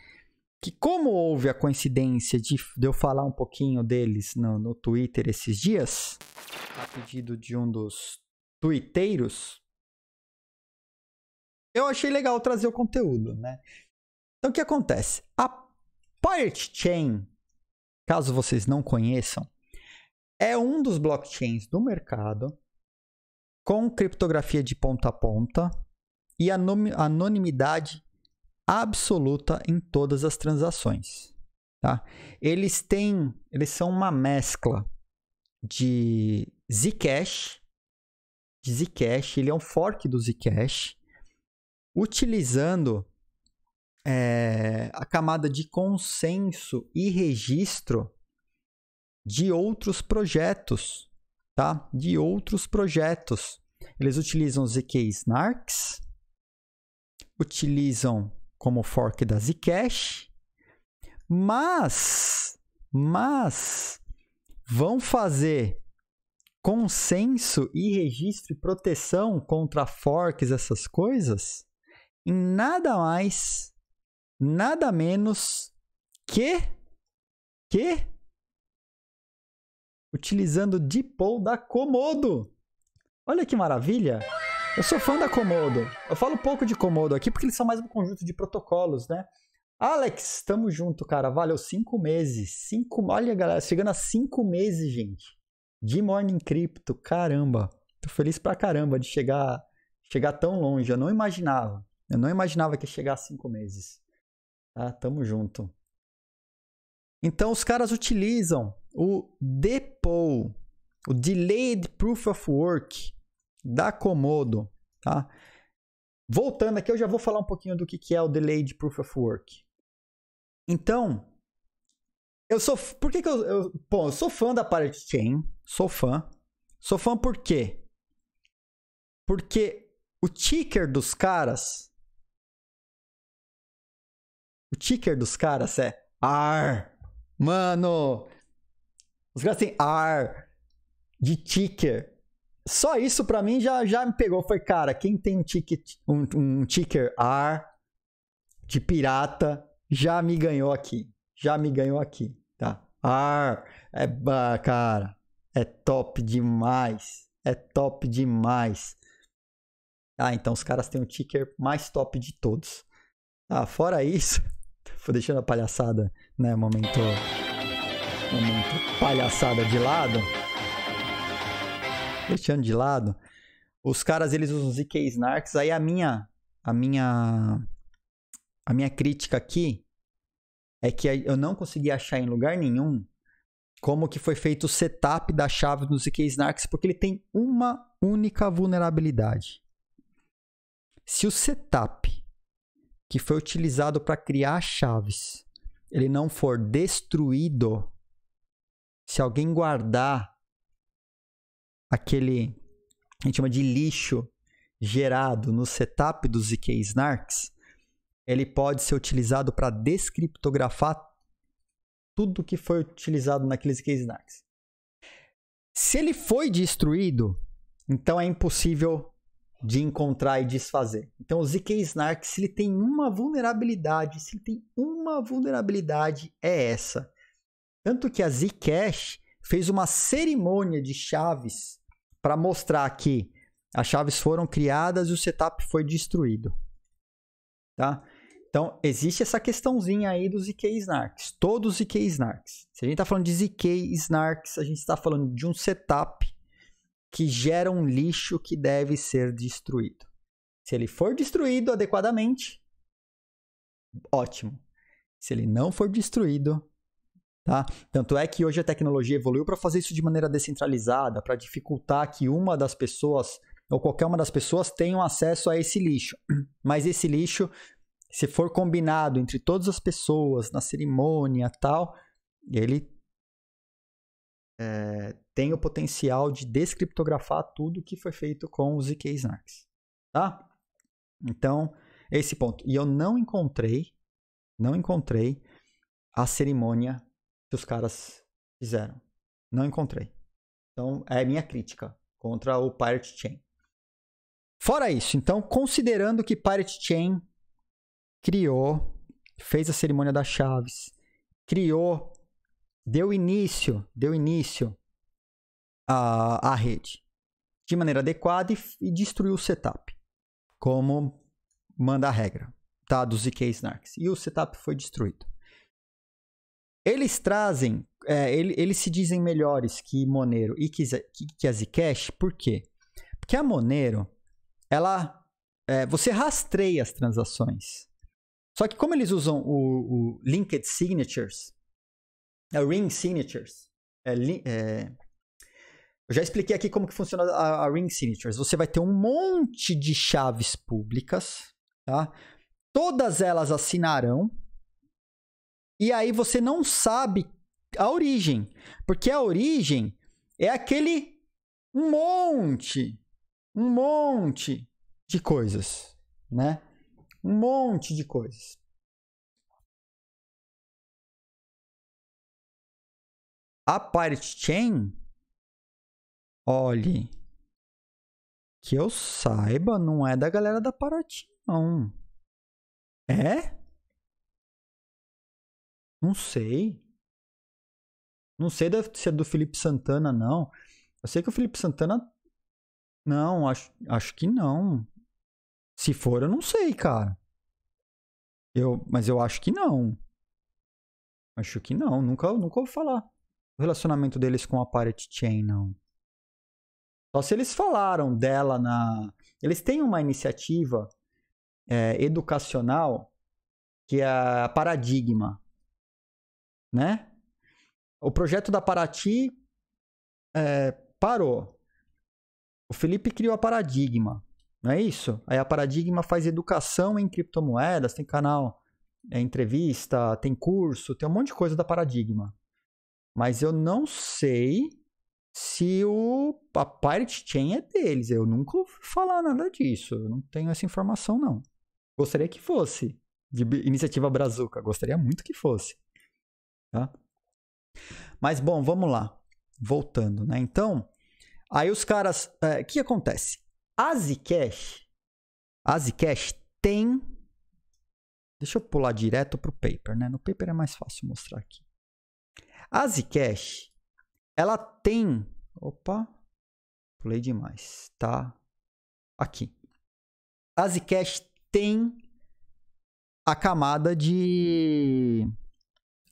que como houve a coincidência de, de eu falar um pouquinho deles no, no, Twitter esses dias, a pedido de um dos twitteiros, eu achei legal trazer o conteúdo, né? Então o que acontece? A Pirate Chain, caso vocês não conheçam, é um dos blockchains do mercado com criptografia de ponta a ponta e anonimidade absoluta em todas as transações. Tá? Eles têm, eles são uma mescla de Zcash, de Zcash, ele é um fork do Zcash, utilizando é, a camada de consenso e registro de outros projetos, tá? De outros projetos. Eles utilizam ZK Snarks, utilizam como fork da Zcash, mas, mas vão fazer consenso e registro e proteção contra forks, essas coisas, em nada mais, nada menos que que utilizando o Dipol da Komodo. Olha que maravilha! Eu sou fã da Komodo. Eu falo pouco de Komodo aqui porque eles são mais um conjunto de protocolos, né? Alex, tamo junto, cara. Valeu, cinco meses. Cinco... Olha, galera, chegando a cinco meses, gente. De Morning Crypto, caramba. Tô feliz pra caramba de chegar, chegar tão longe. Eu não imaginava. Eu não imaginava que ia chegar a cinco meses. Tá? Tamo junto. Então, os caras utilizam o DEPO, o Delayed Proof of Work, da Komodo, tá? Voltando aqui, eu já vou falar um pouquinho do que, que é o delay de Proof of Work. Então, eu sou. Por que, que eu, eu. Bom, eu sou fã da Pirate Chain. Sou fã. Sou fã por quê? Porque o ticker dos caras. O ticker dos caras é AR. Mano! Os caras têm AR de ticker só isso para mim já, já me pegou. Foi, cara, quem tem um, ticket, um, um ticker R de pirata já me ganhou aqui. Já me ganhou aqui, tá? R é, cara, é top demais. É top demais. Ah, então os caras têm o um ticker mais top de todos. Ah, fora isso, vou deixando a palhaçada, né? Momento, momento palhaçada de lado deixando de lado. Os caras, eles usam ZK Snarks. Aí a minha, a minha, a minha crítica aqui é que eu não consegui achar em lugar nenhum como que foi feito o setup da chave do ZK Snarks, porque ele tem uma única vulnerabilidade. Se o setup que foi utilizado para criar chaves, ele não for destruído, se alguém guardar aquele a gente chama de lixo gerado no setup do ZK Snarks, ele pode ser utilizado para descriptografar tudo que foi utilizado naquele ZK Snarks. Se ele foi destruído, então é impossível de encontrar e desfazer. Então o ZK snarks se ele tem uma vulnerabilidade, se ele tem uma vulnerabilidade, é essa. Tanto que a Zcash fez uma cerimônia de chaves para mostrar que as chaves foram criadas e o setup foi destruído. Tá? Então, existe essa questãozinha aí dos ZK Snarks. Todos os ZK Snarks. Se a gente está falando de ZK Snarks, a gente está falando de um setup que gera um lixo que deve ser destruído. Se ele for destruído adequadamente, ótimo. Se ele não for destruído, Tá? Tanto é que hoje a tecnologia evoluiu para fazer isso de maneira descentralizada, para dificultar que uma das pessoas ou qualquer uma das pessoas tenham acesso a esse lixo. Mas esse lixo, se for combinado entre todas as pessoas na cerimônia tal, ele é, tem o potencial de descriptografar tudo que foi feito com os IKs Snarks. tá? Então, esse ponto. E eu não encontrei, não encontrei a cerimônia que os caras fizeram. Não encontrei. Então, é minha crítica contra o Pirate Chain. Fora isso, então, considerando que Pirate Chain criou, fez a cerimônia das chaves, criou, deu início, deu início à, à rede de maneira adequada e, e destruiu o setup, como manda a regra, tá? Dos ZK Snarks. E o setup foi destruído. Eles trazem, é, ele, eles se dizem melhores que Monero e que, que, que a Zcash, por quê? Porque a Monero, ela, é, você rastreia as transações. Só que como eles usam o, o Linked Signatures, a é, Ring Signatures, é, é, eu já expliquei aqui como que funciona a, a, Ring Signatures. Você vai ter um monte de chaves públicas, tá? Todas elas assinarão e aí você não sabe a origem, porque a origem é aquele monte, um monte de coisas, né? Um monte de coisas. A Pirate Chain, olhe, que eu saiba, não é da galera da Paraty, não. É? Não sei. Não sei deve ser do Felipe Santana, não. Eu sei que o Felipe Santana. Não, acho, acho que não. Se for, eu não sei, cara. Eu, mas eu acho que não. Acho que não. Nunca, nunca ouvi falar. O relacionamento deles com a Pirate Chain, não. Só se eles falaram dela na. Eles têm uma iniciativa é, educacional que é a Paradigma né? O projeto da Paraty é, parou. O Felipe criou a Paradigma, não é isso? Aí a Paradigma faz educação em criptomoedas, tem canal, é, entrevista, tem curso, tem um monte de coisa da Paradigma. Mas eu não sei se o, a Pirate Chain é deles. Eu nunca ouvi falar nada disso. Eu não tenho essa informação, não. Gostaria que fosse. De iniciativa Brazuca. Gostaria muito que fosse. Tá? Mas bom, vamos lá. Voltando, né? Então, aí os caras. É, o é, que acontece? A Zcash, a Zcash tem. Deixa eu pular direto pro paper, né? No paper é mais fácil mostrar aqui. A Zcash, ela tem. Opa, pulei demais. Tá aqui. A Zcash tem a camada de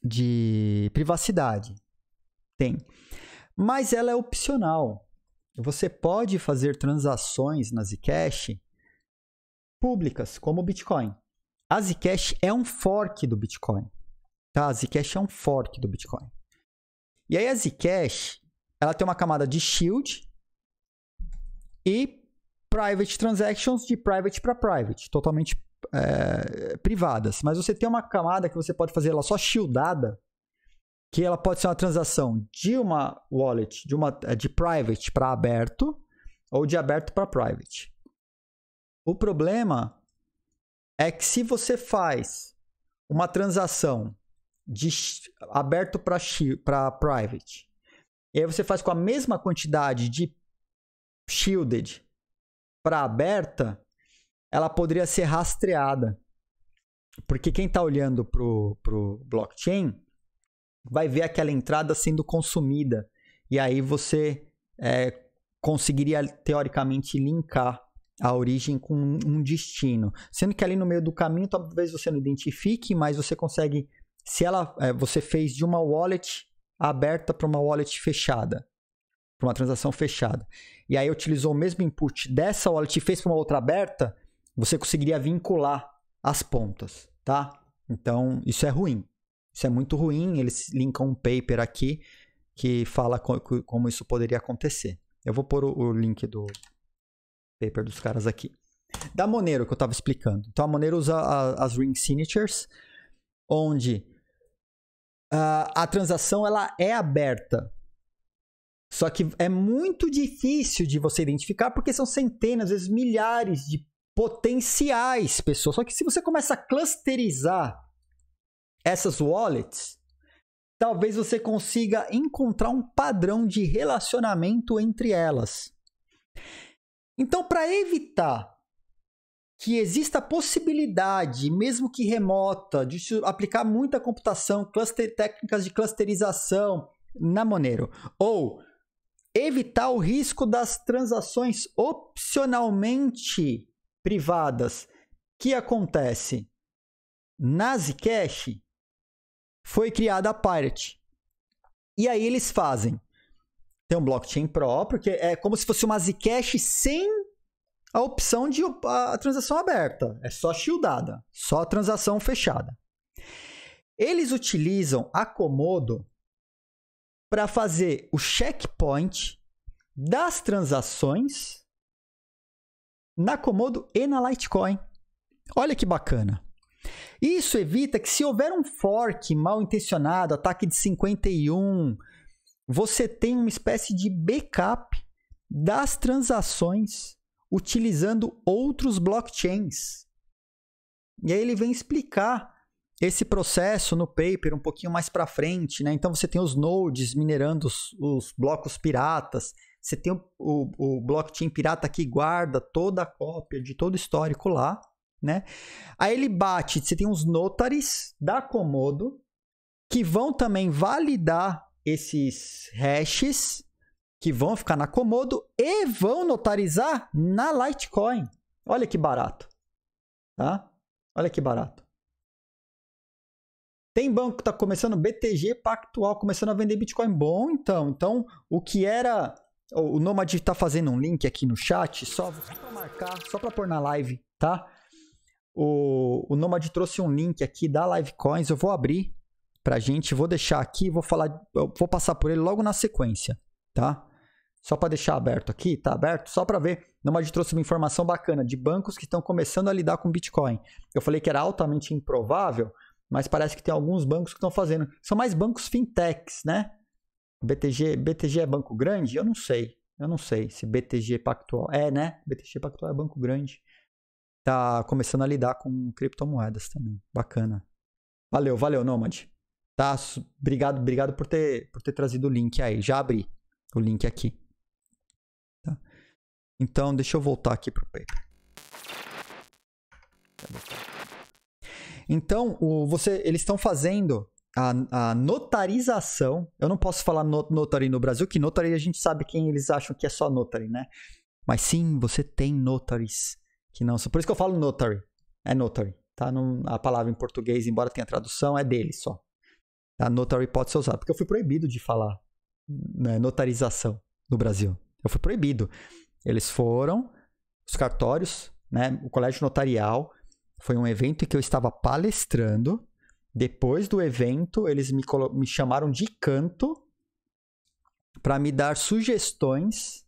de privacidade. Tem. Mas ela é opcional. Você pode fazer transações na Zcash públicas, como o Bitcoin. A Zcash é um fork do Bitcoin. Tá? A Zcash é um fork do Bitcoin. E aí a Zcash, ela tem uma camada de shield e private transactions de private para private, totalmente é, privadas, mas você tem uma camada que você pode fazer ela só shieldada, que ela pode ser uma transação de uma wallet, de uma é, de private para aberto ou de aberto para private. O problema é que se você faz uma transação de aberto para private, e aí você faz com a mesma quantidade de shielded para aberta, ela poderia ser rastreada. Porque quem está olhando para o blockchain vai ver aquela entrada sendo consumida. E aí você é, conseguiria, teoricamente, linkar a origem com um destino. Sendo que ali no meio do caminho, talvez você não identifique, mas você consegue. Se ela é, você fez de uma wallet aberta para uma wallet fechada, para uma transação fechada, e aí utilizou o mesmo input dessa wallet e fez para uma outra aberta, você conseguiria vincular as pontas, tá? Então, isso é ruim. Isso é muito ruim. Eles linkam um paper aqui que fala como isso poderia acontecer. Eu vou pôr o, link do paper dos caras aqui. Da Monero que eu estava explicando. Então, a Monero usa as ring signatures, onde a transação ela é aberta só que é muito difícil de você identificar porque são centenas, às vezes milhares de potenciais pessoas. Só que se você começa a clusterizar essas wallets, talvez você consiga encontrar um padrão de relacionamento entre elas. Então, para evitar que exista a possibilidade, mesmo que remota, de aplicar muita computação, cluster, técnicas de clusterização na Monero, ou evitar o risco das transações opcionalmente privadas que acontece na Zcash, foi criada a Pirate. E aí eles fazem. Tem um blockchain próprio, que é como se fosse uma Zcash sem a opção de a transação aberta. É só shieldada, só transação fechada. Eles utilizam a Komodo para fazer o checkpoint das transações na Komodo e na Litecoin. Olha que bacana. Isso evita que se houver um fork mal intencionado, ataque de 51, você tenha uma espécie de backup das transações utilizando outros blockchains. E aí ele vem explicar esse processo no paper um pouquinho mais para frente, né? Então você tem os nodes minerando os, os blocos piratas, você tem o, o, o blockchain pirata que guarda toda a cópia de todo o histórico lá, né? Aí ele bate, você tem uns notaries da Comodo que vão também validar esses hashes que vão ficar na Comodo e vão notarizar na Litecoin. Olha que barato. Tá? Olha que barato. Tem banco que está começando, BTG Pactual, começando a vender Bitcoin bom, então. Então, o que era o Nomad tá fazendo um link aqui no chat, só, só para marcar, só para pôr na live, tá? O, o Nomad trouxe um link aqui da Live Coins, eu vou abrir pra gente, vou deixar aqui, vou falar, vou passar por ele logo na sequência, tá? Só para deixar aberto aqui, tá aberto, só para ver. O Nomad trouxe uma informação bacana de bancos que estão começando a lidar com Bitcoin. Eu falei que era altamente improvável, mas parece que tem alguns bancos que estão fazendo. São mais bancos fintechs, né? BTG, BTG é banco grande? Eu não sei. Eu não sei se BTG Pactual é, né? BTG Pactual é banco grande. Tá começando a lidar com criptomoedas também. Bacana. Valeu, valeu, Nomad. Tá, obrigado, obrigado por ter, por ter trazido o link aí. Já abri o link aqui. Tá. Então, deixa eu voltar aqui pro paper. Então, o, você, eles estão fazendo a, a, notarização. Eu não posso falar notary no Brasil, que notary a gente sabe quem eles acham que é só notary, né? Mas sim, você tem notaries que não são. Por isso que eu falo notary. É notary. Tá? Não, a palavra em português, embora tenha tradução, é dele só. a tá? Notary pode ser usado. Porque eu fui proibido de falar né, notarização no Brasil. Eu fui proibido. Eles foram, os cartórios, né, o colégio notarial, foi um evento em que eu estava palestrando depois do evento, eles me, me chamaram de canto para me dar sugestões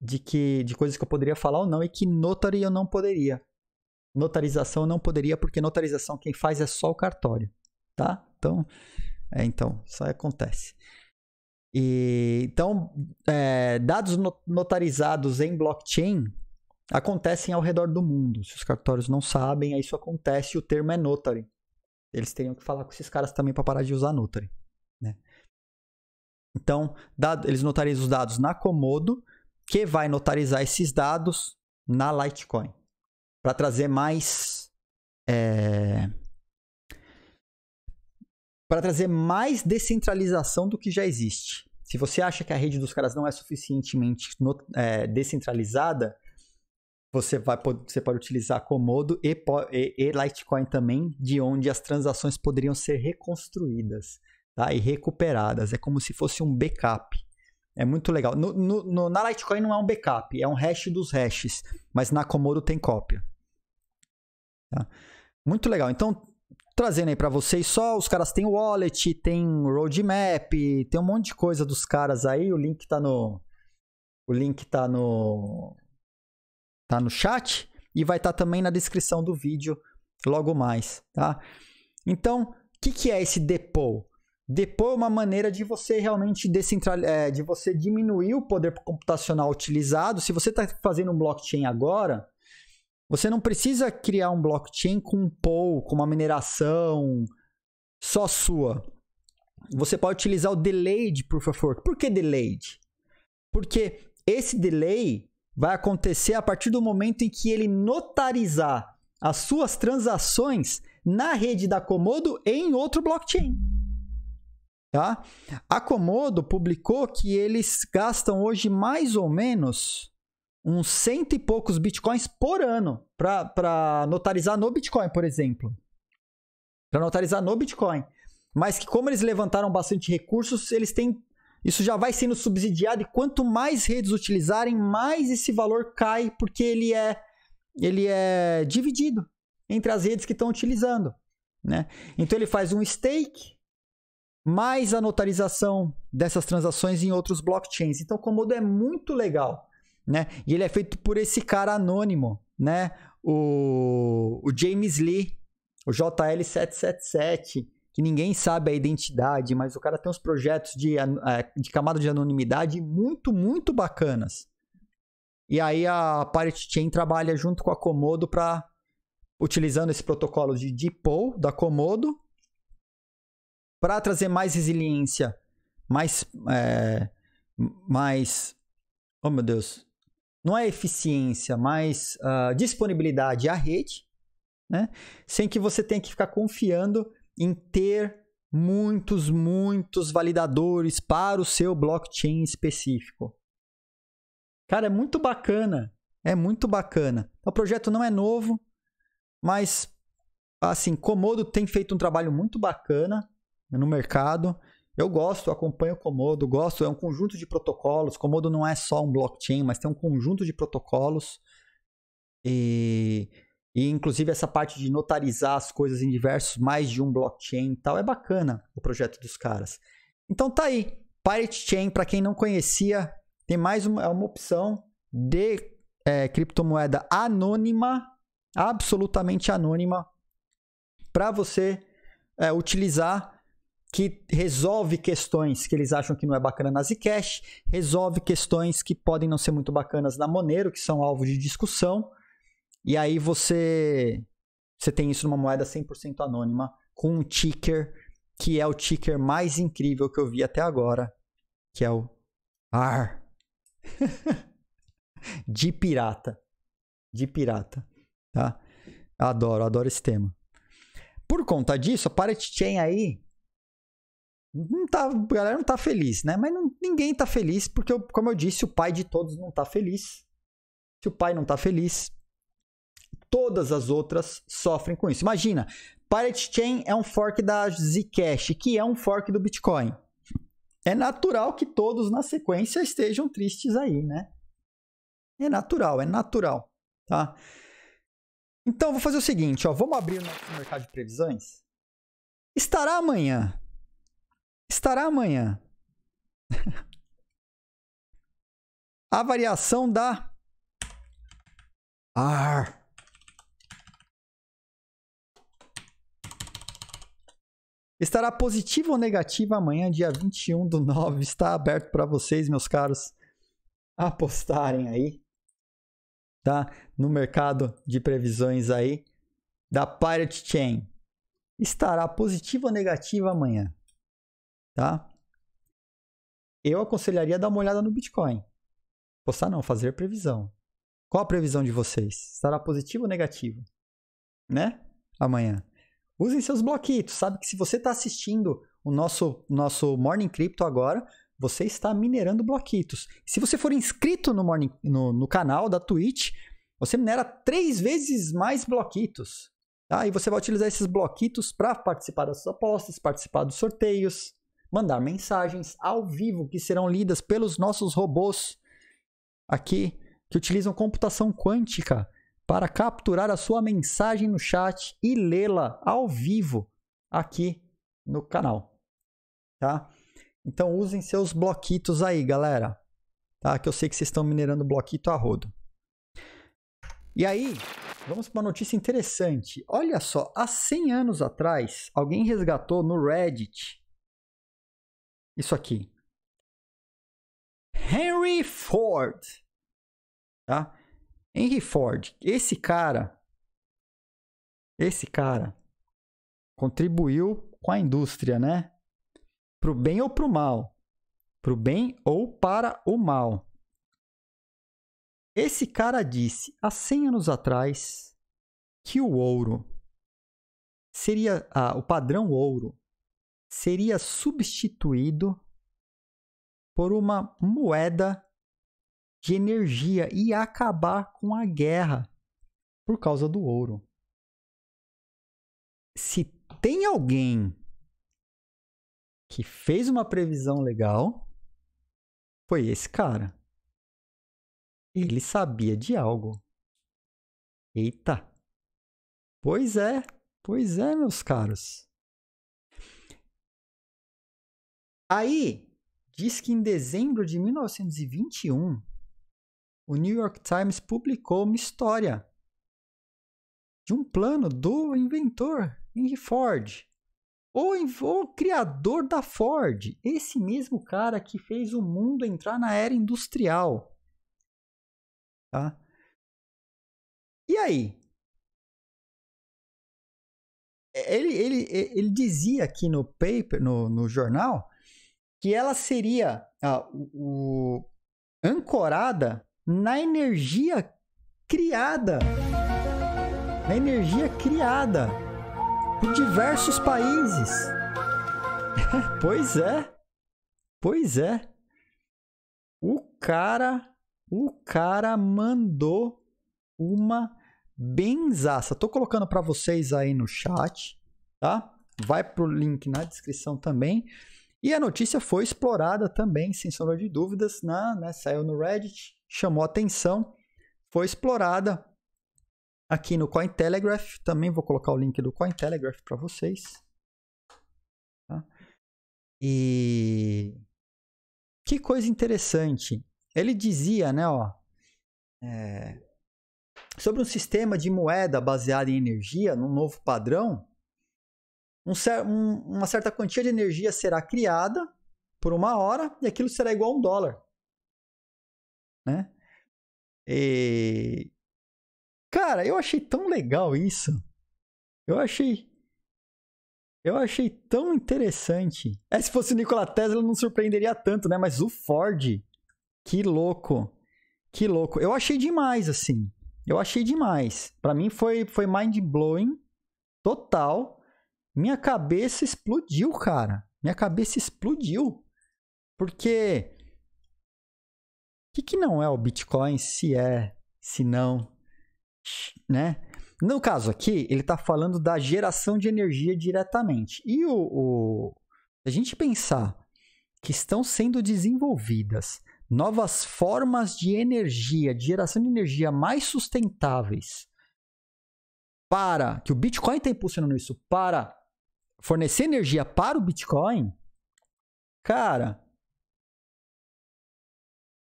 de que de coisas que eu poderia falar ou não e que notary eu não poderia. Notarização eu não poderia porque notarização quem faz é só o cartório, tá? Então, é, então, isso acontece. E, então, é, dados notarizados em blockchain acontecem ao redor do mundo. Se os cartórios não sabem, isso acontece e o termo é notary. Eles teriam que falar com esses caras também para parar de usar Nutri, né? Então, dado, eles notarizam os dados na Comodo, que vai notarizar esses dados na Litecoin, para trazer mais é, para trazer mais descentralização do que já existe. Se você acha que a rede dos caras não é suficientemente é, descentralizada, você vai você pode utilizar Komodo e, e, e, Litecoin também, de onde as transações poderiam ser reconstruídas tá? e recuperadas. É como se fosse um backup. É muito legal. No, no, no, na Litecoin não é um backup, é um hash dos hashes, mas na Komodo tem cópia. Tá? Muito legal. Então, trazendo aí para vocês só, os caras têm wallet, tem roadmap, tem um monte de coisa dos caras aí. O link tá no. O link tá no tá no chat e vai estar tá também na descrição do vídeo logo mais, tá? Então, o que, que é esse depo depo é uma maneira de você realmente decentral, é, de você diminuir o poder computacional utilizado. Se você está fazendo um blockchain agora, você não precisa criar um blockchain com um pool, com uma mineração só sua. Você pode utilizar o delayed proof of work. Por que delayed? Porque esse delay vai acontecer a partir do momento em que ele notarizar as suas transações na rede da Comodo em outro blockchain. Tá? A Comodo publicou que eles gastam hoje mais ou menos uns cento e poucos bitcoins por ano para notarizar no Bitcoin, por exemplo. Para notarizar no Bitcoin. Mas que, como eles levantaram bastante recursos, eles têm isso já vai sendo subsidiado e quanto mais redes utilizarem, mais esse valor cai, porque ele é, ele é dividido entre as redes que estão utilizando. Né? Então ele faz um stake mais a notarização dessas transações em outros blockchains. Então o Komodo é muito legal. Né? E ele é feito por esse cara anônimo, né? o, o James Lee, o JL777 que ninguém sabe a identidade, mas o cara tem uns projetos de, é, de camada de anonimidade muito, muito bacanas. E aí a Pirate Chain trabalha junto com a Comodo para utilizando esse protocolo de Depol da Comodo para trazer mais resiliência, mais é, mais oh meu Deus, não é eficiência, mas uh, disponibilidade à rede, né? Sem que você tenha que ficar confiando em ter muitos, muitos validadores para o seu blockchain específico. Cara, é muito bacana. É muito bacana. O projeto não é novo, mas assim, Comodo tem feito um trabalho muito bacana no mercado. Eu gosto, acompanho o Comodo, gosto, é um conjunto de protocolos. Comodo não é só um blockchain, mas tem um conjunto de protocolos. E e inclusive essa parte de notarizar as coisas em diversos, mais de um blockchain e tal, é bacana o projeto dos caras. Então tá aí, Pirate Chain, para quem não conhecia, tem mais uma, é uma opção de é, criptomoeda anônima, absolutamente anônima, para você é, utilizar que resolve questões que eles acham que não é bacana na Zcash, resolve questões que podem não ser muito bacanas na Monero, que são alvo de discussão, e aí você você tem isso numa moeda 100% anônima com um ticker que é o ticker mais incrível que eu vi até agora, que é o AR de pirata. De pirata, tá? Adoro, adoro esse tema. Por conta disso, a Pirate Chain aí não tá, a galera não tá feliz, né? Mas não, ninguém tá feliz porque, como eu disse, o pai de todos não tá feliz. Se o pai não tá feliz, Todas as outras sofrem com isso. Imagina, Pirate Chain é um fork da Zcash, que é um fork do Bitcoin. É natural que todos na sequência estejam tristes aí, né? É natural, é natural, tá? Então vou fazer o seguinte, ó, vamos abrir o nosso mercado de previsões. Estará amanhã. Estará amanhã. a variação da AR. Estará positivo ou negativo amanhã, dia 21 do 9. Está aberto para vocês, meus caros, apostarem aí, tá? No mercado de previsões aí da Pirate Chain. Estará positivo ou negativo amanhã, tá? Eu aconselharia dar uma olhada no Bitcoin. Apostar não, fazer previsão. Qual a previsão de vocês? Estará positivo ou negativo, Né? Amanhã usem seus bloquitos. Sabe que se você está assistindo o nosso, nosso Morning Crypto agora, você está minerando bloquitos. Se você for inscrito no, morning, no, no canal da Twitch, você minera três vezes mais bloquitos. Tá? E você vai utilizar esses bloquitos para participar das suas apostas, participar dos sorteios, mandar mensagens ao vivo que serão lidas pelos nossos robôs aqui que utilizam computação quântica para capturar a sua mensagem no chat e lê-la ao vivo aqui no canal, tá? Então usem seus bloquitos aí, galera, tá? Que eu sei que vocês estão minerando bloquito a rodo. E aí, vamos para uma notícia interessante. Olha só, há 100 anos atrás, alguém resgatou no Reddit isso aqui. Henry Ford, tá? Henry Ford, esse cara, esse cara contribuiu com a indústria, né? Pro bem ou pro mal? Pro bem ou para o mal? Esse cara disse há 100 anos atrás que o ouro seria ah, o padrão ouro seria substituído por uma moeda de energia e acabar com a guerra por causa do ouro. Se tem alguém que fez uma previsão legal, foi esse cara. Ele sabia de algo. Eita! Pois é, pois é, meus caros. Aí, diz que em dezembro de 1921, o New York Times publicou uma história de um plano do inventor Henry Ford, o, o criador da Ford, esse mesmo cara que fez o mundo entrar na era industrial. Tá? E aí? É, ele, ele, ele dizia aqui no paper, no, no jornal, que ela seria a o, ancorada na energia criada, na energia criada por diversos países. pois é, pois é. O cara, o cara mandou uma benzaça. Tô colocando para vocês aí no chat, tá? Vai pro link na descrição também. E a notícia foi explorada também, sem sombra de dúvidas, na, né, saiu no Reddit, chamou atenção, foi explorada aqui no Cointelegraph. Também vou colocar o link do Cointelegraph para vocês. Tá? E que coisa interessante. Ele dizia, né, ó, é, sobre um sistema de moeda baseado em energia, num novo padrão, um, uma certa quantia de energia será criada por uma hora e aquilo será igual a um dólar. Né? E... Cara, eu achei tão legal isso. Eu achei. Eu achei tão interessante. É, se fosse o Nikola Tesla, não surpreenderia tanto, né? Mas o Ford. Que louco. Que louco. Eu achei demais, assim. Eu achei demais. Para mim foi, foi mind blowing total minha cabeça explodiu, cara. Minha cabeça explodiu. Porque o que, que não é o Bitcoin, se é, se não, né? No caso aqui, ele está falando da geração de energia diretamente. E o, o, a gente pensar que estão sendo desenvolvidas novas formas de energia, de geração de energia mais sustentáveis, para que o Bitcoin está impulsionando isso, para fornecer energia para o Bitcoin, cara,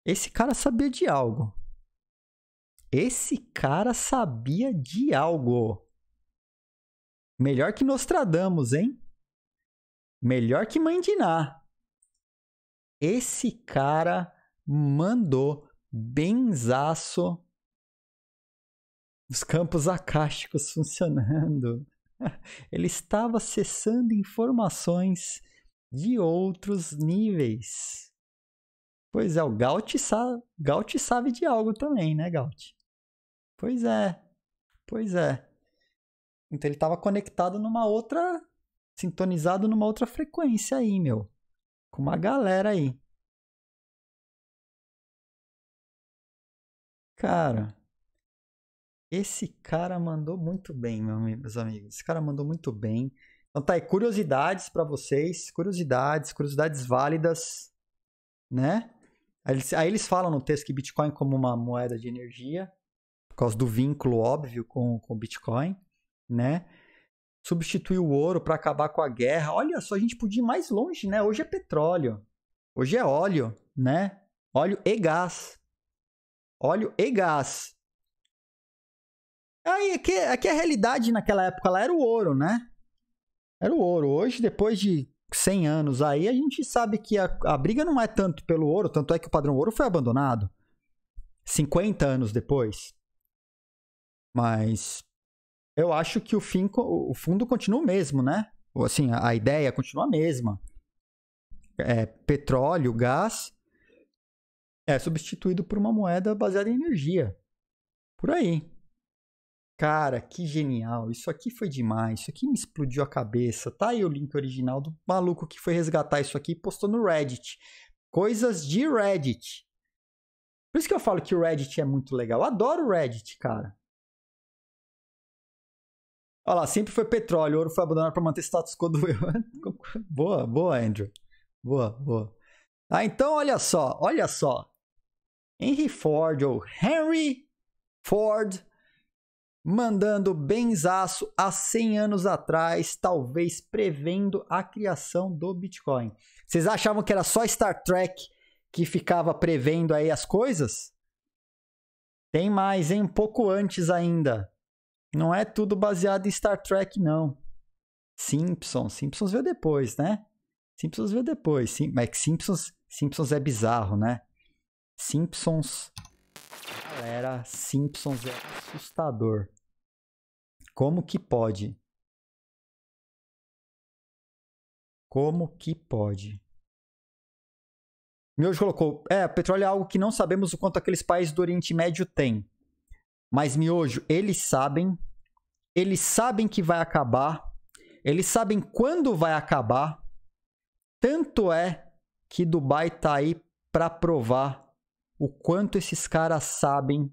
esse cara sabia de algo. Esse cara sabia de algo. Melhor que Nostradamus, hein? Melhor que Mandiná. Esse cara mandou benzaço os campos acásticos funcionando. Ele estava acessando informações de outros níveis. Pois é, o Gaut, sa Gaut sabe de algo também, né, Gaut? Pois é, pois é. Então ele estava conectado numa outra. sintonizado numa outra frequência aí, meu. Com uma galera aí. Cara. Esse cara mandou muito bem, meus amigos. Esse cara mandou muito bem. Então tá aí, curiosidades para vocês, curiosidades, curiosidades válidas, né? Aí eles, aí eles, falam no texto que Bitcoin como uma moeda de energia, por causa do vínculo óbvio com o Bitcoin, né? Substitui o ouro para acabar com a guerra. Olha só, a gente podia ir mais longe, né? Hoje é petróleo, hoje é óleo, né? Óleo e gás. Óleo e gás. Aí, aqui, aqui a realidade naquela época lá era o ouro, né? Era o ouro. Hoje, depois de 100 anos aí, a gente sabe que a, a briga não é tanto pelo ouro, tanto é que o padrão ouro foi abandonado 50 anos depois. Mas eu acho que o, fim, o fundo continua o mesmo, né? Assim, a, a ideia continua a mesma. É, petróleo, gás é substituído por uma moeda baseada em energia. Por aí. Cara, que genial. Isso aqui foi demais. Isso aqui me explodiu a cabeça. Tá aí o link original do maluco que foi resgatar isso aqui e postou no Reddit. Coisas de Reddit. Por isso que eu falo que o Reddit é muito legal. Eu adoro o Reddit, cara. Olha lá, sempre foi petróleo. O ouro foi abandonado para manter status quo do Boa, boa, Andrew. Boa, boa. Ah, então olha só, olha só. Henry Ford ou Henry Ford mandando benzaço há 100 anos atrás, talvez prevendo a criação do Bitcoin. Vocês achavam que era só Star Trek que ficava prevendo aí as coisas? Tem mais, hein? Um pouco antes ainda. Não é tudo baseado em Star Trek, não. Simpsons. Simpsons veio depois, né? Simpsons veio depois. Sim, mas é Simpsons, Simpsons é bizarro, né? Simpsons Galera, Simpsons é assustador. Como que pode? Como que pode? Miojo colocou: é, petróleo é algo que não sabemos o quanto aqueles países do Oriente Médio têm. Mas, Miojo, eles sabem. Eles sabem que vai acabar. Eles sabem quando vai acabar. Tanto é que Dubai tá aí para provar o quanto esses caras sabem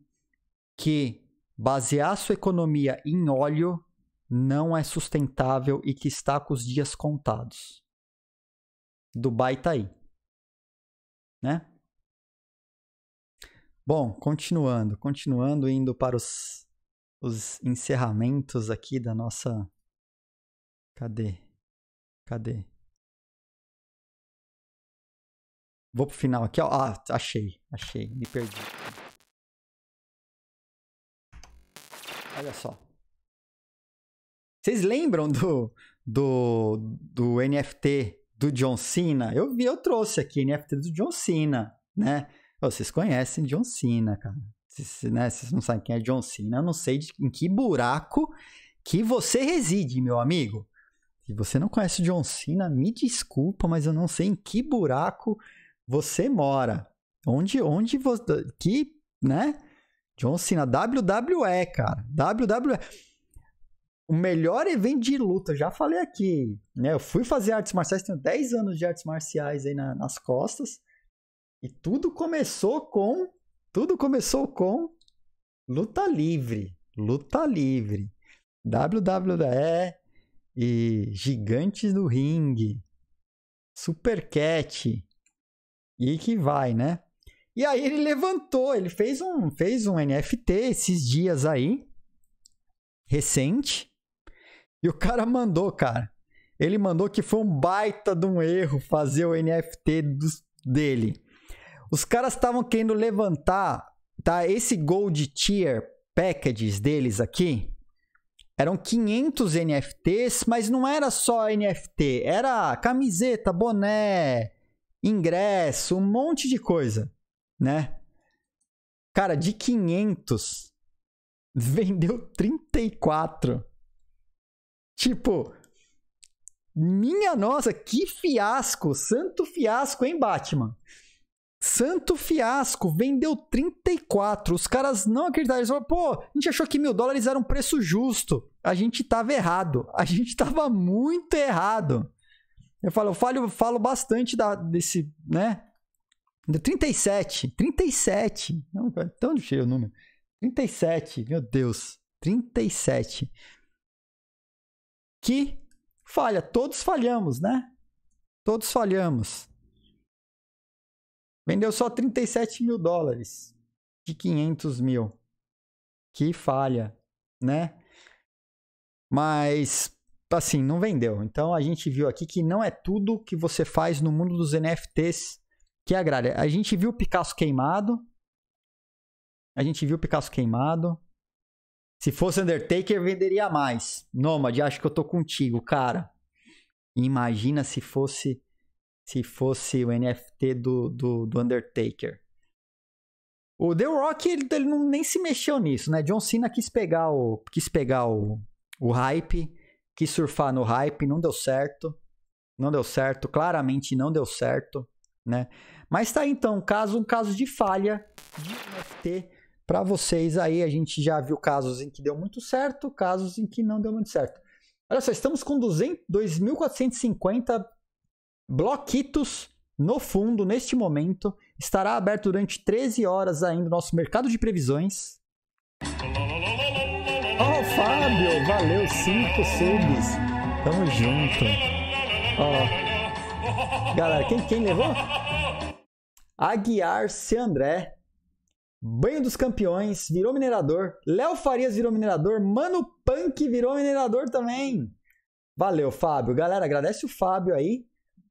que basear sua economia em óleo não é sustentável e que está com os dias contados. Dubai tá aí. Né? Bom, continuando, continuando indo para os, os encerramentos aqui da nossa Cadê? Cadê? Vou pro final aqui, ó. Ah, achei, achei, me perdi. Olha só. Vocês lembram do, do, do NFT do John Cena? Eu vi, eu trouxe aqui NFT do John Cena, né? Vocês conhecem John Cena, cara. Vocês, né, vocês não sabem quem é John Cena. Eu não sei de, em que buraco que você reside, meu amigo. Se você não conhece John Cena, me desculpa, mas eu não sei em que buraco você mora. Onde, onde você... Que, né? John Cena, WWE, cara. WWE. O melhor evento de luta, já falei aqui, né? Eu fui fazer artes marciais, tenho 10 anos de artes marciais aí na, nas costas. E tudo começou com. Tudo começou com luta livre. Luta livre. WWE e Gigantes do Ring, Super Cat E que vai, né? E aí ele levantou, ele fez um, fez um NFT esses dias aí, recente. E o cara mandou, cara. Ele mandou que foi um baita de um erro fazer o NFT dele. Os caras estavam querendo levantar, tá? Esse Gold Tier Packages deles aqui. Eram 500 NFTs, mas não era só NFT. Era camiseta, boné, ingresso, um monte de coisa né? Cara, de 500, vendeu 34. Tipo, minha nossa, que fiasco! Santo fiasco, hein, Batman? Santo fiasco, vendeu 34. Os caras não acreditaram. Eles falaram, pô, a gente achou que mil dólares era um preço justo. A gente tava errado. A gente tava muito errado. Eu falo, eu falo, eu falo bastante da, desse, né? 37, 37. Não, é tão cheio o número. 37, meu Deus. 37. Que falha, todos falhamos, né? Todos falhamos. Vendeu só 37 mil dólares de 500 mil. Que falha, né? Mas, assim, não vendeu. Então a gente viu aqui que não é tudo que você faz no mundo dos NFTs que é a gente viu o Picasso queimado. A gente viu o Picasso queimado. Se fosse Undertaker, venderia mais. Nômade, acho que eu tô contigo, cara. Imagina se fosse se fosse o NFT do, do, do Undertaker. O The Rock, ele, ele não, nem se mexeu nisso, né? John Cena quis pegar o, quis pegar o, o hype, quis surfar no hype, não deu certo. Não deu certo, claramente não deu certo né? Mas tá então, caso um caso de falha de NFT para vocês aí, a gente já viu casos em que deu muito certo, casos em que não deu muito certo. Olha só, estamos com 2.450 bloquitos no fundo neste momento. Estará aberto durante 13 horas ainda o nosso mercado de previsões. Ó, oh, Fábio, valeu, 5 subs. Tamo junto. Ó. Oh. Galera, quem, quem levou? Aguiar C. André. Banho dos Campeões virou minerador. Léo Farias virou minerador. Mano Punk virou minerador também. Valeu, Fábio. Galera, agradece o Fábio aí,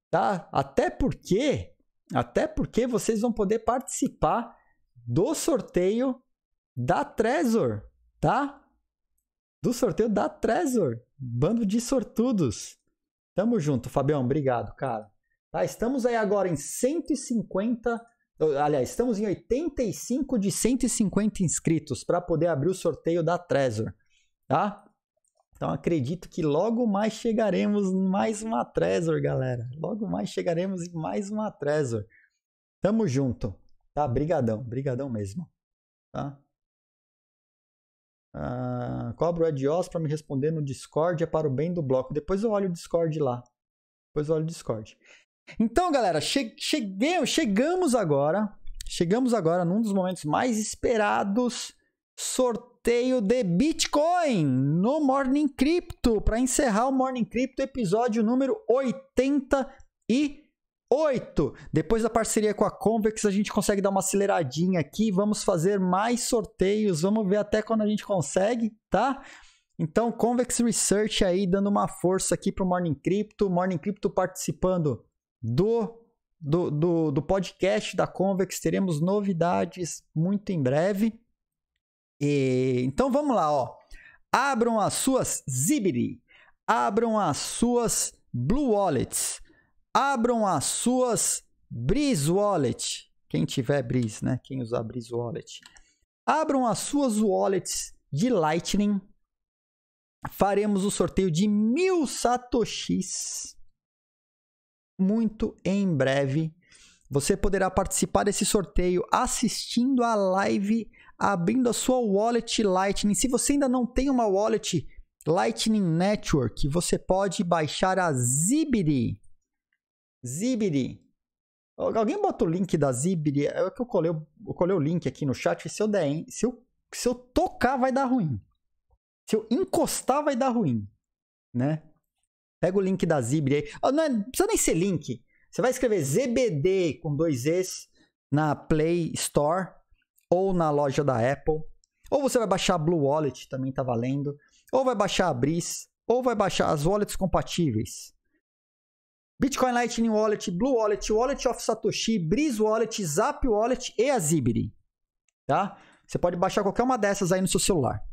tá? Até porque, até porque vocês vão poder participar do sorteio da Trezor, tá? Do sorteio da Trezor. Bando de sortudos. Tamo junto, Fabião. Obrigado, cara. Tá? Estamos aí agora em 150, aliás, estamos em 85 de 150 inscritos para poder abrir o sorteio da Trezor, tá? Então acredito que logo mais chegaremos em mais uma Trezor, galera. Logo mais chegaremos em mais uma Trezor. Tamo junto, tá? Brigadão, brigadão mesmo, tá? Uh, cobro o Edios para me responder no Discord, é para o bem do bloco. Depois eu olho o Discord lá. Depois eu olho o Discord. Então, galera, che cheguei, chegamos agora, chegamos agora num dos momentos mais esperados, sorteio de Bitcoin no Morning Crypto, para encerrar o Morning Crypto, episódio número 88. Depois da parceria com a Convex, a gente consegue dar uma aceleradinha aqui, vamos fazer mais sorteios, vamos ver até quando a gente consegue, tá? Então, Convex Research aí dando uma força aqui para o Morning Crypto, Morning Crypto participando do do, do, do, podcast da Convex. Teremos novidades muito em breve. E, então vamos lá, ó. Abram as suas Zibiri, abram as suas Blue Wallets, abram as suas Breeze Wallet. Quem tiver Breeze, né? Quem usar Breeze Wallet. Abram as suas wallets de Lightning. Faremos o sorteio de mil satoshis muito em breve. Você poderá participar desse sorteio assistindo a live, abrindo a sua wallet Lightning. Se você ainda não tem uma wallet Lightning Network, você pode baixar a Zibiri. Zibiri. Alguém bota o link da Zibiri? É que eu colei, eu colei o link aqui no chat. Se eu der, hein? Se eu, se eu tocar, vai dar ruim. Se eu encostar, vai dar ruim, né? Pega o link da Zibri aí. Oh, não, é, não, precisa nem ser link. Você vai escrever ZBD com dois Es na Play Store ou na loja da Apple. Ou você vai baixar a Blue Wallet, também tá valendo. Ou vai baixar a Breeze. Ou vai baixar as wallets compatíveis. Bitcoin Lightning Wallet, Blue Wallet, Wallet of Satoshi, Breeze Wallet, Zap Wallet e a Zibri. Tá? Você pode baixar qualquer uma dessas aí no seu celular.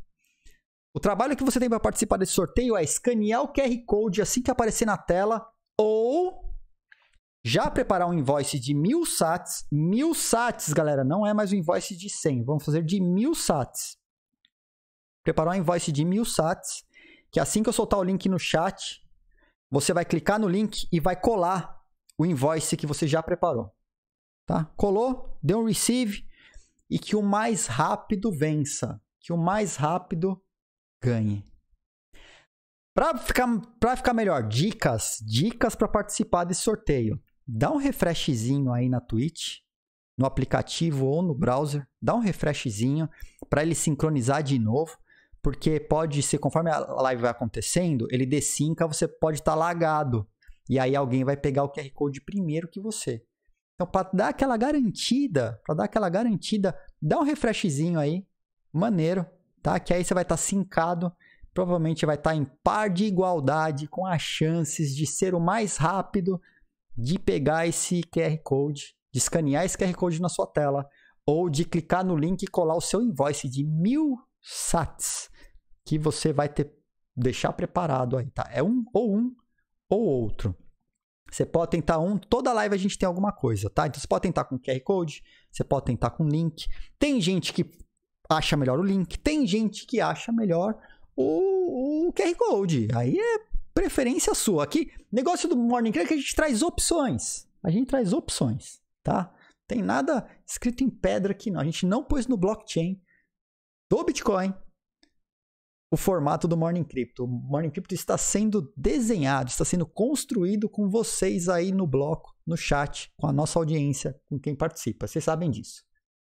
O trabalho que você tem para participar desse sorteio é escanear o QR Code assim que aparecer na tela ou já preparar um invoice de mil sats. Mil sats, galera, não é mais um invoice de 100. Vamos fazer de mil sats. Preparar um invoice de mil sats. Que assim que eu soltar o link no chat, você vai clicar no link e vai colar o invoice que você já preparou. Tá? Colou, deu um receive e que o mais rápido vença. Que o mais rápido ganhe. Para ficar, pra ficar melhor, dicas, dicas para participar desse sorteio. Dá um refreshzinho aí na Twitch, no aplicativo ou no browser, dá um refreshzinho para ele sincronizar de novo, porque pode ser conforme a live vai acontecendo, ele desinca, você pode estar tá lagado e aí alguém vai pegar o QR Code primeiro que você. Então, para dar aquela garantida, para dar aquela garantida, dá um refreshzinho aí, maneiro, tá? Que aí você vai estar tá sincado, provavelmente vai estar tá em par de igualdade com as chances de ser o mais rápido de pegar esse QR Code, de escanear esse QR Code na sua tela ou de clicar no link e colar o seu invoice de mil sats que você vai ter deixar preparado aí, tá? É um ou um ou outro. Você pode tentar um, toda live a gente tem alguma coisa, tá? Então você pode tentar com QR Code, você pode tentar com link. Tem gente que acha melhor o link. Tem gente que acha melhor o, o QR Code. Aí é preferência sua. Aqui, negócio do Morning crypto é que a gente traz opções. A gente traz opções, tá? Tem nada escrito em pedra aqui, não. A gente não pôs no blockchain do Bitcoin o formato do Morning Crypto. O Morning Crypto está sendo desenhado, está sendo construído com vocês aí no bloco, no chat, com a nossa audiência, com quem participa. Vocês sabem disso,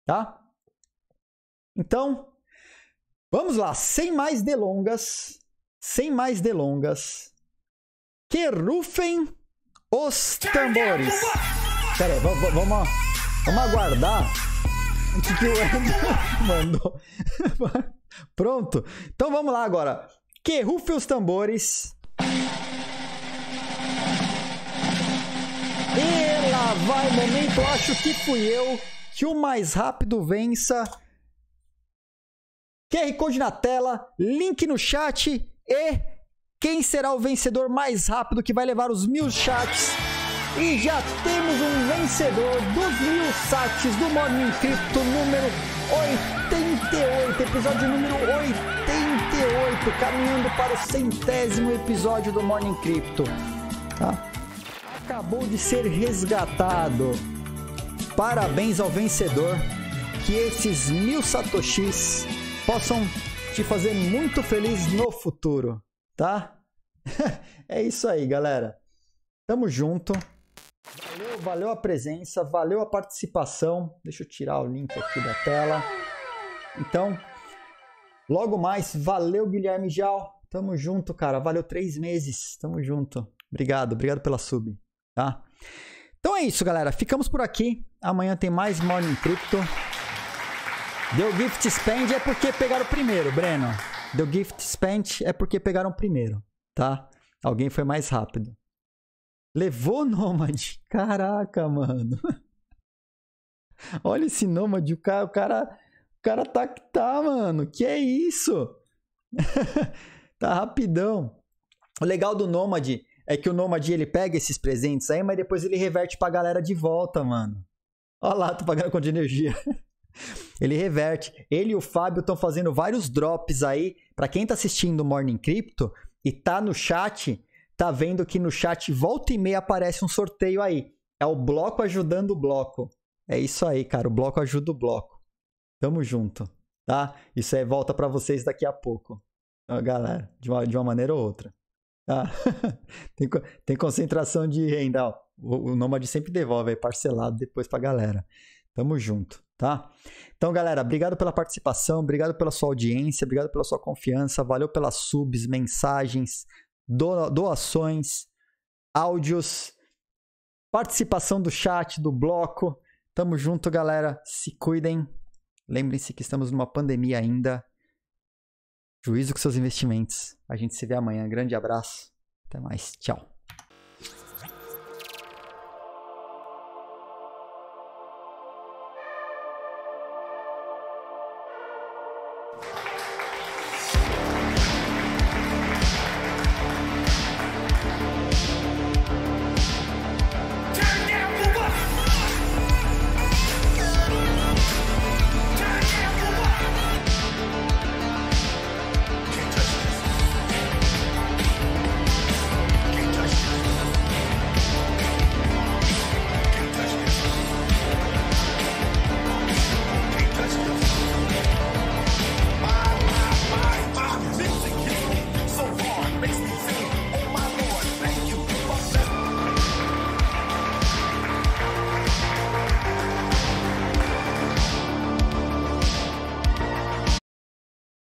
tá? Então, vamos lá, sem mais delongas, sem mais delongas, que rufem os tambores. Pera aí, vamos, vamos, vamos aguardar o que, que o Andy mandou. Pronto, então vamos lá agora. Que rufem os tambores. E lá vai, momento, acho que fui eu. Que o mais rápido vença QR Code na tela, link no chat e quem será o vencedor mais rápido que vai levar os mil chats. E já temos um vencedor dos mil chats do Morning Crypto número 88, episódio número 88, caminhando para o centésimo episódio do Morning Crypto. Tá? Acabou de ser resgatado. Parabéns ao vencedor. Que esses mil satoshis possam te fazer muito feliz no futuro, tá? é isso aí, galera. Tamo junto. Valeu, valeu a presença, valeu a participação. Deixa eu tirar o link aqui da tela. Então, logo mais, valeu Guilherme Jal. Tamo junto, cara. Valeu três meses. Tamo junto. Obrigado, obrigado pela sub, tá? Então é isso, galera. Ficamos por aqui. Amanhã tem mais Morning Crypto. Deu Gift Spend é porque pegaram primeiro, Breno. Deu Gift Spend é porque pegaram primeiro, tá? Alguém foi mais rápido. Levou Nômade. Caraca, mano. Olha esse Nômade. O cara, o cara, o cara tá que tá, mano. Que é isso? tá rapidão. O legal do Nômade é que o Nômade ele pega esses presentes aí, mas depois ele reverte pra galera de volta, mano. Olha lá, tô pagando com de energia. Ele reverte. Ele e o Fábio estão fazendo vários drops aí. Para quem está assistindo o Morning Crypto e tá no chat, tá vendo que no chat volta e meia aparece um sorteio aí. É o bloco ajudando o bloco. É isso aí, cara. O bloco ajuda o bloco. Tamo junto, tá? Isso aí volta para vocês daqui a pouco. Galera, de uma, de uma maneira ou outra. Tá? tem, tem, concentração de renda. Ó. O, o Nômade sempre devolve aí, parcelado depois pra galera. Tamo junto tá? Então, galera, obrigado pela participação, obrigado pela sua audiência, obrigado pela sua confiança, valeu pelas subs, mensagens, doações, áudios, participação do chat, do bloco. Tamo junto, galera. Se cuidem. Lembrem-se que estamos numa pandemia ainda. Juízo com seus investimentos. A gente se vê amanhã. Grande abraço. Até mais. Tchau.